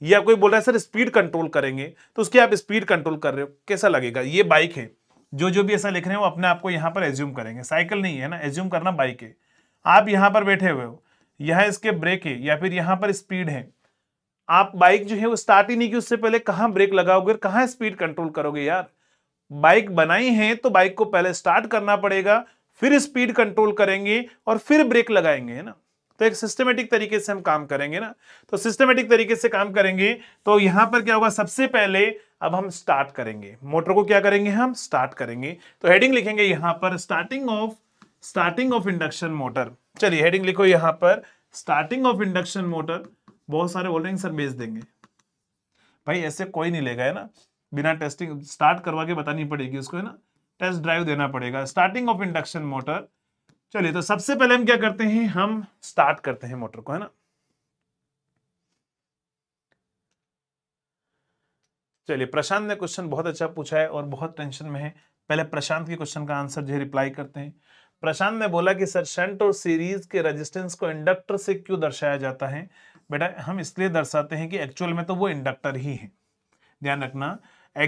Speaker 1: या कोई बोल रहा है सर स्पीड कंट्रोल करेंगे तो उसकी आप स्पीड कंट्रोल कर रहे हो कैसा लगेगा ये बाइक है जो जो भी ऐसा लिख रहे हैं वो अपने आप को यहाँ पर एज्यूम करेंगे साइकिल नहीं है ना एज्यूम करना बाइक है आप यहाँ पर बैठे हुए हो यह इसके ब्रेक है या फिर यहाँ पर स्पीड है आप बाइक जो है वो स्टार्ट ही नहीं की उससे पहले कहाँ ब्रेक लगाओगे कहाँ स्पीड कंट्रोल करोगे यार बाइक बनाई है तो बाइक को पहले स्टार्ट करना पड़ेगा फिर स्पीड कंट्रोल करेंगे और फिर ब्रेक लगाएंगे है ना तो एक सिस्टमेटिक तरीके से हम काम करेंगे ना तो सिस्टमेटिक तरीके से काम करेंगे तो यहां पर क्या होगा सबसे पहले अब हम स्टार्ट करेंगे मोटर को क्या करेंगे हम स्टार्ट करेंगे तो हेडिंग लिखेंगे यहाँ पर starting of starting of induction motor चलिए हेडिंग लिखो यहाँ पर स्टार्टिंग ऑफ इंडक्शन मोटर बहुत सारे बोल रहे हैं सर बेच देंगे भाई ऐसे कोई नहीं लेगा है ना बिना टेस्टिंग स्टार्ट करवा के बतानी पड़ेगी उसको है ना टेस्ट ड्राइव देना पड़ेगा स्टार्टिंग ऑफ इंडक्शन मोटर चलिए तो सबसे पहले हम क्या करते हैं हम स्टार्ट करते हैं मोटर को है ना चलिए प्रशांत ने क्वेश्चन बहुत अच्छा पूछा है और बहुत टेंशन में है पहले प्रशांत के क्वेश्चन का आंसर जो रिप्लाई करते हैं प्रशांत ने बोला कि सर शंट और सीरीज के रेजिस्टेंस को इंडक्टर से क्यों दर्शाया जाता है बेटा हम इसलिए दर्शाते हैं कि एक्चुअल में तो वो इंडक्टर ही है ध्यान रखना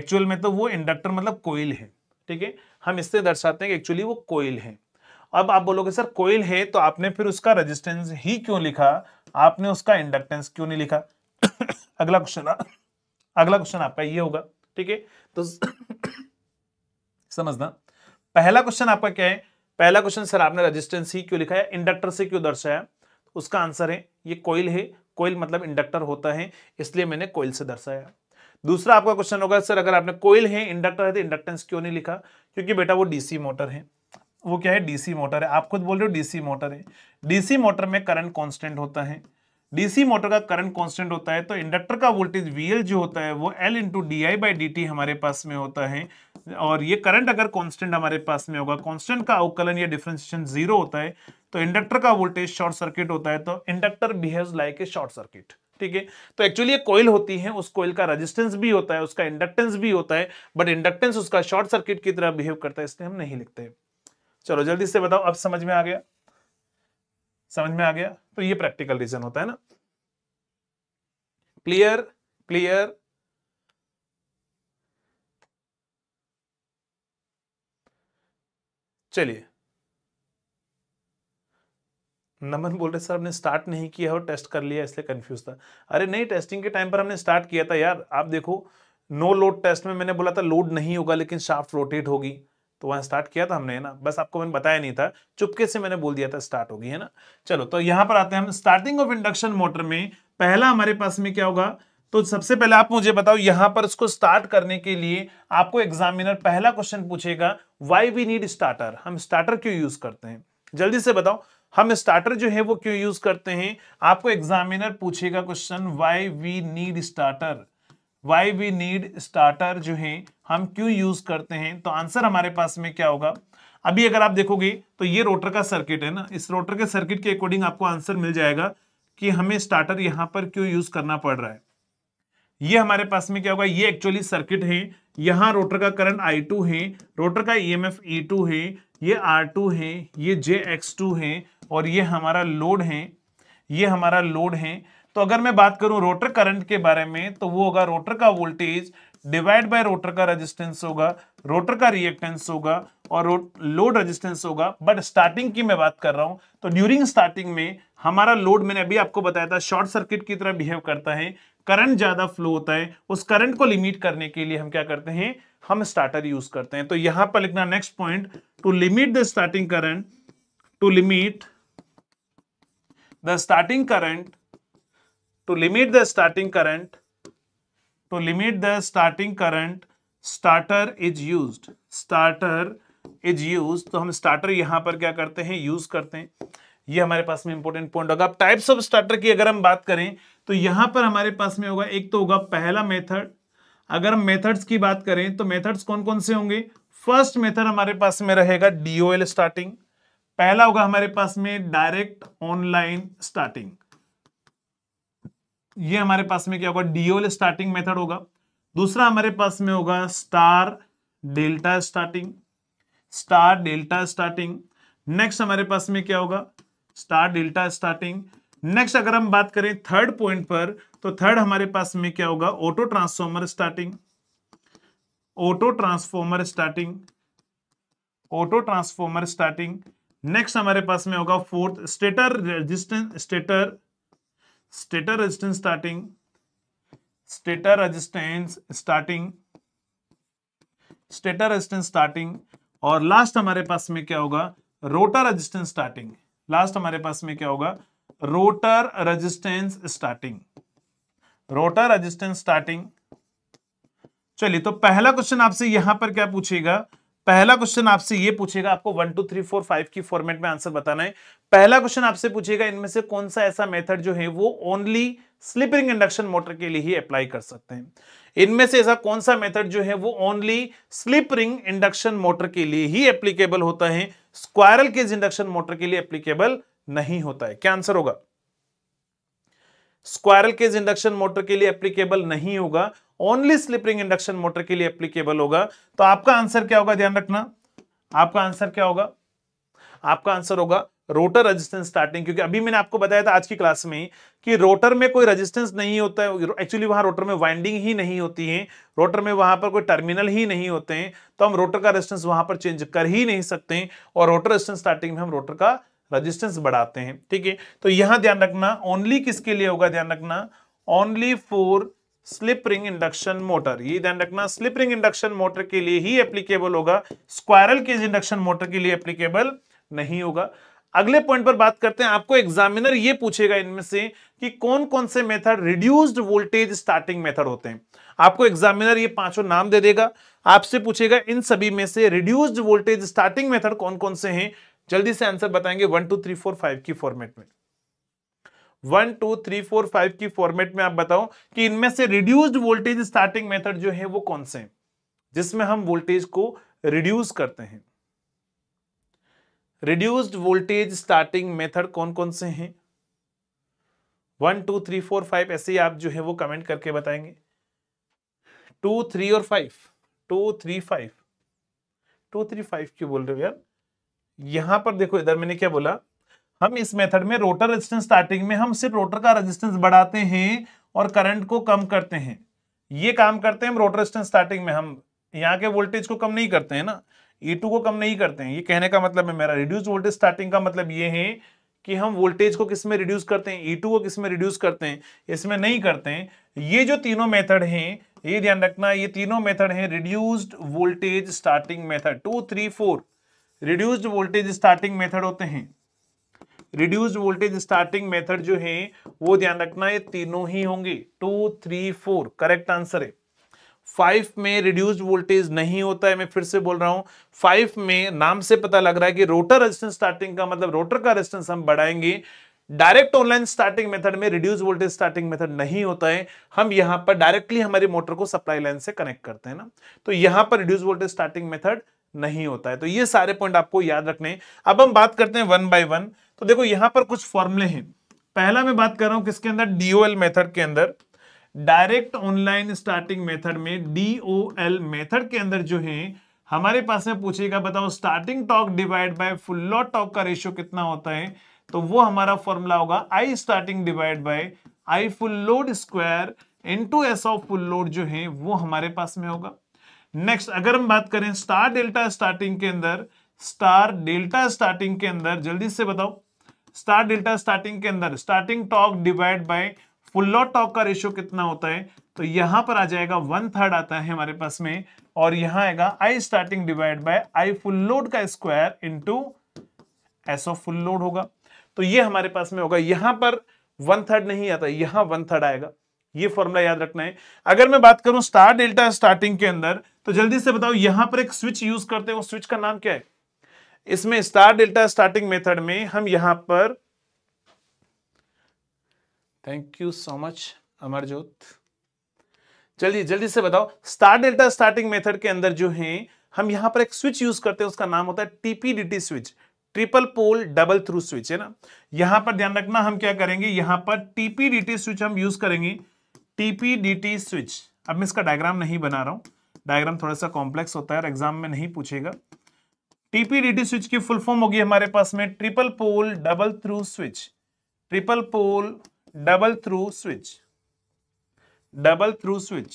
Speaker 1: एक्चुअल में तो वो इंडक्टर मतलब कोयल है ठीक है हम इसलिए दर्शाते हैं कि एक्चुअली वो कोयल है अब आप बोलोगे सर कोयल है तो आपने फिर उसका रेजिस्टेंस ही क्यों लिखा आपने उसका इंडक्टेंस क्यों नहीं लिखा अगला क्वेश्चन अगला क्वेश्चन आपका ये होगा ठीक है तो समझना पहला क्वेश्चन आपका क्या है पहला क्वेश्चन सर आपने रेजिस्टेंस ही क्यों लिखा है इंडक्टर से क्यों दर्शाया तो उसका आंसर है ये कोयल है कोयल मतलब इंडक्टर होता है इसलिए मैंने कोयल से दर्शाया दूसरा आपका क्वेश्चन होगा सर अगर आपने कोयल है इंडक्टर है तो इंडक्टेंस क्यों नहीं लिखा क्योंकि बेटा वो डीसी मोटर है वो क्या है डीसी मोटर है आप खुद बोल रहे हो डीसी मोटर है डीसी मोटर में करंट कांस्टेंट होता है डीसी मोटर का करंट कांस्टेंट होता है तो इंडक्टर का वोल्टेज वीएल जो होता है वो L into D I by D T हमारे पास में होता है और ये करंट अगर कांस्टेंट हमारे पास में होगा कांस्टेंट का अवकलन या डिफ्रेंसिएशन जीरो होता है तो इंडक्टर का वोल्टेज शॉर्ट सर्किट होता है तो inductor behave like a short circuit ठीक है तो एक्चुअली ये कोयल होती है उस कोयल का रेजिस्टेंस भी होता है उसका इंडक्टेंस भी होता है बट इंडक्टेंस उसका शॉर्ट सर्किट की तरह बिहेव करता है इसलिए हम नहीं लिखते हैं चलो जल्दी से बताओ अब समझ में आ गया समझ में आ गया तो ये प्रैक्टिकल रीजन होता है ना क्लियर क्लियर चलिए नमन बोल रहे सर हमने स्टार्ट नहीं किया और टेस्ट कर लिया इसलिए कंफ्यूज था अरे नहीं टेस्टिंग के टाइम पर हमने स्टार्ट किया था यार आप देखो नो लोड टेस्ट में मैंने बोला था लोड नहीं होगा लेकिन शाफ्ट रोटेट होगी तो वहां स्टार्ट किया था हमने है ना बस आपको मैंने बताया नहीं था चुपके से मैंने बोल दिया था स्टार्ट होगी है ना चलो तो यहां पर आते हैं हम स्टार्टिंग ऑफ इंडक्शन मोटर में पहला हमारे पास में क्या होगा तो सबसे पहले आप मुझे बताओ यहां पर इसको स्टार्ट करने के लिए आपको एग्जामिनर पहला क्वेश्चन पूछेगा वाई वी नीड स्टार्टर हम स्टार्टर क्यों यूज करते हैं जल्दी से बताओ हम स्टार्टर जो है वो क्यों यूज करते हैं आपको एग्जामिनर पूछेगा question why we need starter why we need starter जो है हम क्यों यूज करते हैं तो आंसर हमारे पास में क्या होगा अभी अगर आप देखोगे तो ये रोटर का सर्किट है ना इस रोटर के सर्किट के अकॉर्डिंग आपको आंसर मिल जाएगा कि हमें स्टार्टर यहाँ पर क्यों यूज करना पड़ रहा है ये हमारे पास में क्या होगा ये एक्चुअली सर्किट है यहाँ रोटर का करंट टू है रोटर का ई ई टू है ये टू है ये टू है और ये हमारा लोड है ये हमारा लोड है तो अगर मैं बात करूं रोटर करंट के बारे में तो वो होगा रोटर का वोल्टेज डिवाइड बाय रोटर का रेजिस्टेंस होगा रोटर का रिएक्टेंस होगा और लोड रेजिस्टेंस होगा बट स्टार्टिंग की मैं बात कर रहा हूं तो ड्यूरिंग स्टार्टिंग में हमारा लोड मैंने अभी आपको बताया था शॉर्ट सर्किट की तरह बिहेव करता है करंट ज्यादा फ्लो होता है उस करंट को लिमिट करने के लिए हम क्या करते हैं हम स्टार्टर यूज करते हैं तो यहां पर लिखना next point to limit the starting current to limit the starting current to limit the starting current to limit the starting current starter is used starter is used तो हम starter यहां पर क्या करते हैं use करते हैं ये हमारे पास में इंपॉर्टेंट पॉइंट होगा अब टाइप्स ऑफ स्टार्टर की अगर हम बात करें तो यहां पर हमारे पास में होगा एक तो होगा पहला मेथड अगर हम मेथड्स की बात करें तो मेथड्स कौन कौन से होंगे फर्स्ट मेथड हमारे पास में रहेगा डीओएल स्टार्टिंग पहला होगा हमारे पास में डायरेक्ट ऑनलाइन स्टार्टिंग ये हमारे पास में क्या होगा डीओल स्टार्टिंग मेथड होगा दूसरा हमारे पास में होगा star delta starting star delta starting next हमारे पास में क्या होगा स्टार डेल्टा स्टार्टिंग नेक्स्ट अगर हम बात करें थर्ड पॉइंट पर तो थर्ड हमारे पास में क्या होगा auto transformer starting auto transformer starting auto transformer starting next हमारे पास में होगा fourth stator resistance stator stator resistance starting stator resistance starting stator resistance starting और लास्ट हमारे पास में क्या होगा रोटर रेजिस्टेंस स्टार्टिंग लास्ट हमारे पास में क्या होगा rotor resistance starting rotor resistance starting चलिए तो पहला क्वेश्चन आपसे यहां पर क्या पूछेगा पहला क्वेश्चन आपसे ये पूछेगा आपको one two three four five की फॉर्मेट में आंसर बताना है पहला क्वेश्चन आपसे पूछेगा इनमें से कौन सा ऐसा मेथड जो है वो ओनली स्लिपरिंग इंडक्शन मोटर के लिए ही अप्लाई कर सकते हैं इनमें से ऐसा कौन सा मेथड जो है वो only slip ring induction motor के लिए ही एप्लीकेबल होता है स्क्वायरल केज इंडक्शन मोटर के लिए एप्लीकेबल नहीं होता है क्या आंसर होगा स्क्वायरल केज इंडक्शन मोटर के लिए एप्लीकेबल नहीं होगा only slip ring induction motor के लिए एप्लीकेबल होगा तो आपका आंसर क्या होगा ध्यान रखना आपका आंसर क्या होगा आपका आंसर होगा रोटर रेजिस्टेंस स्टार्टिंग क्योंकि अभी मैंने आपको बताया था आज की क्लास में कि रोटर में कोई रेजिस्टेंस नहीं होता है एक्चुअली वहां रोटर में वाइंडिंग ही नहीं होती है रोटर में वहां पर कोई टर्मिनल ही नहीं होते हैं तो हम रोटर का रेजिस्टेंस वहां पर चेंज कर ही नहीं सकते और रोटर रेजिस्टेंस स्टार्टिंग में हम रोटर का रजिस्टेंस बढ़ाते हैं ठीक है तो यहां ध्यान रखना ओनली किसके लिए होगा ध्यान रखना only for slip ring induction motor ये ध्यान रखना स्लिप रिंग इंडक्शन मोटर के लिए ही एप्लीकेबल होगा स्क्वायरल केज इंडक्शन मोटर के लिए एप्लीकेबल नहीं होगा अगले पॉइंट पर बात करते हैं आपको एग्जामिनर ये पूछेगा इनमें से कि कौन कौन से method reduced voltage starting method होते हैं आपको एग्जामिनर ये पांचों नाम दे देगा आपसे पूछेगा इन सभी में से रिड्यूस्ड वोल्टेज स्टार्टिंग मेथड कौन कौन से हैं जल्दी से आंसर बताएंगे one two three four five की फॉर्मेट में one two three four five की फॉर्मेट में आप बताओ कि इनमें से रिड्यूस्ड वोल्टेज स्टार्टिंग मेथड जो है वो कौन से हैं जिसमें हम वोल्टेज को रिड्यूस करते हैं रिड्यूस्ड वोल्टेज स्टार्टिंग मेथड कौन कौन से हैं one two three four five ऐसे ही आप जो है वो कमेंट करके बताएंगे टू थ्री और five two three five two three five क्यों बोल रहे हो यार यहां पर देखो इधर मैंने क्या बोला हम इस मेथड में रोटर रेजिस्टेंस स्टार्टिंग में हम सिर्फ रोटर का रेजिस्टेंस बढ़ाते हैं और करंट को कम करते हैं ये काम करते हैं हम रोटर रेजिस्टेंस स्टार्टिंग में हम यहाँ के वोल्टेज को कम नहीं करते हैं ना ए को कम नहीं करते हैं ये कहने का मतलब है मेरा रिड्यूस वोल्टेज स्टार्टिंग का मतलब ये है कि हम वोल्टेज को किसमें रिड्यूस करते हैं ई e टू को किसमें रिड्यूस करते हैं इसमें नहीं करते हैं ये जो तीनों मेथड हैं ये ध्यान रखना ये तीनों मेथड हैं reduced voltage starting method two three four reduced voltage starting method होते हैं रिड्यूस्ड वोल्टेज स्टार्टिंग मेथड जो है वो ध्यान रखना ये तीनों ही होंगे two three four correct answer है फाइव में रिड्यूस वोल्टेज नहीं होता है मैं फिर से बोल रहा हूं फाइव में नाम से पता लग रहा है कि रोटर रेजिस्टेंस स्टार्टिंग का मतलब रोटर का रेजिस्टेंस हम बढ़ाएंगे डायरेक्ट ऑनलाइन स्टार्टिंग मेथड में रिड्यूस वोल्टेज स्टार्टिंग मेथड नहीं होता है हम यहां पर डायरेक्टली हमारी मोटर को सप्लाई लाइन से कनेक्ट करते हैं ना तो यहां पर रिड्यूस वोल्टेज स्टार्टिंग मेथड नहीं होता है तो ये सारे पॉइंट आपको याद रखने अब हम बात करते हैं वन बाय वन तो देखो यहां पर कुछ फॉर्मुले हैं पहला मैं बात कर रहा हूं किसके अंदर डीओएल मेथड के अंदर डायरेक्ट ऑनलाइन स्टार्टिंग मेथड में डी ओ एल मेथड के अंदर जो है हमारे पास में पूछेगा बताओ starting torque divide by full load torque का रेशियो कितना होता है तो वो हमारा फॉर्मूला होगा I starting divide by I full load square into S of full load जो है वो हमारे पास में होगा नेक्स्ट अगर हम बात करें स्टार डेल्टा स्टार्टिंग के अंदर स्टार डेल्टा स्टार्टिंग के अंदर जल्दी से बताओ स्टार डेल्टा स्टार्टिंग के अंदर starting torque divide by full load torque का रेशियो कितना होता है तो यहां पर आ जाएगा वन थर्ड आता है हमारे पास में और यहां आएगा I starting divide by I full load का square into S of full load होगा तो ये हमारे पास में होगा यहां पर वन थर्ड नहीं आता यहां वन थर्ड आएगा ये फॉर्मूला याद रखना है अगर मैं बात करूं स्टार डेल्टा स्टार्टिंग के अंदर तो जल्दी से बताओ यहां पर एक स्विच यूज करते हैं वो स्विच का नाम क्या है इसमें स्टार डेल्टा स्टार्टिंग मेथड में हम यहां पर thank you so much Amarjot चलिए जल्दी से बताओ स्टार डेल्टा स्टार्टिंग मेथड के अंदर जो है हम यहां पर एक स्विच यूज करते हैं उसका नाम होता है TPDT switch triple pole double throw switch है ना यहां पर ध्यान रखना हम क्या करेंगे यहां पर टीपीडीटी स्विच हम यूज करेंगे टीपीडीटी स्विच अब मैं इसका डायग्राम नहीं बना रहा हूं डायग्राम थोड़ा सा कॉम्प्लेक्स होता है और एग्जाम में नहीं पूछेगा टीपीडीटी स्विच की फुल फॉर्म होगी हमारे पास में triple pole double throw switch triple pole double throw switch double throw switch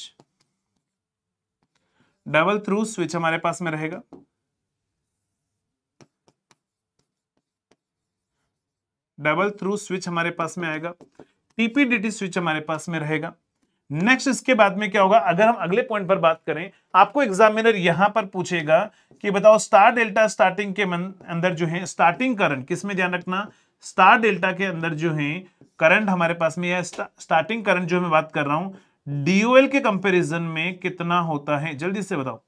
Speaker 1: double throw switch हमारे पास में रहेगा डबल थ्रू स्विच हमारे पास में आएगा टीपीडीटी स्विच हमारे पास में रहेगा नेक्स्ट इसके बाद में क्या होगा अगर हम अगले पॉइंट पर बात करें आपको एग्जामिनर यहां पर पूछेगा कि बताओ स्टार डेल्टा स्टार्टिंग के अंदर जो है स्टार्टिंग करंट किसमें ध्यान रखना स्टार डेल्टा के अंदर जो है करंट हमारे पास में है स्टार्टिंग करंट जो मैं बात कर रहा हूं डीओएल के कंपैरिजन में कितना होता है जल्दी से बताओ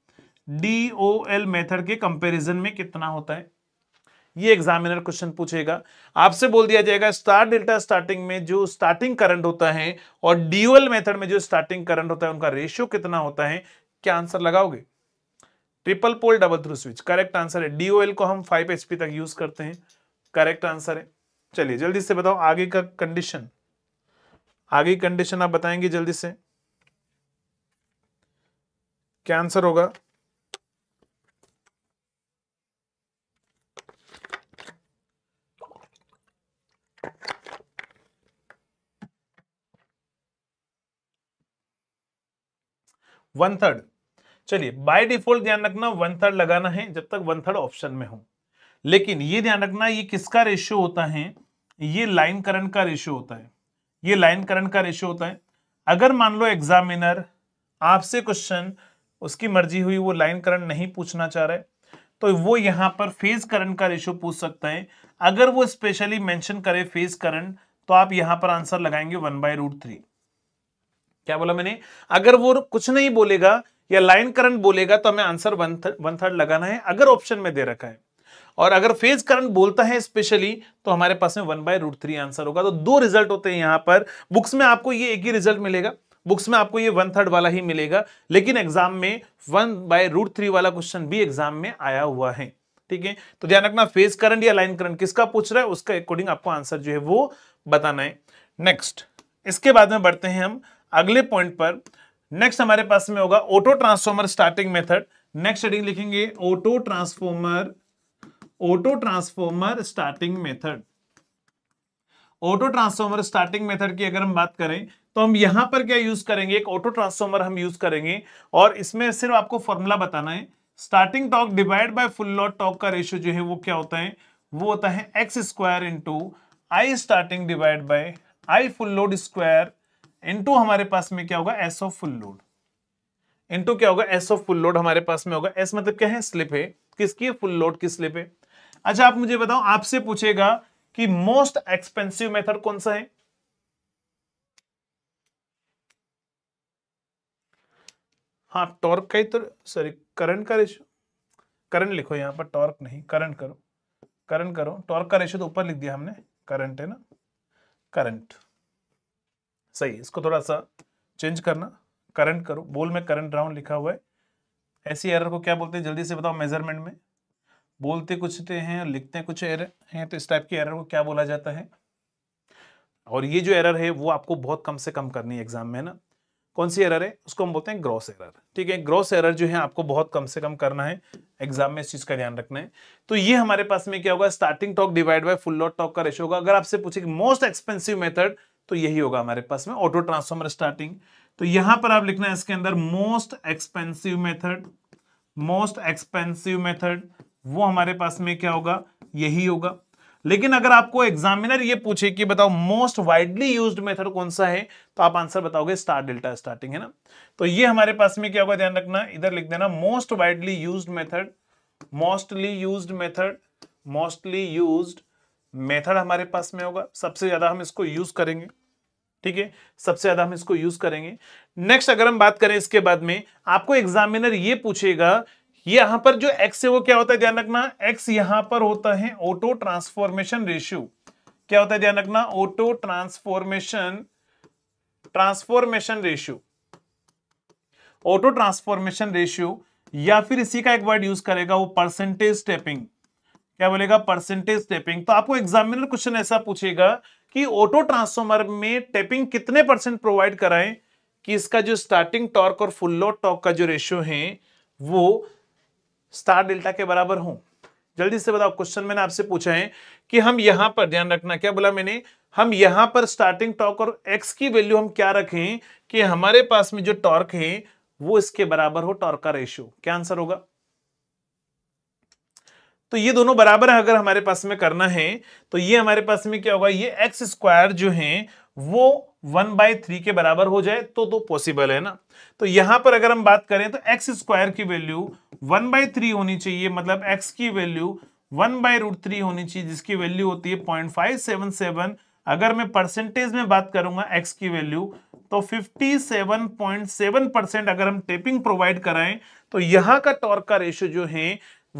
Speaker 1: डीओएल मेथड के कंपैरिजन में कितना होता है ये एग्जामिनर क्वेश्चन पूछेगा आपसे बोल दिया जाएगा स्टार डेल्टा स्टार्टिंग में जो स्टार्टिंग करंट होता है और डीओएल मेथड में जो स्टार्टिंग करंट होता है उनका रेशियो कितना होता है क्या आंसर लगाओगे triple pole double throw switch correct answer है डीओएल को हम फाइव एचपी तक यूज करते हैं करेक्ट आंसर है चलिए जल्दी से बताओ आगे का कंडीशन आगे कंडीशन आप बताएंगे जल्दी से क्या आंसर होगा वन थर्ड चलिए बाय डिफॉल्ट ध्यान रखना वन थर्ड लगाना है जब तक वन थर्ड ऑप्शन में हो लेकिन ये ध्यान रखना ये किसका रेशियो होता है ये लाइन करंट का रेशियो होता है ये लाइन करंट का रेशियो होता है अगर मान लो एग्जामिनर आपसे क्वेश्चन उसकी मर्जी हुई वो लाइन करंट नहीं पूछना चाह रहा है तो वो यहां पर फेज करंट का रेशियो पूछ सकता है अगर वो स्पेशली मेंशन करे फेज करंट तो आप यहां पर आंसर लगाएंगे वन बाय रूट थ्री क्या बोला मैंने अगर वो कुछ नहीं बोलेगा या लाइन करंट बोलेगा तो हमें आंसर वन थर्ड लगाना है अगर ऑप्शन में दे रखा है और अगर फेज करंट बोलता है स्पेशली तो हमारे पास में one by root three answer होगा तो दो रिजल्ट होते हैं यहां पर बुक्स में आपको ये एक ही रिजल्ट मिलेगा बुक्स में आपको ये वन थर्ड वाला ही मिलेगा लेकिन एग्जाम में वन बाय रूट थ्री वाला क्वेश्चन भी एग्जाम में आया हुआ है ठीक है तो ध्यान रखना फेज करंट या लाइन करंट किसका पूछ रहा है उसका अकॉर्डिंग आपको आंसर जो है वो बताना है नेक्स्ट इसके बाद में बढ़ते हैं हम अगले पॉइंट पर नेक्स्ट हमारे पास में होगा auto transformer starting method next heading लिखेंगे auto transformer auto transformer starting method auto transformer starting method की अगर हम बात करें तो हम यहां पर क्या यूज करेंगे एक ऑटो ट्रांसफॉर्मर हम यूज करेंगे और इसमें सिर्फ आपको फॉर्मूला बताना है starting torque divide by full load torque का रेशियो जो है वो क्या होता है वो होता है X square into I starting divide by I full load square into हमारे पास में क्या होगा S of full load into क्या होगा एस ऑफ फुल लोड हमारे पास में होगा एस मतलब क्या है स्लिप है किसकी है फुल लोड की स्लिप है अच्छा आप मुझे बताओ आपसे पूछेगा कि मोस्ट एक्सपेंसिव मेथड कौन सा है हाँ टॉर्क का ही तो सॉरी करंट का रेशो करंट लिखो यहां पर टॉर्क नहीं करंट करो करंट करो टॉर्क का रेशो तो ऊपर लिख दिया हमने करंट है ना करंट सही इसको थोड़ा सा चेंज करना करंट करो बोल में करंट राउंड लिखा हुआ है ऐसी एरर को क्या बोलते हैं जल्दी से बताओ मेजरमेंट में बोलते कुछ थे हैं लिखते कुछ एरर हैं तो इस टाइप के एरर को क्या बोला जाता है और ये जो एरर है वो आपको बहुत कम से कम करनी है एग्जाम में ना कौन सी एरर है उसको हम बोलते हैं ग्रॉस एरर ठीक है ग्रॉस एरर जो है आपको बहुत कम से कम करना है एग्जाम में इस चीज का ध्यान रखना है तो ये हमारे पास में क्या होगा starting torque divide by full load torque का रेशो होगा अगर आपसे पूछे मोस्ट एक्सपेंसिव मेथड तो यही होगा हमारे पास में ऑटो ट्रांसफॉर्मर स्टार्टिंग तो यहां पर आप लिखना है इसके अंदर most expensive method most expensive method वो हमारे पास में क्या होगा यही होगा लेकिन अगर आपको एग्जामिनर ये पूछे कि बताओ मोस्ट वाइडली यूज्ड मेथड कौन सा है तो आप आंसर बताओगे स्टार डेल्टा स्टार्टिंग है ना तो ये हमारे पास में क्या होगा ध्यान रखना इधर लिख देना most widely used method mostly used method mostly used method हमारे पास में होगा सबसे ज्यादा हम इसको यूज करेंगे ठीक है सबसे ज्यादा हम इसको यूज करेंगे नेक्स्ट अगर हम बात करें इसके बाद में आपको एग्जामिनर ये पूछेगा यहां पर जो एक्स है वो क्या होता है ध्यान रखना एक्स यहां पर होता है ऑटो ट्रांसफॉर्मेशन रेशियो क्या होता है ध्यान रखना auto transformation transformation ratio auto transformation ratio या फिर इसी का एक वर्ड यूज करेगा वो परसेंटेज स्टेपिंग क्या बोलेगा परसेंटेज टेपिंग तो आपको एग्जामिनर क्वेश्चन ऐसा पूछेगा कि ऑटो ट्रांसफॉर्मर में टेपिंग कितने परसेंट प्रोवाइड कराएं कि इसका जो स्टार्टिंग टॉर्क और फुल लोड टॉर्क का जो रेशियो है वो स्टार डेल्टा के बराबर हो जल्दी से बताओ क्वेश्चन मैंने आपसे पूछा है कि हम यहां पर ध्यान रखना क्या बोला मैंने हम यहां पर स्टार्टिंग टॉर्क और एक्स की वैल्यू हम क्या रखें कि हमारे पास में जो टॉर्क है वो इसके बराबर हो टॉर्क का रेशियो क्या आंसर होगा तो ये दोनों बराबर है अगर हमारे पास में करना है तो ये हमारे पास में क्या होगा ये एक्स स्क्वायर जो है वो वन बाई थ्री के बराबर हो जाए तो तो पॉसिबल है ना तो यहां पर अगर हम बात करें तो एक्स स्क्वायर की वैल्यू वन बाई थ्री होनी चाहिए मतलब एक्स की value one by root three होनी चाहिए जिसकी वैल्यू होती है पॉइंट फाइव सेवन सेवन अगर मैं परसेंटेज में बात करूंगा एक्स की वैल्यू तो fifty seven point seven percent अगर हम टेपिंग प्रोवाइड कराएं तो यहां का टॉर्क का रेशियो जो है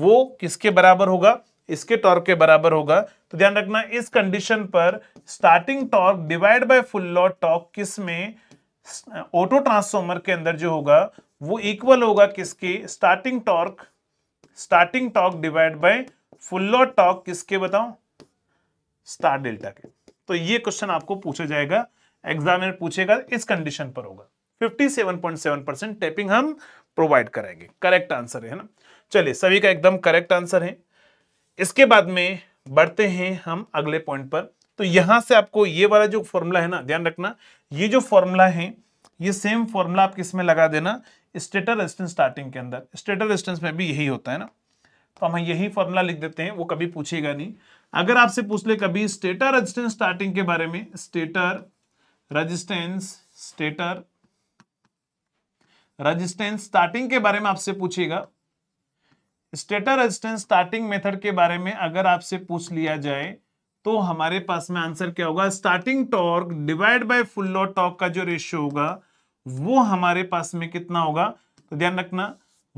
Speaker 1: वो किसके बराबर होगा इसके टॉर्क के बराबर होगा तो ध्यान रखना इस कंडीशन पर starting torque divide by full load torque किस में ऑटो ट्रांसफॉर्मर के अंदर जो होगा वो इक्वल होगा किसके starting torque starting torque divide by full load torque किसके बताओ स्टार डेल्टा के तो ये क्वेश्चन आपको पूछा जाएगा एग्जामिनर पूछेगा इस कंडीशन पर होगा 57.7 परसेंट टेपिंग हम प्रोवाइड करेंगे करेक्ट आंसर है ना चलिए सभी का एकदम करेक्ट आंसर है इसके बाद में बढ़ते हैं हम अगले पॉइंट पर तो यहां से आपको ये वाला जो फॉर्मूला है ना ध्यान रखना ये जो फॉर्मूला है ये सेम फॉर्मूला आप किसमें लगा देना स्टेटर रेजिस्टेंस स्टार्टिंग के अंदर स्टेटर रेजिस्टेंस में भी यही होता है ना तो हम यही फॉर्मूला लिख देते हैं वो कभी पूछेगा नहीं अगर आपसे पूछ ले कभी स्टेटर रेजिस्टेंस स्टार्टिंग के बारे में stator resistance stator resistance starting के बारे में आपसे पूछेगा स्टेटर रेजिस्टेंस स्टार्टिंग मेथड के बारे में अगर आपसे पूछ लिया जाए तो हमारे पास में आंसर क्या होगा starting torque divide by full load torque का जो रेशियो होगा वो हमारे पास में कितना होगा तो ध्यान रखना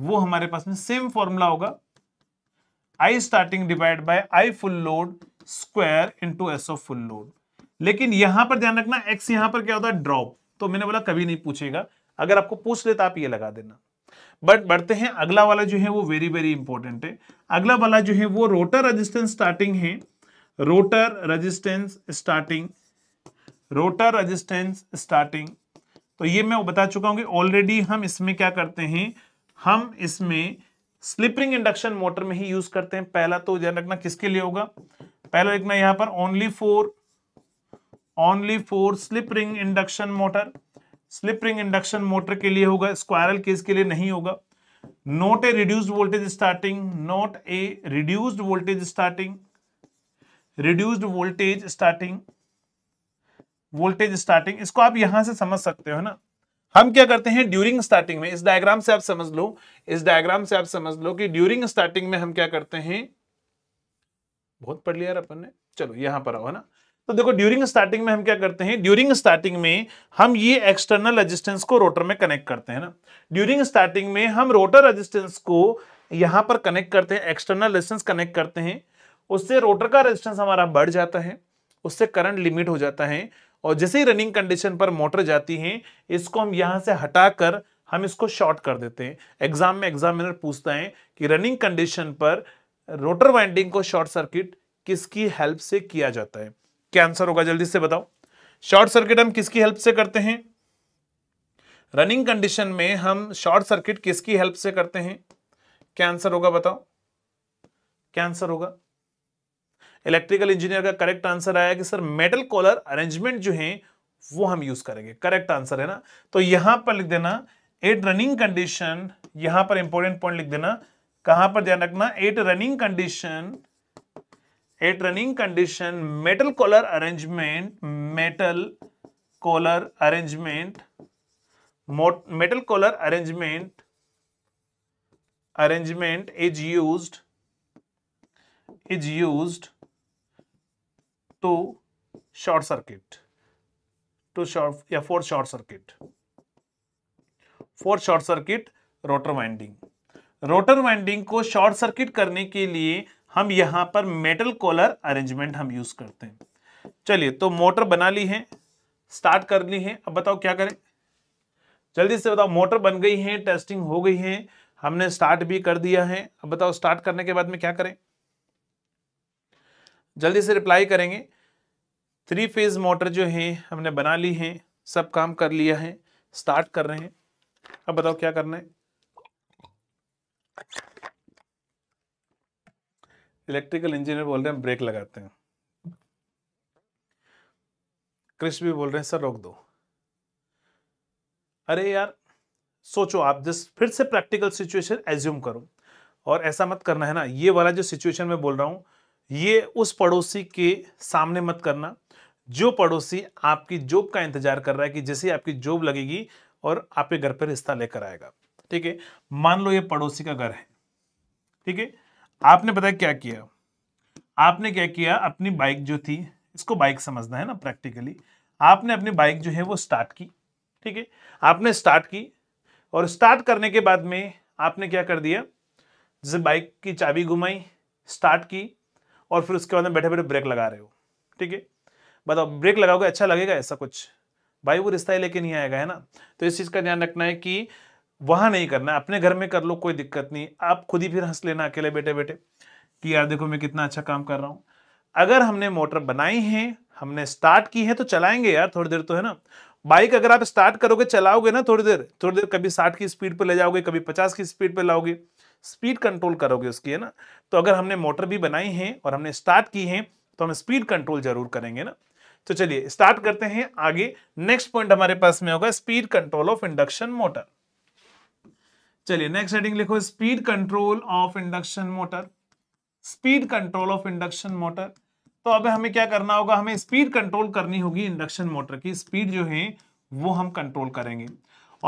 Speaker 1: वो हमारे पास में सेम फॉर्मूला होगा I starting divide by I full load square into S of full load लेकिन यहां पर ध्यान रखना एक्स यहां पर क्या होता है ड्रॉप तो मैंने बोला कभी नहीं पूछेगा अगर आपको पूछ लेता तो आप ये लगा देना बट बढ़ते हैं अगला वाला जो है वो वेरी वेरी इंपॉर्टेंट है अगला वाला जो है वो रोटर रजिस्टेंस स्टार्टिंग है rotor resistance starting rotor resistance starting तो ये मैं बता चुका हूं कि ऑलरेडी हम इसमें क्या करते हैं हम इसमें स्लिपरिंग इंडक्शन मोटर में ही यूज करते हैं पहला तो ध्यान रखना किसके लिए होगा पहला लिखना यहां पर only for only for slip ring induction motor slip ring induction motor के लिए होगा स्क्वायरल केस के लिए नहीं होगा not a reduced voltage starting not a reduced voltage starting reduced voltage starting voltage starting इसको आप यहां से समझ सकते हो ना हम क्या करते हैं ड्यूरिंग स्टार्टिंग में इस डायग्राम से आप समझ लो इस डायग्राम से आप समझ लो कि ड्यूरिंग स्टार्टिंग में हम क्या करते हैं बहुत पढ़ लिया यार अपन ने चलो यहां पर आओ है ना तो देखो ड्यूरिंग स्टार्टिंग में हम क्या करते हैं ड्यूरिंग स्टार्टिंग में हम ये एक्सटर्नल रेजिस्टेंस को रोटर में कनेक्ट करते हैं ना ड्यूरिंग स्टार्टिंग में हम रोटर रेजिस्टेंस को यहां पर कनेक्ट करते हैं एक्सटर्नल रेजिस्टेंस कनेक्ट करते हैं उससे रोटर का रेजिस्टेंस हमारा बढ़ जाता है उससे करंट लिमिट हो जाता है और जैसे ही रनिंग कंडीशन पर मोटर जाती है इसको हम यहाँ से हटाकर हम इसको शॉर्ट कर देते हैं एग्जाम में एग्जामिनर पूछता है कि रनिंग कंडीशन पर रोटर वाइंडिंग को शॉर्ट सर्किट किसकी हेल्प से किया जाता है क्या आंसर होगा जल्दी से बताओ शॉर्ट सर्किट हम किसकी हेल्प से करते हैं रनिंग कंडीशन में हम शॉर्ट सर्किट किसकी हेल्प से करते हैं क्या आंसर होगा बताओ क्या आंसर होगा इलेक्ट्रिकल इंजीनियर का करेक्ट आंसर आया कि सर मेटल कॉलर अरेंजमेंट जो है वो हम यूज करेंगे करेक्ट आंसर है ना तो यहां पर लिख देना एट रनिंग कंडीशन यहां पर इंपॉर्टेंट पॉइंट लिख देना कहां पर ध्यान रखना at running condition at running condition metal collar arrangement metal collar arrangement metal collar arrangement arrangement is use is use to short circuit to short या for short circuit for short circuit rotor winding rotor winding को शॉर्ट सर्किट करने के लिए हम यहां पर मेटल कॉलर अरेंजमेंट हम यूज करते हैं चलिए तो मोटर बना ली है स्टार्ट कर ली है अब बताओ क्या करें जल्दी से बताओ मोटर बन गई है टेस्टिंग हो गई है हमने स्टार्ट भी कर दिया है अब बताओ स्टार्ट करने के बाद में क्या करें जल्दी से रिप्लाई करेंगे थ्री फेज मोटर जो है हमने बना ली है सब काम कर लिया है स्टार्ट कर रहे हैं अब बताओ क्या करना है इलेक्ट्रिकल इंजीनियर बोल रहे हैं ब्रेक लगाते हैं कृष्ण भी बोल रहे हैं सर रोक दो अरे यार सोचो आप जिस फिर से प्रैक्टिकल सिचुएशन एज्यूम करो और ऐसा मत करना है ना ये वाला जो सिचुएशन मैं बोल रहा हूँ ये उस पड़ोसी के सामने मत करना जो पड़ोसी आपकी जॉब का इंतजार कर रहा है कि जैसे आपकी जॉब लगेगी और आपके घर पर रिश्ता लेकर आएगा ठीक है मान लो ये पड़ोसी का घर है ठीक है आपने पता क्या किया आपने क्या किया अपनी बाइक जो थी इसको बाइक समझना है ना प्रैक्टिकली आपने अपनी बाइक जो है वो स्टार्ट की ठीक है आपने स्टार्ट की और स्टार्ट करने के बाद में आपने क्या कर दिया जैसे बाइक की चाबी घुमाई स्टार्ट की और फिर उसके बाद में बैठे बैठे ब्रेक लगा रहे हो ठीक है बताओ ब्रेक लगाओगे अच्छा लगेगा ऐसा कुछ भाई वो रिश्ता ही लेके नहीं आएगा है ना तो इस चीज़ का ध्यान रखना है कि वहां नहीं करना अपने घर में कर लो कोई दिक्कत नहीं आप खुद ही फिर हंस लेना अकेले बैठे बैठे कि यार देखो मैं कितना अच्छा काम कर रहा हूँ अगर हमने मोटर बनाई है हमने स्टार्ट की है तो चलाएंगे यार थोड़ी देर तो है ना बाइक अगर आप स्टार्ट करोगे चलाओगे ना थोड़ी देर थोड़ी देर कभी साठ की स्पीड पर ले जाओगे कभी पचास की स्पीड पर लाओगे स्पीड कंट्रोल करोगे उसकी है ना तो अगर हमने मोटर भी बनाई है और हमने स्टार्ट की है तो हम स्पीड कंट्रोल जरूर करेंगे ना तो चलिए स्टार्ट करते हैं आगे नेक्स्ट पॉइंट हमारे पास में होगा speed control of induction motor चलिए नेक्स्ट हेडिंग लिखो speed control of induction motor speed control of induction motor तो अब हमें क्या करना होगा हमें स्पीड कंट्रोल करनी होगी इंडक्शन मोटर की स्पीड जो है वो हम कंट्रोल करेंगे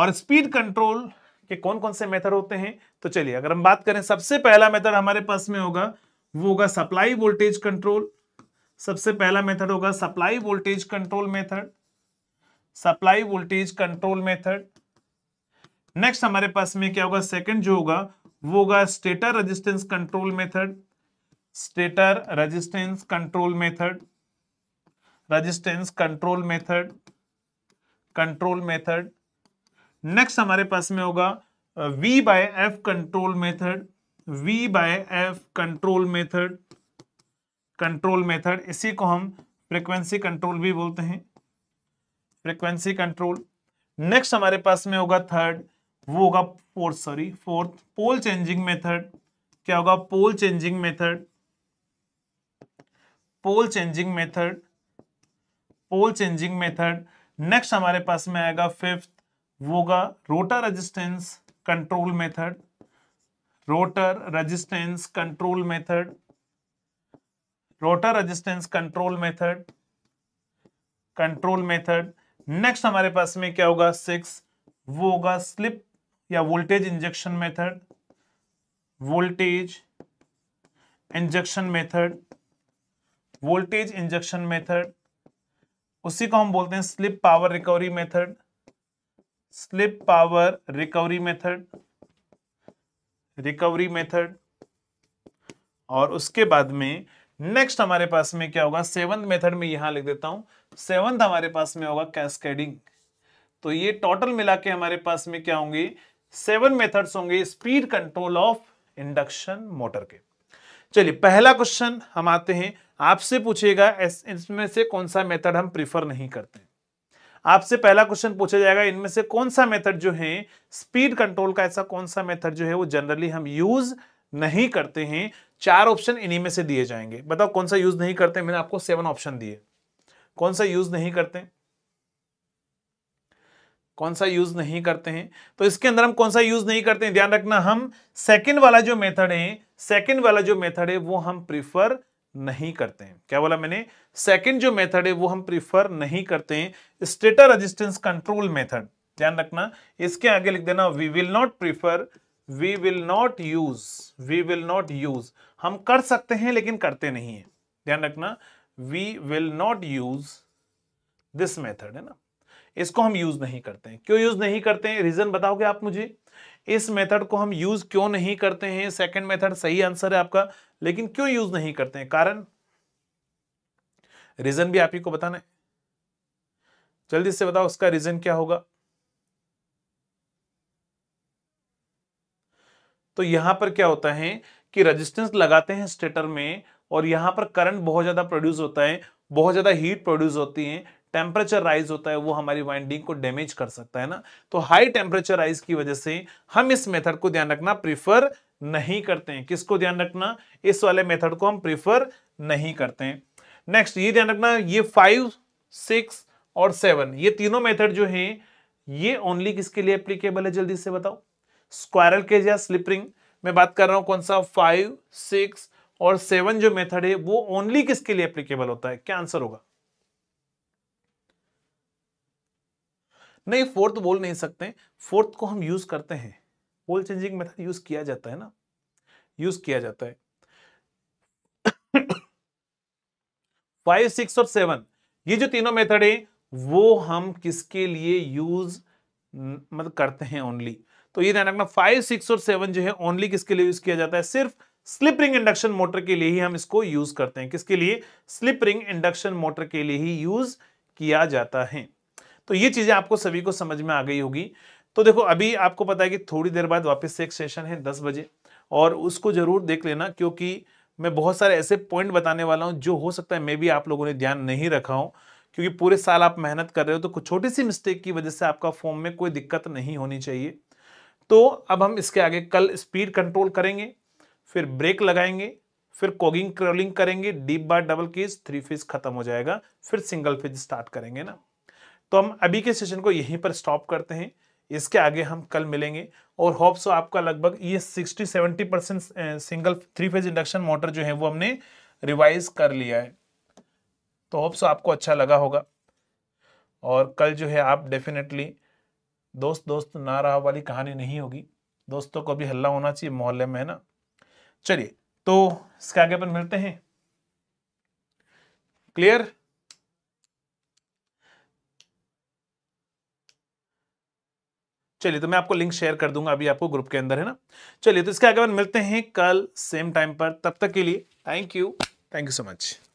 Speaker 1: और स्पीड कंट्रोल के कौन कौन से मेथड होते हैं तो चलिए अगर हम बात करें सबसे पहला मेथड हमारे पास में होगा वो होगा सप्लाई वोल्टेज कंट्रोल सबसे पहला मेथड होगा supply voltage control method supply voltage control method next हमारे पास में क्या होगा सेकंड जो होगा वो होगा stator resistance control method stator resistance control method resistance control method control method next हमारे पास में होगा V by F control method V by F control method control method इसी को हम फ्रीक्वेंसी कंट्रोल भी बोलते हैं फ्रीक्वेंसी कंट्रोल नेक्स्ट हमारे पास में होगा थर्ड वो होगा fourth sorry fourth pole changing method क्या होगा pole changing method pole changing method pole changing method next हमारे पास में आएगा फिफ्थ वो होगा rotor resistance control method rotor resistance control method rotor resistance control method control method next हमारे पास में क्या होगा सिक्स वो होगा स्लिप या voltage injection method voltage injection method voltage injection method उसी को हम बोलते हैं slip power recovery method slip power recovery method recovery method और उसके बाद में नेक्स्ट हमारे पास में क्या होगा सेवंथ मेथड में यहां लिख देता हूं सेवंथ हमारे पास में होगा कैस्केडिंग तो ये टोटल मिला के हमारे पास में क्या होंगे सेवन मेथड्स होंगे speed control of induction motor के चलिए पहला क्वेश्चन हम आते हैं आपसे पूछेगा इसमें से कौन सा मेथड हम प्रीफर नहीं करते आपसे पहला क्वेश्चन पूछा जाएगा इनमें से कौन सा मेथड जो है स्पीड कंट्रोल का ऐसा कौन सा मेथड जो है वो जनरली हम यूज नहीं करते हैं चार ऑप्शन इन्हीं में से दिए जाएंगे बताओ कौन सा यूज नहीं करते मैंने आपको सेवन ऑप्शन दिए कौन सा यूज नहीं करते हैं? कौन सा यूज़ नहीं करते हैं तो इसके अंदर हम कौन सा यूज़ नहीं करते हैं ध्यान रखना हम सेकेंड वाला जो मेथड है सेकंड वाला जो मेथड है वो हम प्रीफर नहीं करते हैं क्या बोला मैंने सेकेंड जो मेथड है वो हम प्रीफर नहीं करते हैं स्टेटर रजिस्टेंस कंट्रोल मेथड ध्यान रखना इसके आगे लिख देना we will not prefer we will not use we will not use हम कर सकते हैं लेकिन करते नहीं है ध्यान रखना we will not use this method है ना इसको हम यूज़ नहीं करते हैं क्यों यूज़ नहीं करते हैं रीज़न बताओगे आप मुझे इस मेथड को हम यूज़ क्यों नहीं करते हैं सेकंड मेथड सही आंसर है आपका लेकिन क्यों यूज़ नहीं करते हैं कारण रीज़न भी आप ही को बताना है जल्दी से बताओ उसका रीज़न क्या होगा तो यहां पर क्या होता है कि रेजिस्टेंस लगाते हैं स्टेटर में और यहां पर करंट बहुत ज्यादा प्रोड्यूस होता है बहुत ज्यादा हीट प्रोड्यूस होती है टेम्परेचर राइज होता है वो हमारी वाइंडिंग को डैमेज कर सकता है ना तो हाई टेम्परेचर राइज की वजह से हम इस मेथड को ध्यान रखना प्रीफर नहीं करते हैं किसको ध्यान रखना इस वाले मेथड को हम प्रीफर नहीं करते हैं नेक्स्ट ये ध्यान रखना ये फाइव सिक्स और सेवन ये तीनों मेथड जो है ये ओनली किसके लिए एप्लीकेबल है जल्दी से बताओ स्क्वायरल केज या स्लिपरिंग मैं बात कर रहा हूँ कौन सा फाइव सिक्स और सेवन जो मेथड है वो ओनली किसके लिए एप्लीकेबल होता है क्या आंसर होगा नहीं फोर्थ बोल नहीं सकते फोर्थ को हम यूज करते हैं बोल चेंजिंग मेथड यूज किया जाता है ना यूज किया जाता है फाइव सिक्स और सेवन ये जो तीनों मेथड है वो हम किसके लिए यूज मतलब करते हैं ओनली तो ये ध्यान रखना फाइव सिक्स और सेवन जो है ओनली किसके लिए यूज किया जाता है सिर्फ स्लिप रिंग इंडक्शन मोटर के लिए ही हम इसको यूज करते हैं किसके लिए स्लिप रिंग इंडक्शन मोटर के लिए ही यूज किया जाता है तो ये चीज़ें आपको सभी को समझ में आ गई होगी तो देखो अभी आपको पता है कि थोड़ी देर बाद वापस से एक सेशन है दस बजे और उसको ज़रूर देख लेना क्योंकि मैं बहुत सारे ऐसे पॉइंट बताने वाला हूँ जो हो सकता है मैं भी आप लोगों ने ध्यान नहीं रखा हूँ क्योंकि पूरे साल आप मेहनत कर रहे हो तो कुछ छोटी सी मिस्टेक की वजह से आपका फॉर्म में कोई दिक्कत नहीं होनी चाहिए तो अब हम इसके आगे कल स्पीड कंट्रोल करेंगे फिर ब्रेक लगाएंगे फिर कोगिंग क्रॉलिंग करेंगे deep bar double cage three phase खत्म हो जाएगा फिर सिंगल फेज स्टार्ट करेंगे ना तो हम अभी के सेशन को यहीं पर स्टॉप करते हैं इसके आगे हम कल मिलेंगे और होप्स आपका लगभग ये 60 70 percent single three phase induction motor जो है वो हमने रिवाइज कर लिया है तो होप्स आपको अच्छा लगा होगा और कल जो है आप डेफिनेटली दोस्त दोस्त ना रहा वाली कहानी नहीं होगी दोस्तों को भी हल्ला होना चाहिए मोहल्ले में है ना चलिए तो इसके आगे अपन मिलते हैं क्लियर चलिए तो मैं आपको लिंक शेयर कर दूंगा अभी आपको ग्रुप के अंदर है ना चलिए तो इसके आगे मिलते हैं कल सेम टाइम पर तब तक के लिए thank you thank you so much